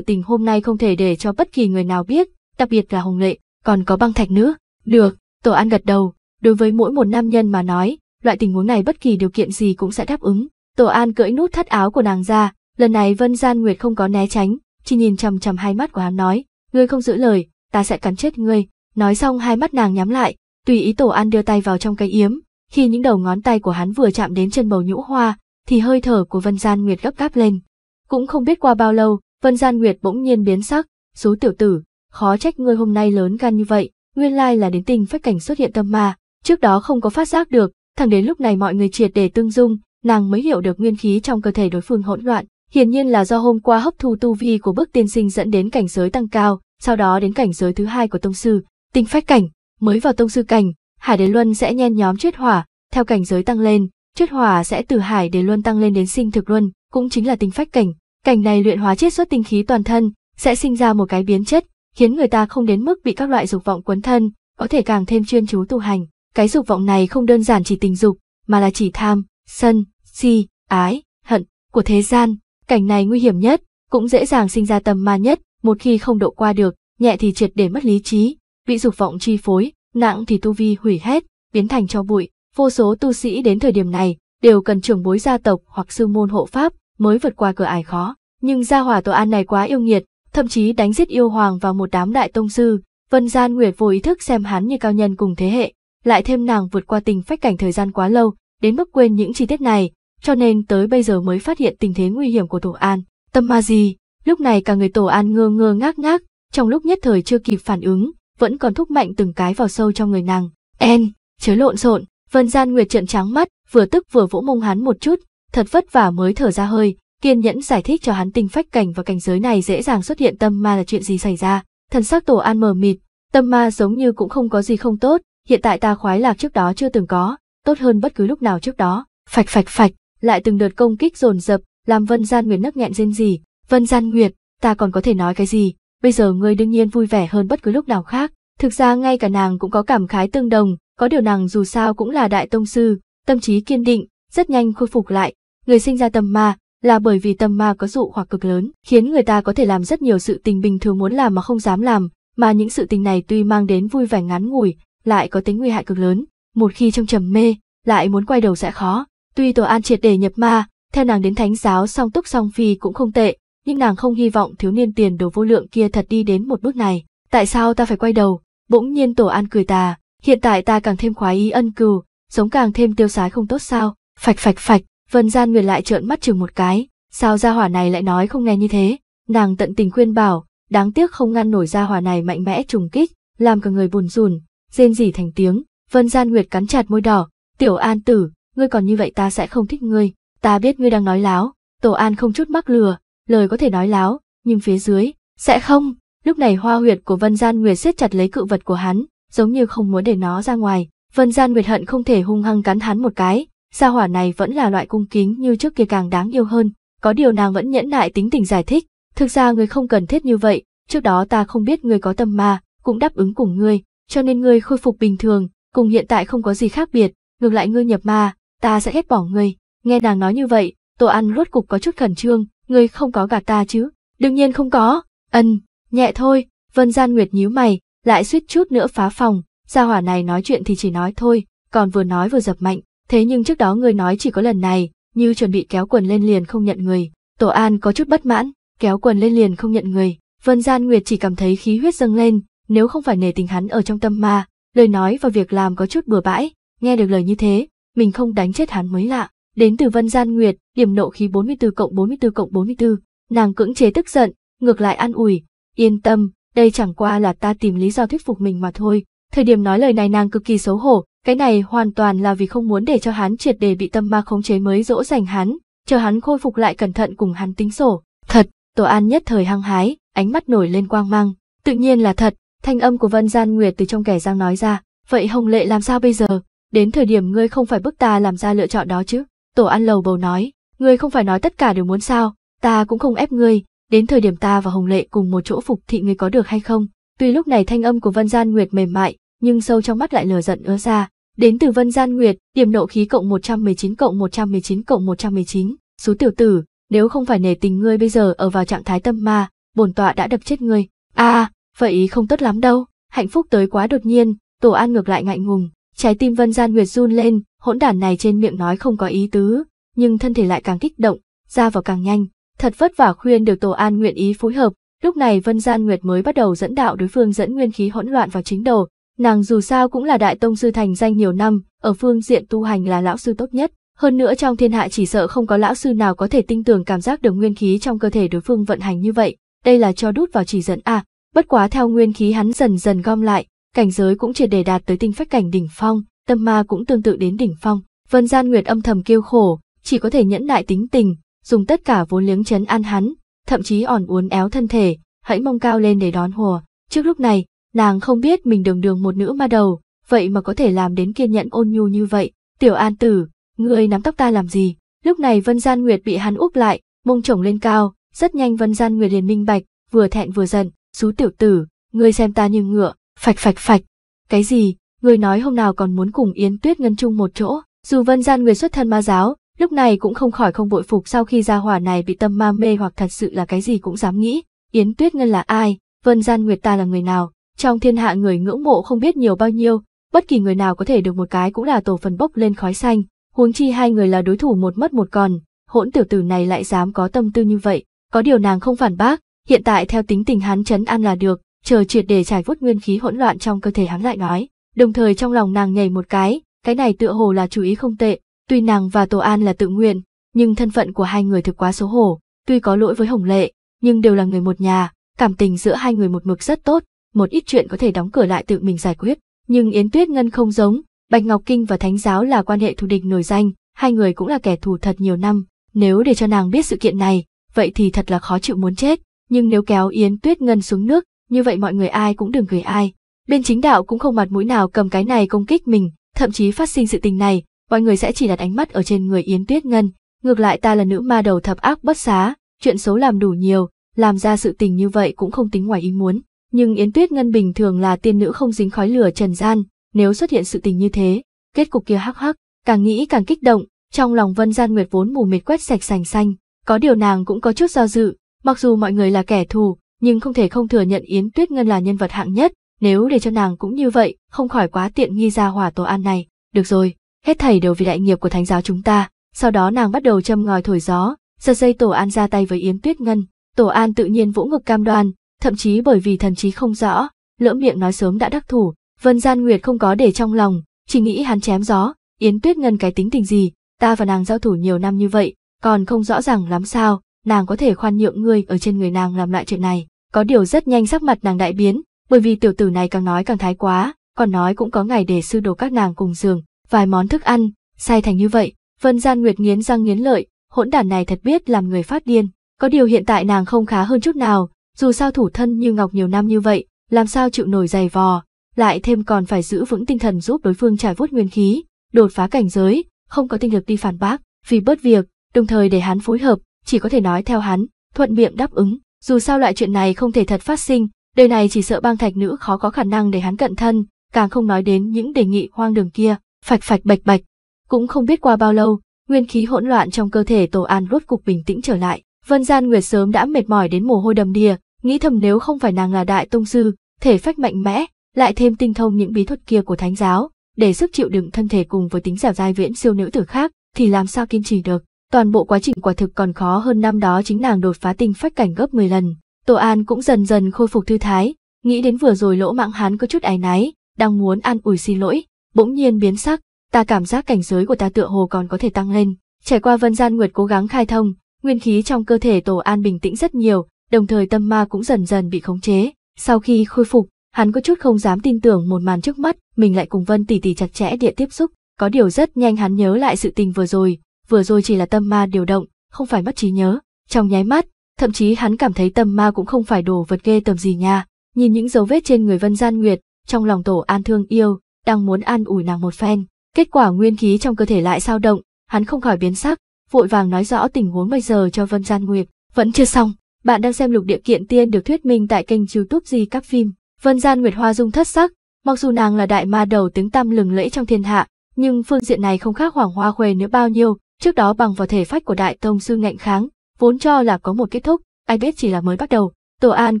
tình hôm nay không thể để cho bất kỳ người nào biết, đặc biệt là Hồng Lệ, còn có băng thạch nữa. Được, Tổ An gật đầu, đối với mỗi một nam nhân mà nói, loại tình huống này bất kỳ điều kiện gì cũng sẽ đáp ứng. Tổ An cởi nút thắt áo của nàng ra, lần này Vân Gian Nguyệt không có né tránh, chỉ nhìn chằm chằm hai mắt của hắn nói, ngươi không giữ lời, ta sẽ cắn chết ngươi. Nói xong hai mắt nàng nhắm lại, tùy ý Tổ An đưa tay vào trong cái yếm, khi những đầu ngón tay của hắn vừa chạm đến chân bầu nhũ hoa, thì hơi thở của Vân Gian Nguyệt gấp gáp lên. Cũng không biết qua bao lâu, Vân Gian Nguyệt bỗng nhiên biến sắc, số tiểu tử, khó trách ngươi hôm nay lớn gan như vậy, nguyên lai là đến tình phách cảnh xuất hiện tâm ma, trước đó không có phát giác được, thẳng đến lúc này mọi người triệt để tương dung, nàng mới hiểu được nguyên khí trong cơ thể đối phương hỗn loạn, hiển nhiên là do hôm qua hấp thu tu vi của bước tiên sinh dẫn đến cảnh giới tăng cao, sau đó đến cảnh giới thứ hai của tông sư, tinh phách cảnh, mới vào tông sư cảnh, Hải Đế Luân sẽ nhen nhóm Triết Hỏa, theo cảnh giới tăng lên, Triết Hỏa sẽ từ Hải Đế Luân tăng lên đến Sinh Thực Luân, cũng chính là tinh phách cảnh. Cảnh này luyện hóa chiết xuất tinh khí toàn thân, sẽ sinh ra một cái biến chất, khiến người ta không đến mức bị các loại dục vọng quấn thân, có thể càng thêm chuyên chú tu hành. Cái dục vọng này không đơn giản chỉ tình dục, mà là chỉ tham, sân, si, ái, hận của thế gian. Cảnh này nguy hiểm nhất, cũng dễ dàng sinh ra tâm ma nhất, một khi không độ qua được, nhẹ thì triệt để mất lý trí, bị dục vọng chi phối, nặng thì tu vi hủy hết, biến thành cho bụi, vô số tu sĩ đến thời điểm này đều cần trưởng bối gia tộc hoặc sư môn hộ pháp mới vượt qua cửa ải khó. Nhưng gia hỏa tổ an này quá yêu nghiệt, thậm chí đánh giết yêu hoàng vào một đám đại tông sư, Vân Gian Nguyệt vô ý thức xem hắn như cao nhân cùng thế hệ, lại thêm nàng vượt qua tình phách cảnh thời gian quá lâu, đến mức quên những chi tiết này, cho nên tới bây giờ mới phát hiện tình thế nguy hiểm của Tổ An. Tâm ma gì? Lúc này cả người Tổ An ngơ ngơ ngác ngác, trong lúc nhất thời chưa kịp phản ứng, vẫn còn thúc mạnh từng cái vào sâu trong người nàng. En, chớ lộn xộn, Vân Gian Nguyệt trợn trắng mắt, vừa tức vừa vỗ mông hắn một chút, thật vất vả mới thở ra hơi, kiên nhẫn giải thích cho hắn tinh phách cảnh và cảnh giới này dễ dàng xuất hiện tâm ma là chuyện gì xảy ra. Thần sắc Tổ An mờ mịt, tâm ma giống như cũng không có gì không tốt, hiện tại ta khoái lạc trước đó chưa từng có, tốt hơn bất cứ lúc nào trước đó. Phạch phạch phạch, lại từng đợt công kích dồn dập, làm Vân Gian Nguyệt nấc nghẹn rên rỉ, "Vân Gian Nguyệt, ta còn có thể nói cái gì, bây giờ ngươi đương nhiên vui vẻ hơn bất cứ lúc nào khác. Thực ra ngay cả nàng cũng có cảm khái tương đồng, có điều nàng dù sao cũng là đại tông sư, tâm trí kiên định, rất nhanh khôi phục lại. Người sinh ra tâm ma là bởi vì tâm ma có dụ hoặc cực lớn, khiến người ta có thể làm rất nhiều sự tình bình thường muốn làm mà không dám làm, mà những sự tình này tuy mang đến vui vẻ ngắn ngủi, lại có tính nguy hại cực lớn. Một khi trong trầm mê, lại muốn quay đầu sẽ khó. Tuy Tổ An triệt để nhập ma, theo nàng đến thánh giáo song túc song phi cũng không tệ, nhưng nàng không hy vọng thiếu niên tiền đồ vô lượng kia thật đi đến một bước này. Tại sao ta phải quay đầu? Bỗng nhiên tổ an cười ta, hiện tại ta càng thêm khoái ý ân cừu, sống càng thêm tiêu sái không tốt sao? Phạch phạch phạch, Vân Gian Nguyệt lại trợn mắt chừng một cái, sao gia hỏa này lại nói không nghe như thế? Nàng tận tình khuyên bảo, đáng tiếc không ngăn nổi gia hỏa này mạnh mẽ trùng kích, làm cả người buồn rùn, rên rỉ thành tiếng. Vân Gian Nguyệt cắn chặt môi đỏ, "Tiểu An tử, ngươi còn như vậy ta sẽ không thích ngươi, ta biết ngươi đang nói láo." Tổ An không chút mắc lừa, lời có thể nói láo, nhưng phía dưới, sẽ không. Lúc này hoa huyệt của Vân Gian Nguyệt siết chặt lấy cự vật của hắn, giống như không muốn để nó ra ngoài. Vân Gian Nguyệt hận không thể hung hăng cắn hắn một cái, gia hỏa này vẫn là loại cung kính như trước kia càng đáng yêu hơn. Có điều nàng vẫn nhẫn nại tính tình giải thích, thực ra người không cần thiết như vậy, trước đó ta không biết người có tâm ma, cũng đáp ứng cùng ngươi, cho nên ngươi khôi phục bình thường, cùng hiện tại không có gì khác biệt, ngược lại ngươi nhập ma, ta sẽ ghét bỏ ngươi. Nghe nàng nói như vậy, Tô An rốt cục có chút khẩn trương, ngươi không có gạt ta chứ? Đương nhiên không có. Ân, nhẹ thôi, Vân Gian Nguyệt nhíu mày, lại suýt chút nữa phá phòng, gia hỏa này nói chuyện thì chỉ nói thôi, còn vừa nói vừa dập mạnh, thế nhưng trước đó ngươi nói chỉ có lần này, như chuẩn bị kéo quần lên liền không nhận người. Tổ An có chút bất mãn, kéo quần lên liền không nhận người. Vân Gian Nguyệt chỉ cảm thấy khí huyết dâng lên, nếu không phải nề tình hắn ở trong tâm ma, lời nói và việc làm có chút bừa bãi, nghe được lời như thế, mình không đánh chết hắn mới lạ. Đến từ Vân Gian Nguyệt, điểm nộ khí 44 cộng 44 cộng 44, nàng cưỡng chế tức giận, ngược lại an ủi, yên tâm, đây chẳng qua là ta tìm lý do thuyết phục mình mà thôi. Thời điểm nói lời này nàng cực kỳ xấu hổ, cái này hoàn toàn là vì không muốn để cho hắn triệt để bị tâm ma khống chế mới dỗ dành hắn, chờ hắn khôi phục lại cẩn thận cùng hắn tính sổ. Thật, Tổ An nhất thời hăng hái, ánh mắt nổi lên quang mang, tự nhiên là thật, thanh âm của Vân Gian Nguyệt từ trong kẻ răng nói ra, vậy Hồng Lệ làm sao bây giờ, đến thời điểm ngươi không phải bức ta làm ra lựa chọn đó chứ? Tổ ăn lầu bầu nói, ngươi không phải nói tất cả đều muốn sao, ta cũng không ép ngươi, đến thời điểm ta và Hồng Lệ cùng một chỗ phục thị ngươi có được hay không? Tuy lúc này thanh âm của Vân Gian Nguyệt mềm mại, nhưng sâu trong mắt lại lửa giận ứa ra. Đến từ Vân Gian Nguyệt, điểm nộ khí cộng 119 cộng 119 cộng 119, số tiểu tử, nếu không phải nể tình ngươi bây giờ ở vào trạng thái tâm ma, bổn tọa đã đập chết ngươi. A, vậy không tốt lắm đâu, hạnh phúc tới quá đột nhiên, Tổ An ngược lại ngại ngùng, trái tim Vân Gian Nguyệt run lên, hỗn đản này trên miệng nói không có ý tứ, nhưng thân thể lại càng kích động, ra vào càng nhanh, thật vất vả khuyên được Tổ An nguyện ý phối hợp, lúc này Vân Gian Nguyệt mới bắt đầu dẫn đạo đối phương dẫn nguyên khí hỗn loạn vào chính đồ, nàng dù sao cũng là đại tông sư thành danh nhiều năm, ở phương diện tu hành là lão sư tốt nhất, hơn nữa trong thiên hạ chỉ sợ không có lão sư nào có thể tinh tường cảm giác được nguyên khí trong cơ thể đối phương vận hành như vậy, đây là cho đút vào chỉ dẫn a, bất quá theo nguyên khí hắn dần dần gom lại, cảnh giới cũng triệt để đạt tới tinh phách cảnh đỉnh phong, tâm ma cũng tương tự đến đỉnh phong. Vân Gian Nguyệt âm thầm kêu khổ, chỉ có thể nhẫn nại tính tình, dùng tất cả vốn liếng chấn an hắn, thậm chí ỏn uốn éo thân thể, hãy mong cao lên để đón hùa. Trước lúc này, nàng không biết mình đường đường một nữ ma đầu, vậy mà có thể làm đến kiên nhẫn ôn nhu như vậy. Tiểu An Tử, ngươi nắm tóc ta làm gì? Lúc này Vân Gian Nguyệt bị hắn úp lại, mông chồng lên cao, rất nhanh Vân Gian Nguyệt liền minh bạch, vừa thẹn vừa giận, xú tiểu tử, ngươi xem ta như ngựa." Phạch phạch phạch. "Cái gì? người nói hôm nào còn muốn cùng Yến Tuyết Ngân chung một chỗ. Dù Vân Gian Nguyệt xuất thân ma giáo, lúc này cũng không khỏi không vội phục sau khi gia hỏa này bị tâm ma mê hoặc thật sự là cái gì cũng dám nghĩ. Yến Tuyết Ngân là ai, Vân Gian Nguyệt ta là người nào, trong thiên hạ người ngưỡng mộ không biết nhiều bao nhiêu, bất kỳ người nào có thể được một cái cũng là tổ phần bốc lên khói xanh, huống chi hai người là đối thủ một mất một còn, hỗn tiểu tử này lại dám có tâm tư như vậy, có điều nàng không phản bác, hiện tại theo tính tình hắn chấn an là được, chờ triệt để trải vuốt nguyên khí hỗn loạn trong cơ thể hắn lại nói, đồng thời trong lòng nàng nhảy một cái, cái này tựa hồ là chú ý không tệ, tuy nàng và Tổ An là tự nguyện, nhưng thân phận của hai người thực quá xấu hổ, tuy có lỗi với Hồng Lệ, nhưng đều là người một nhà, cảm tình giữa hai người một mực rất tốt, một ít chuyện có thể đóng cửa lại tự mình giải quyết, nhưng Yến Tuyết Ngân không giống, Bạch Ngọc Kinh và Thánh Giáo là quan hệ thù địch nổi danh, hai người cũng là kẻ thù thật nhiều năm, nếu để cho nàng biết sự kiện này, vậy thì thật là khó chịu muốn chết, nhưng nếu kéo Yến Tuyết Ngân xuống nước, như vậy mọi người ai cũng đừng gửi ai, Bên chính đạo cũng không mặt mũi nào cầm cái này công kích mình, thậm chí phát sinh sự tình này, mọi người sẽ chỉ đặt ánh mắt ở trên người Yến Tuyết Ngân, ngược lại ta là nữ ma đầu thập ác bất xá, chuyện xấu làm đủ nhiều, làm ra sự tình như vậy cũng không tính ngoài ý muốn. Nhưng Yến Tuyết Ngân bình thường là tiên nữ không dính khói lửa trần gian, nếu xuất hiện sự tình như thế, kết cục kia hắc hắc, càng nghĩ càng kích động, trong lòng Vân Gian Nguyệt vốn mù mịt quét sạch sành xanh, có điều nàng cũng có chút do dự, mặc dù mọi người là kẻ thù, nhưng không thể không thừa nhận Yến Tuyết Ngân là nhân vật hạng nhất, nếu để cho nàng cũng như vậy, không khỏi quá tiện nghi ra hỏa tổ an này. Được rồi, hết thảy đều vì đại nghiệp của thánh giáo chúng ta. Sau đó nàng bắt đầu châm ngòi thổi gió, giật dây tổ an ra tay với Yến Tuyết Ngân. Tổ an tự nhiên vỗ ngực cam đoan, thậm chí bởi vì thần trí không rõ, lỡ miệng nói sớm đã đắc thủ, Vân Gian Nguyệt không có để trong lòng, chỉ nghĩ hắn chém gió, Yến Tuyết Ngân cái tính tình gì, ta và nàng giao thủ nhiều năm như vậy, còn không rõ ràng lắm sao, nàng có thể khoan nhượng ngươi ở trên người nàng làm loại chuyện này. Có điều rất nhanh sắc mặt nàng đại biến, bởi vì tiểu tử này càng nói càng thái quá, còn nói cũng có ngày để sư đồ các nàng cùng giường, vài món thức ăn, sai thành như vậy, Vân Gian Nguyệt nghiến răng nghiến lợi, hỗn đản này thật biết làm người phát điên, có điều hiện tại nàng không khá hơn chút nào, dù sao thủ thân như ngọc nhiều năm như vậy, làm sao chịu nổi dày vò, lại thêm còn phải giữ vững tinh thần giúp đối phương trải vuốt nguyên khí, đột phá cảnh giới, không có tinh lực đi phản bác, vì bớt việc, đồng thời để hắn phối hợp, chỉ có thể nói theo hắn, thuận miệng đáp ứng, dù sao loại chuyện này không thể thật phát sinh, Điều này chỉ sợ băng thạch nữ khó có khả năng để hắn cận thân, càng không nói đến những đề nghị hoang đường kia, phạch phạch bạch bạch. Cũng không biết qua bao lâu, nguyên khí hỗn loạn trong cơ thể Tổ An rốt cục bình tĩnh trở lại. Vân Gian Nguyệt sớm đã mệt mỏi đến mồ hôi đầm đìa, nghĩ thầm nếu không phải nàng là đại tông sư, thể phách mạnh mẽ, lại thêm tinh thông những bí thuật kia của thánh giáo, để sức chịu đựng thân thể cùng với tính dẻo dai viễn siêu nữ tử khác, thì làm sao kiên trì được. Toàn bộ quá trình quả thực còn khó hơn năm đó chính nàng đột phá tinh phách cảnh gấp 10 lần, Tô An cũng dần dần khôi phục thư thái, nghĩ đến vừa rồi lỗ mạng hắn có chút áy náy, đang muốn an ủi xin lỗi, bỗng nhiên biến sắc, ta cảm giác cảnh giới của ta tựa hồ còn có thể tăng lên. Trải qua Vân Gian Nguyệt cố gắng khai thông, nguyên khí trong cơ thể Tổ An bình tĩnh rất nhiều, đồng thời tâm ma cũng dần dần bị khống chế. Sau khi khôi phục, hắn có chút không dám tin tưởng một màn trước mắt, mình lại cùng Vân tỉ tỉ chặt chẽ địa tiếp xúc, có điều rất nhanh hắn nhớ lại sự tình vừa rồi, vừa rồi chỉ là tâm ma điều động, không phải mất trí nhớ. Trong nháy mắt, thậm chí hắn cảm thấy tâm ma cũng không phải đồ vật ghê tầm gì nha. Nhìn những dấu vết trên người Vân Gian Nguyệt, trong lòng tổ an thương yêu, đang muốn an ủi nàng một phen. Kết quả nguyên khí trong cơ thể lại sao động, hắn không khỏi biến sắc, vội vàng nói rõ tình huống bây giờ cho Vân Gian Nguyệt. Vẫn chưa xong, bạn đang xem lục địa kiện tiên được thuyết minh tại kênh youtube Di các phim. Vân Gian Nguyệt Hoa Dung thất sắc, mặc dù nàng là đại ma đầu tiếng tăm lừng lẫy trong thiên hạ, nhưng phương diện này không khác hoàng hoa khuê nữa bao nhiêu, trước đó bằng vào thể phách của đại tông sư ngạnh kháng, vốn cho là có một kết thúc, ai biết chỉ là mới bắt đầu. Tổ An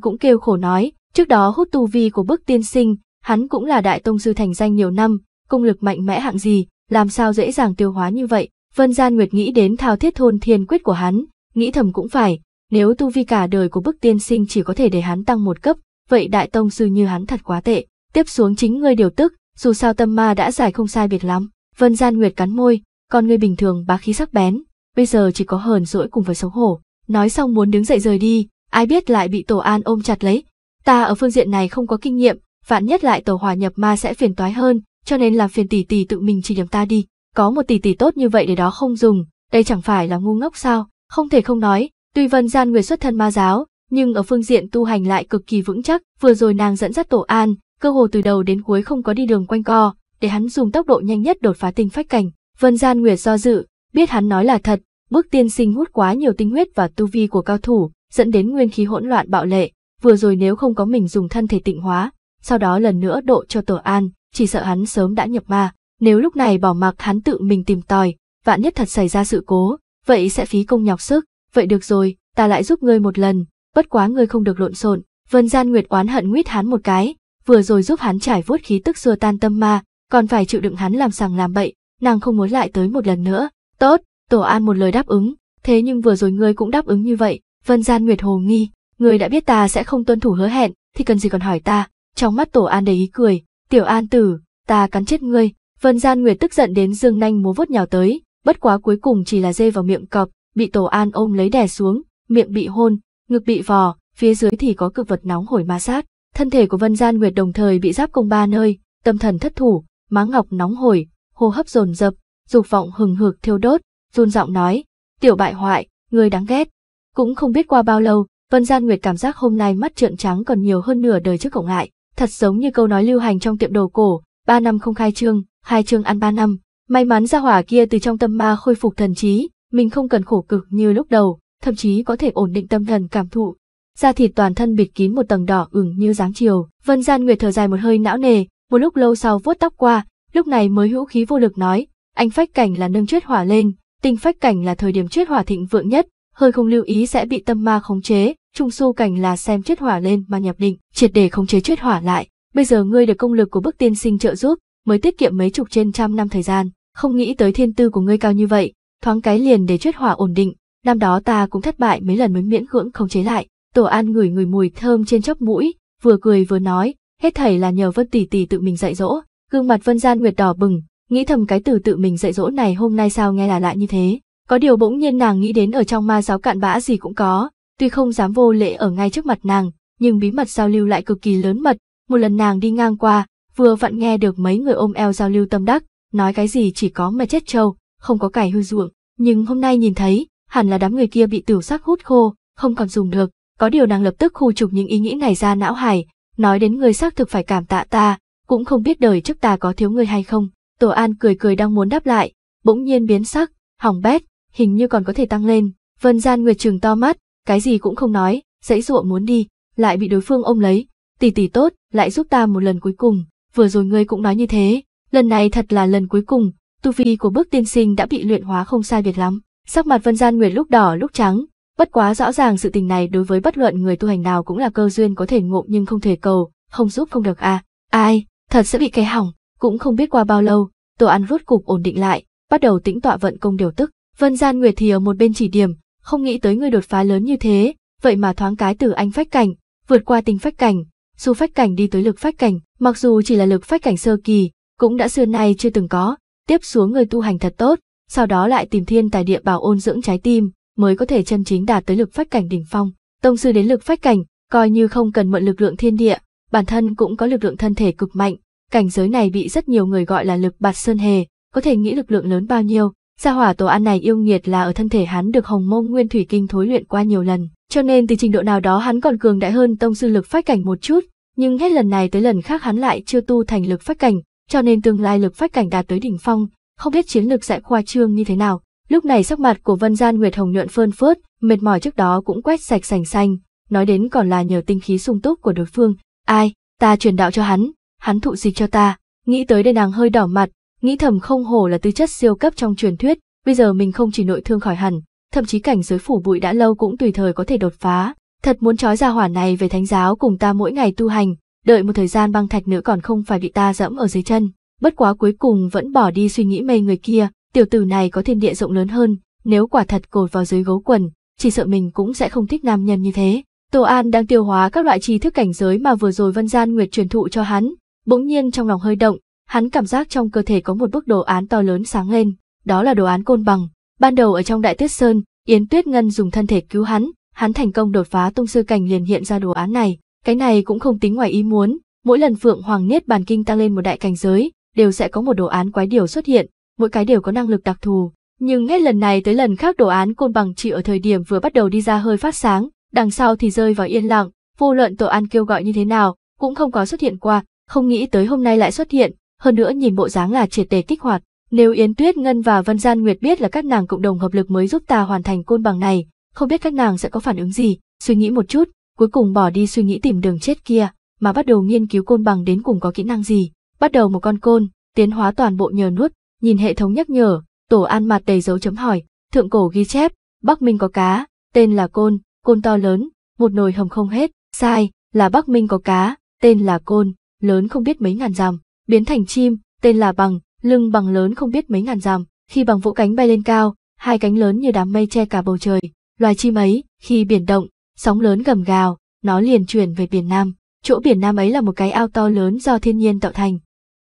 cũng kêu khổ nói, trước đó hút tu vi của bức tiên sinh, hắn cũng là đại tông sư thành danh nhiều năm, công lực mạnh mẽ hạng gì, làm sao dễ dàng tiêu hóa như vậy. Vân Gian Nguyệt nghĩ đến thao thiết thôn thiên quyết của hắn, nghĩ thầm cũng phải, nếu tu vi cả đời của bức tiên sinh chỉ có thể để hắn tăng một cấp, vậy đại tông sư như hắn thật quá tệ. Tiếp xuống chính ngươi điều tức, dù sao tâm ma đã giải không sai biệt lắm. Vân Gian Nguyệt cắn môi, còn ngươi bình thường bá khí sắc bén, bây giờ chỉ có hờn dỗi cùng với xấu hổ. Nói xong muốn đứng dậy rời đi, ai biết lại bị Tổ An ôm chặt lấy. Ta ở phương diện này không có kinh nghiệm, vạn nhất lại tổ hòa nhập ma sẽ phiền toái hơn, cho nên làm phiền tỷ tỷ tự mình chỉ điểm ta đi. Có một tỷ tỷ tốt như vậy để đó không dùng, đây chẳng phải là ngu ngốc sao, không thể không nói, tuy Vân Gian người xuất thân ma giáo, nhưng ở phương diện tu hành lại cực kỳ vững chắc, vừa rồi nàng dẫn dắt Tổ An, cơ hồ từ đầu đến cuối không có đi đường quanh co, để hắn dùng tốc độ nhanh nhất đột phá tinh phách cảnh. Vân Gian Nguyệt do dự, biết hắn nói là thật, bước tiên sinh hút quá nhiều tinh huyết và tu vi của cao thủ, dẫn đến nguyên khí hỗn loạn bạo lệ, vừa rồi nếu không có mình dùng thân thể tịnh hóa, sau đó lần nữa độ cho tổ an, chỉ sợ hắn sớm đã nhập ma, nếu lúc này bỏ mặc hắn tự mình tìm tòi, vạn nhất thật xảy ra sự cố, vậy sẽ phí công nhọc sức, vậy được rồi, ta lại giúp ngươi một lần, bất quá ngươi không được lộn xộn, Vân Gian Nguyệt oán hận nguyết hắn một cái, vừa rồi giúp hắn trải vuốt khí tức xua tan tâm ma, còn phải chịu đựng hắn làm sàng làm bậy, nàng không muốn lại tới một lần nữa, Tốt, Tổ An một lời đáp ứng, thế nhưng vừa rồi ngươi cũng đáp ứng như vậy, Vân Gian Nguyệt hồ nghi, ngươi đã biết ta sẽ không tuân thủ hứa hẹn, thì cần gì còn hỏi ta, trong mắt Tổ An đầy ý cười, Tiểu An tử, ta cắn chết ngươi, Vân Gian Nguyệt tức giận đến dương nanh múa vốt nhào tới, bất quá cuối cùng chỉ là dê vào miệng cọp, bị Tổ An ôm lấy đè xuống, miệng bị hôn, ngực bị vò, phía dưới thì có cực vật nóng hổi ma sát, thân thể của Vân Gian Nguyệt đồng thời bị giáp công ba nơi, tâm thần thất thủ, má ngọc nóng hổi, hô hấp dồn dập, dục vọng hừng hực thiêu đốt, run giọng nói, tiểu bại hoại, người đáng ghét. Cũng không biết qua bao lâu, Vân Gian Nguyệt cảm giác hôm nay mắt trợn trắng còn nhiều hơn nửa đời trước cổng ngại, thật giống như câu nói lưu hành trong tiệm đồ cổ, ba năm không khai trương, hai trương ăn ba năm. May mắn ra hỏa kia từ trong tâm ma khôi phục thần trí, mình không cần khổ cực như lúc đầu, thậm chí có thể ổn định tâm thần cảm thụ. Da thịt toàn thân bịt kín một tầng đỏ ửng như dáng chiều, Vân Gian Nguyệt thở dài một hơi não nề, một lúc lâu sau vuốt tóc qua, lúc này mới hữu khí vô lực nói, anh phách cảnh là nâng chuyết hỏa lên, tinh phách cảnh là thời điểm chuyết hỏa thịnh vượng nhất, hơi không lưu ý sẽ bị tâm ma khống chế, trung su cảnh là xem chuyết hỏa lên mà nhập định, triệt để khống chế chuyết hỏa lại. Bây giờ ngươi được công lực của bức tiên sinh trợ giúp, mới tiết kiệm mấy chục trên trăm năm thời gian, không nghĩ tới thiên tư của ngươi cao như vậy, thoáng cái liền để chuyết hỏa ổn định, năm đó ta cũng thất bại mấy lần mới miễn cưỡng khống chế lại. Tổ An ngửi ngửi mùi thơm trên chóp mũi, vừa cười vừa nói, hết thảy là nhờ Vân tỷ tỷ tự mình dạy dỗ. Gương mặt Vân Gian Nguyệt đỏ bừng, nghĩ thầm cái từ tự mình dạy dỗ này hôm nay sao nghe là lạ như thế. Có điều bỗng nhiên nàng nghĩ đến ở trong ma giáo cạn bã gì cũng có, tuy không dám vô lễ ở ngay trước mặt nàng, nhưng bí mật giao lưu lại cực kỳ lớn mật. Một lần nàng đi ngang qua, vừa vặn nghe được mấy người ôm eo giao lưu tâm đắc, nói cái gì chỉ có mà chết trâu, không có cải hư ruộng. Nhưng hôm nay nhìn thấy, hẳn là đám người kia bị tiểu sắc hút khô, không còn dùng được. Có điều nàng lập tức khu trục những ý nghĩ này ra não hải, nói đến người xác thực phải cảm tạ ta, cũng không biết đời trước ta có thiếu người hay không. Tổ An cười cười đang muốn đáp lại, bỗng nhiên biến sắc, hỏng bét, hình như còn có thể tăng lên. Vân Gian Nguyệt trừng to mắt, cái gì cũng không nói, dãy ruộng muốn đi, lại bị đối phương ôm lấy. Tỷ tỷ tốt, lại giúp ta một lần cuối cùng, vừa rồi ngươi cũng nói như thế, lần này thật là lần cuối cùng, tu vi của bước tiên sinh đã bị luyện hóa không sai biệt lắm. Sắc mặt Vân Gian Nguyệt lúc đỏ lúc trắng, bất quá rõ ràng sự tình này đối với bất luận người tu hành nào cũng là cơ duyên có thể ngộ nhưng không thể cầu, không giúp không được à. Ai, thật sẽ bị cái hỏng. Cũng không biết qua bao lâu, Tô An rốt cục ổn định lại, bắt đầu tĩnh tọa vận công điều tức. Vân Gian Nguyệt thì ở một bên chỉ điểm, không nghĩ tới người đột phá lớn như thế, vậy mà thoáng cái từ anh phách cảnh, vượt qua tinh phách cảnh, su phách cảnh đi tới lực phách cảnh, mặc dù chỉ là lực phách cảnh sơ kỳ, cũng đã xưa nay chưa từng có, tiếp xuống người tu hành thật tốt, sau đó lại tìm thiên tài địa bảo ôn dưỡng trái tim, mới có thể chân chính đạt tới lực phách cảnh đỉnh phong. Tông sư đến lực phách cảnh, coi như không cần mượn lực lượng thiên địa, bản thân cũng có lực lượng thân thể cực mạnh, Cảnh giới này bị rất nhiều người gọi là lực bạt sơn hề, có thể nghĩ lực lượng lớn bao nhiêu. Gia hỏa tổ an này yêu nghiệt là ở thân thể hắn được hồng mông nguyên thủy kinh thối luyện qua nhiều lần, cho nên từ trình độ nào đó hắn còn cường đại hơn tông sư lực phách cảnh một chút, nhưng hết lần này tới lần khác hắn lại chưa tu thành lực phách cảnh, cho nên tương lai lực phách cảnh đạt tới đỉnh phong, không biết chiến lực sẽ khoa trương như thế nào. Lúc này sắc mặt của Vân Gian Nguyệt Hồng nhuận phơn phớt, mệt mỏi trước đó cũng quét sạch sành xanh, nói đến còn là nhờ tinh khí sung túc của đối phương. Ai, ta truyền đạo cho hắn, hắn thụ gì cho ta, nghĩ tới đây nàng hơi đỏ mặt, nghĩ thầm không hổ là tư chất siêu cấp trong truyền thuyết, bây giờ mình không chỉ nội thương khỏi hẳn, thậm chí cảnh giới phủ bụi đã lâu cũng tùy thời có thể đột phá, thật muốn trói ra hỏa này về thánh giáo cùng ta mỗi ngày tu hành, đợi một thời gian băng thạch nữa còn không phải bị ta dẫm ở dưới chân, bất quá cuối cùng vẫn bỏ đi suy nghĩ mê người kia, tiểu tử này có thiên địa rộng lớn hơn, nếu quả thật cột vào dưới gấu quần, chỉ sợ mình cũng sẽ không thích nam nhân như thế. Tô An đang tiêu hóa các loại tri thức cảnh giới mà vừa rồi Vân Gian Nguyệt truyền thụ cho hắn, Bỗng nhiên trong lòng hơi động, hắn cảm giác trong cơ thể có một bức đồ án to lớn sáng lên, đó là đồ án côn bằng. Ban đầu ở trong Đại Tuyết Sơn, Yến Tuyết Ngân dùng thân thể cứu hắn, hắn thành công đột phá tung sư cảnh liền hiện ra đồ án này. Cái này cũng không tính ngoài ý muốn, mỗi lần Phượng Hoàng Niết Bàn Kinh tăng lên một đại cảnh giới, đều sẽ có một đồ án quái điều xuất hiện, mỗi cái đều có năng lực đặc thù. Nhưng hết lần này tới lần khác đồ án côn bằng chỉ ở thời điểm vừa bắt đầu đi ra hơi phát sáng, đằng sau thì rơi vào yên lặng, vô luận tổ an kêu gọi như thế nào, cũng không có xuất hiện qua, không nghĩ tới hôm nay lại xuất hiện, hơn nữa nhìn bộ dáng là triệt tề kích hoạt. Nếu Yến Tuyết Ngân và Vân Gian Nguyệt biết là các nàng cộng đồng hợp lực mới giúp ta hoàn thành côn bằng này, không biết các nàng sẽ có phản ứng gì, suy nghĩ một chút, cuối cùng bỏ đi suy nghĩ tìm đường chết kia, mà bắt đầu nghiên cứu côn bằng đến cùng có kỹ năng gì. Bắt đầu một con côn, tiến hóa toàn bộ nhờ nuốt, nhìn hệ thống nhắc nhở, tổ an mặt đầy dấu chấm hỏi, thượng cổ ghi chép, Bắc Minh có cá, tên là côn, côn to lớn, một nồi hầm không hết, sai, là Bắc Minh có cá, tên là côn, lớn không biết mấy ngàn dặm, biến thành chim, tên là bằng, lưng bằng lớn không biết mấy ngàn dặm, khi bằng vỗ cánh bay lên cao, hai cánh lớn như đám mây che cả bầu trời. Loài chim ấy, khi biển động, sóng lớn gầm gào, nó liền chuyển về biển Nam. Chỗ biển Nam ấy là một cái ao to lớn do thiên nhiên tạo thành.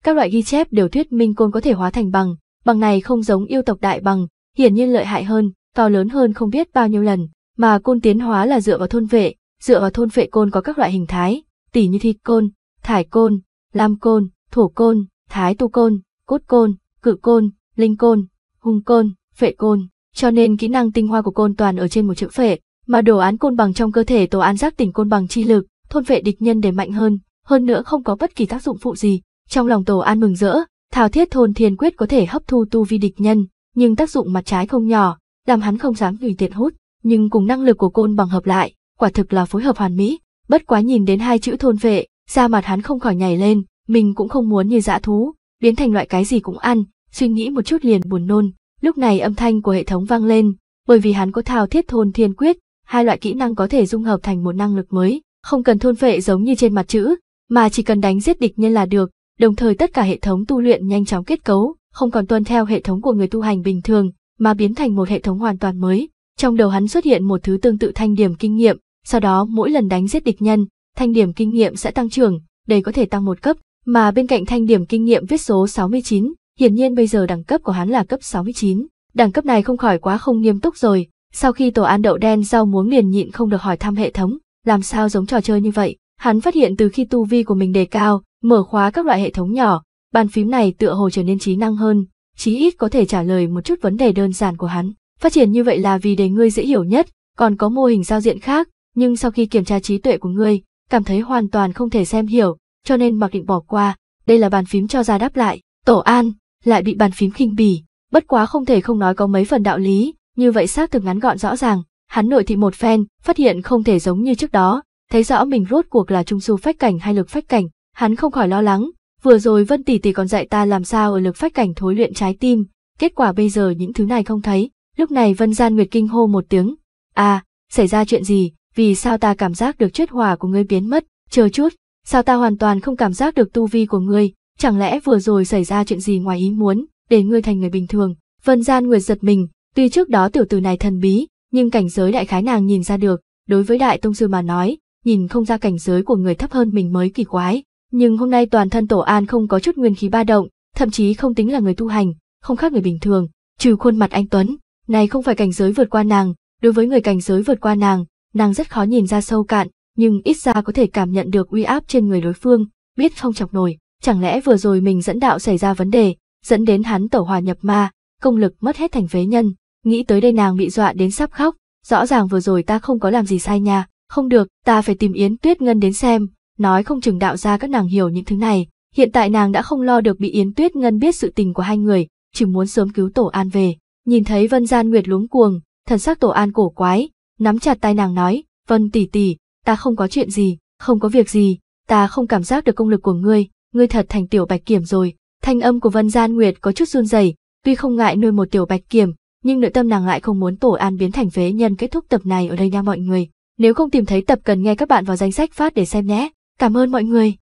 Các loại ghi chép đều thuyết minh côn có thể hóa thành bằng, bằng này không giống yêu tộc đại bằng, hiển nhiên lợi hại hơn, to lớn hơn không biết bao nhiêu lần, mà côn tiến hóa là dựa vào thôn vệ, dựa vào thôn vệ côn có các loại hình thái, tỉ như thịt côn, thải côn, lam côn, thổ côn, thái tu côn, cốt côn, cử côn, linh côn, hung côn, phệ côn. Cho nên kỹ năng tinh hoa của côn toàn ở trên một chữ phệ, mà đồ án côn bằng trong cơ thể tổ án giác tỉnh côn bằng chi lực, thôn phệ địch nhân để mạnh hơn, hơn nữa không có bất kỳ tác dụng phụ gì. Trong lòng tổ an mừng rỡ, thảo thiết thôn thiên quyết có thể hấp thu tu vi địch nhân, nhưng tác dụng mặt trái không nhỏ, làm hắn không dám tùy tiện hút, nhưng cùng năng lực của côn bằng hợp lại, quả thực là phối hợp hoàn mỹ. Bất quá nhìn đến hai chữ thôn phệ da mặt hắn không khỏi nhảy lên, mình cũng không muốn như dã thú, biến thành loại cái gì cũng ăn, suy nghĩ một chút liền buồn nôn. Lúc này âm thanh của hệ thống vang lên, bởi vì hắn có thao thiết thôn thiên quyết, hai loại kỹ năng có thể dung hợp thành một năng lực mới, không cần thôn vệ giống như trên mặt chữ, mà chỉ cần đánh giết địch nhân là được, đồng thời tất cả hệ thống tu luyện nhanh chóng kết cấu, không còn tuân theo hệ thống của người tu hành bình thường, mà biến thành một hệ thống hoàn toàn mới. Trong đầu hắn xuất hiện một thứ tương tự thanh điểm kinh nghiệm, sau đó mỗi lần đánh giết địch nhân, thanh điểm kinh nghiệm sẽ tăng trưởng, đây có thể tăng một cấp, mà bên cạnh thanh điểm kinh nghiệm viết số 69, hiển nhiên bây giờ đẳng cấp của hắn là cấp 69. Đẳng cấp này không khỏi quá không nghiêm túc rồi, sau khi tổ an đậu đen rau muống liền nhịn không được hỏi thăm hệ thống, làm sao giống trò chơi như vậy, hắn phát hiện từ khi tu vi của mình đề cao, mở khóa các loại hệ thống nhỏ, bàn phím này tựa hồ trở nên trí năng hơn, chí ít có thể trả lời một chút vấn đề đơn giản của hắn. Phát triển như vậy là vì để ngươi dễ hiểu nhất, còn có mô hình giao diện khác, nhưng sau khi kiểm tra trí tuệ của ngươi, cảm thấy hoàn toàn không thể xem hiểu, cho nên mặc định bỏ qua, đây là bàn phím cho ra đáp lại, tổ an, lại bị bàn phím khinh bỉ, bất quá không thể không nói có mấy phần đạo lý, như vậy xác thực ngắn gọn rõ ràng, hắn nội thị một phen, phát hiện không thể giống như trước đó, thấy rõ mình rốt cuộc là trung su phách cảnh hay lực phách cảnh, hắn không khỏi lo lắng, vừa rồi Vân tỷ tỷ còn dạy ta làm sao ở lực phách cảnh thối luyện trái tim, kết quả bây giờ những thứ này không thấy, lúc này Vân Gian Nguyệt kinh hô một tiếng, A, à, xảy ra chuyện gì, vì sao ta cảm giác được chất hỏa của ngươi biến mất, chờ chút, sao ta hoàn toàn không cảm giác được tu vi của ngươi, chẳng lẽ vừa rồi xảy ra chuyện gì ngoài ý muốn, để ngươi thành người bình thường. Vân Gian Nguyệt giật mình, tuy trước đó tiểu tử này thần bí, nhưng cảnh giới đại khái nàng nhìn ra được, đối với đại tông sư mà nói, nhìn không ra cảnh giới của người thấp hơn mình mới kỳ quái, nhưng hôm nay toàn thân tổ an không có chút nguyên khí ba động, thậm chí không tính là người tu hành, không khác người bình thường, trừ khuôn mặt anh Tuấn, này không phải cảnh giới vượt qua nàng, đối với người cảnh giới vượt qua nàng, nàng rất khó nhìn ra sâu cạn, nhưng ít ra có thể cảm nhận được uy áp trên người đối phương, biết không chọc nổi, chẳng lẽ vừa rồi mình dẫn đạo xảy ra vấn đề, dẫn đến hắn tẩu hòa nhập ma, công lực mất hết thành phế nhân, nghĩ tới đây nàng bị dọa đến sắp khóc, rõ ràng vừa rồi ta không có làm gì sai nha, không được, ta phải tìm Yến Tuyết Ngân đến xem, nói không chừng đạo ra các nàng hiểu những thứ này, hiện tại nàng đã không lo được bị Yến Tuyết Ngân biết sự tình của hai người, chỉ muốn sớm cứu Tổ An về. Nhìn thấy Vân Gian Nguyệt luống cuồng, thần sắc Tổ An cổ quái, nắm chặt tay nàng nói, Vân tỷ tỷ, ta không có chuyện gì, không có việc gì, ta không cảm giác được công lực của ngươi, ngươi thật thành tiểu bạch kiểm rồi. Thanh âm của Vân Gian Nguyệt có chút run rẩy, tuy không ngại nuôi một tiểu bạch kiểm, nhưng nội tâm nàng lại không muốn tổ an biến thành phế nhân kết thúc tập này ở đây nha mọi người. Nếu không tìm thấy tập cần nghe các bạn vào danh sách phát để xem nhé. Cảm ơn mọi người.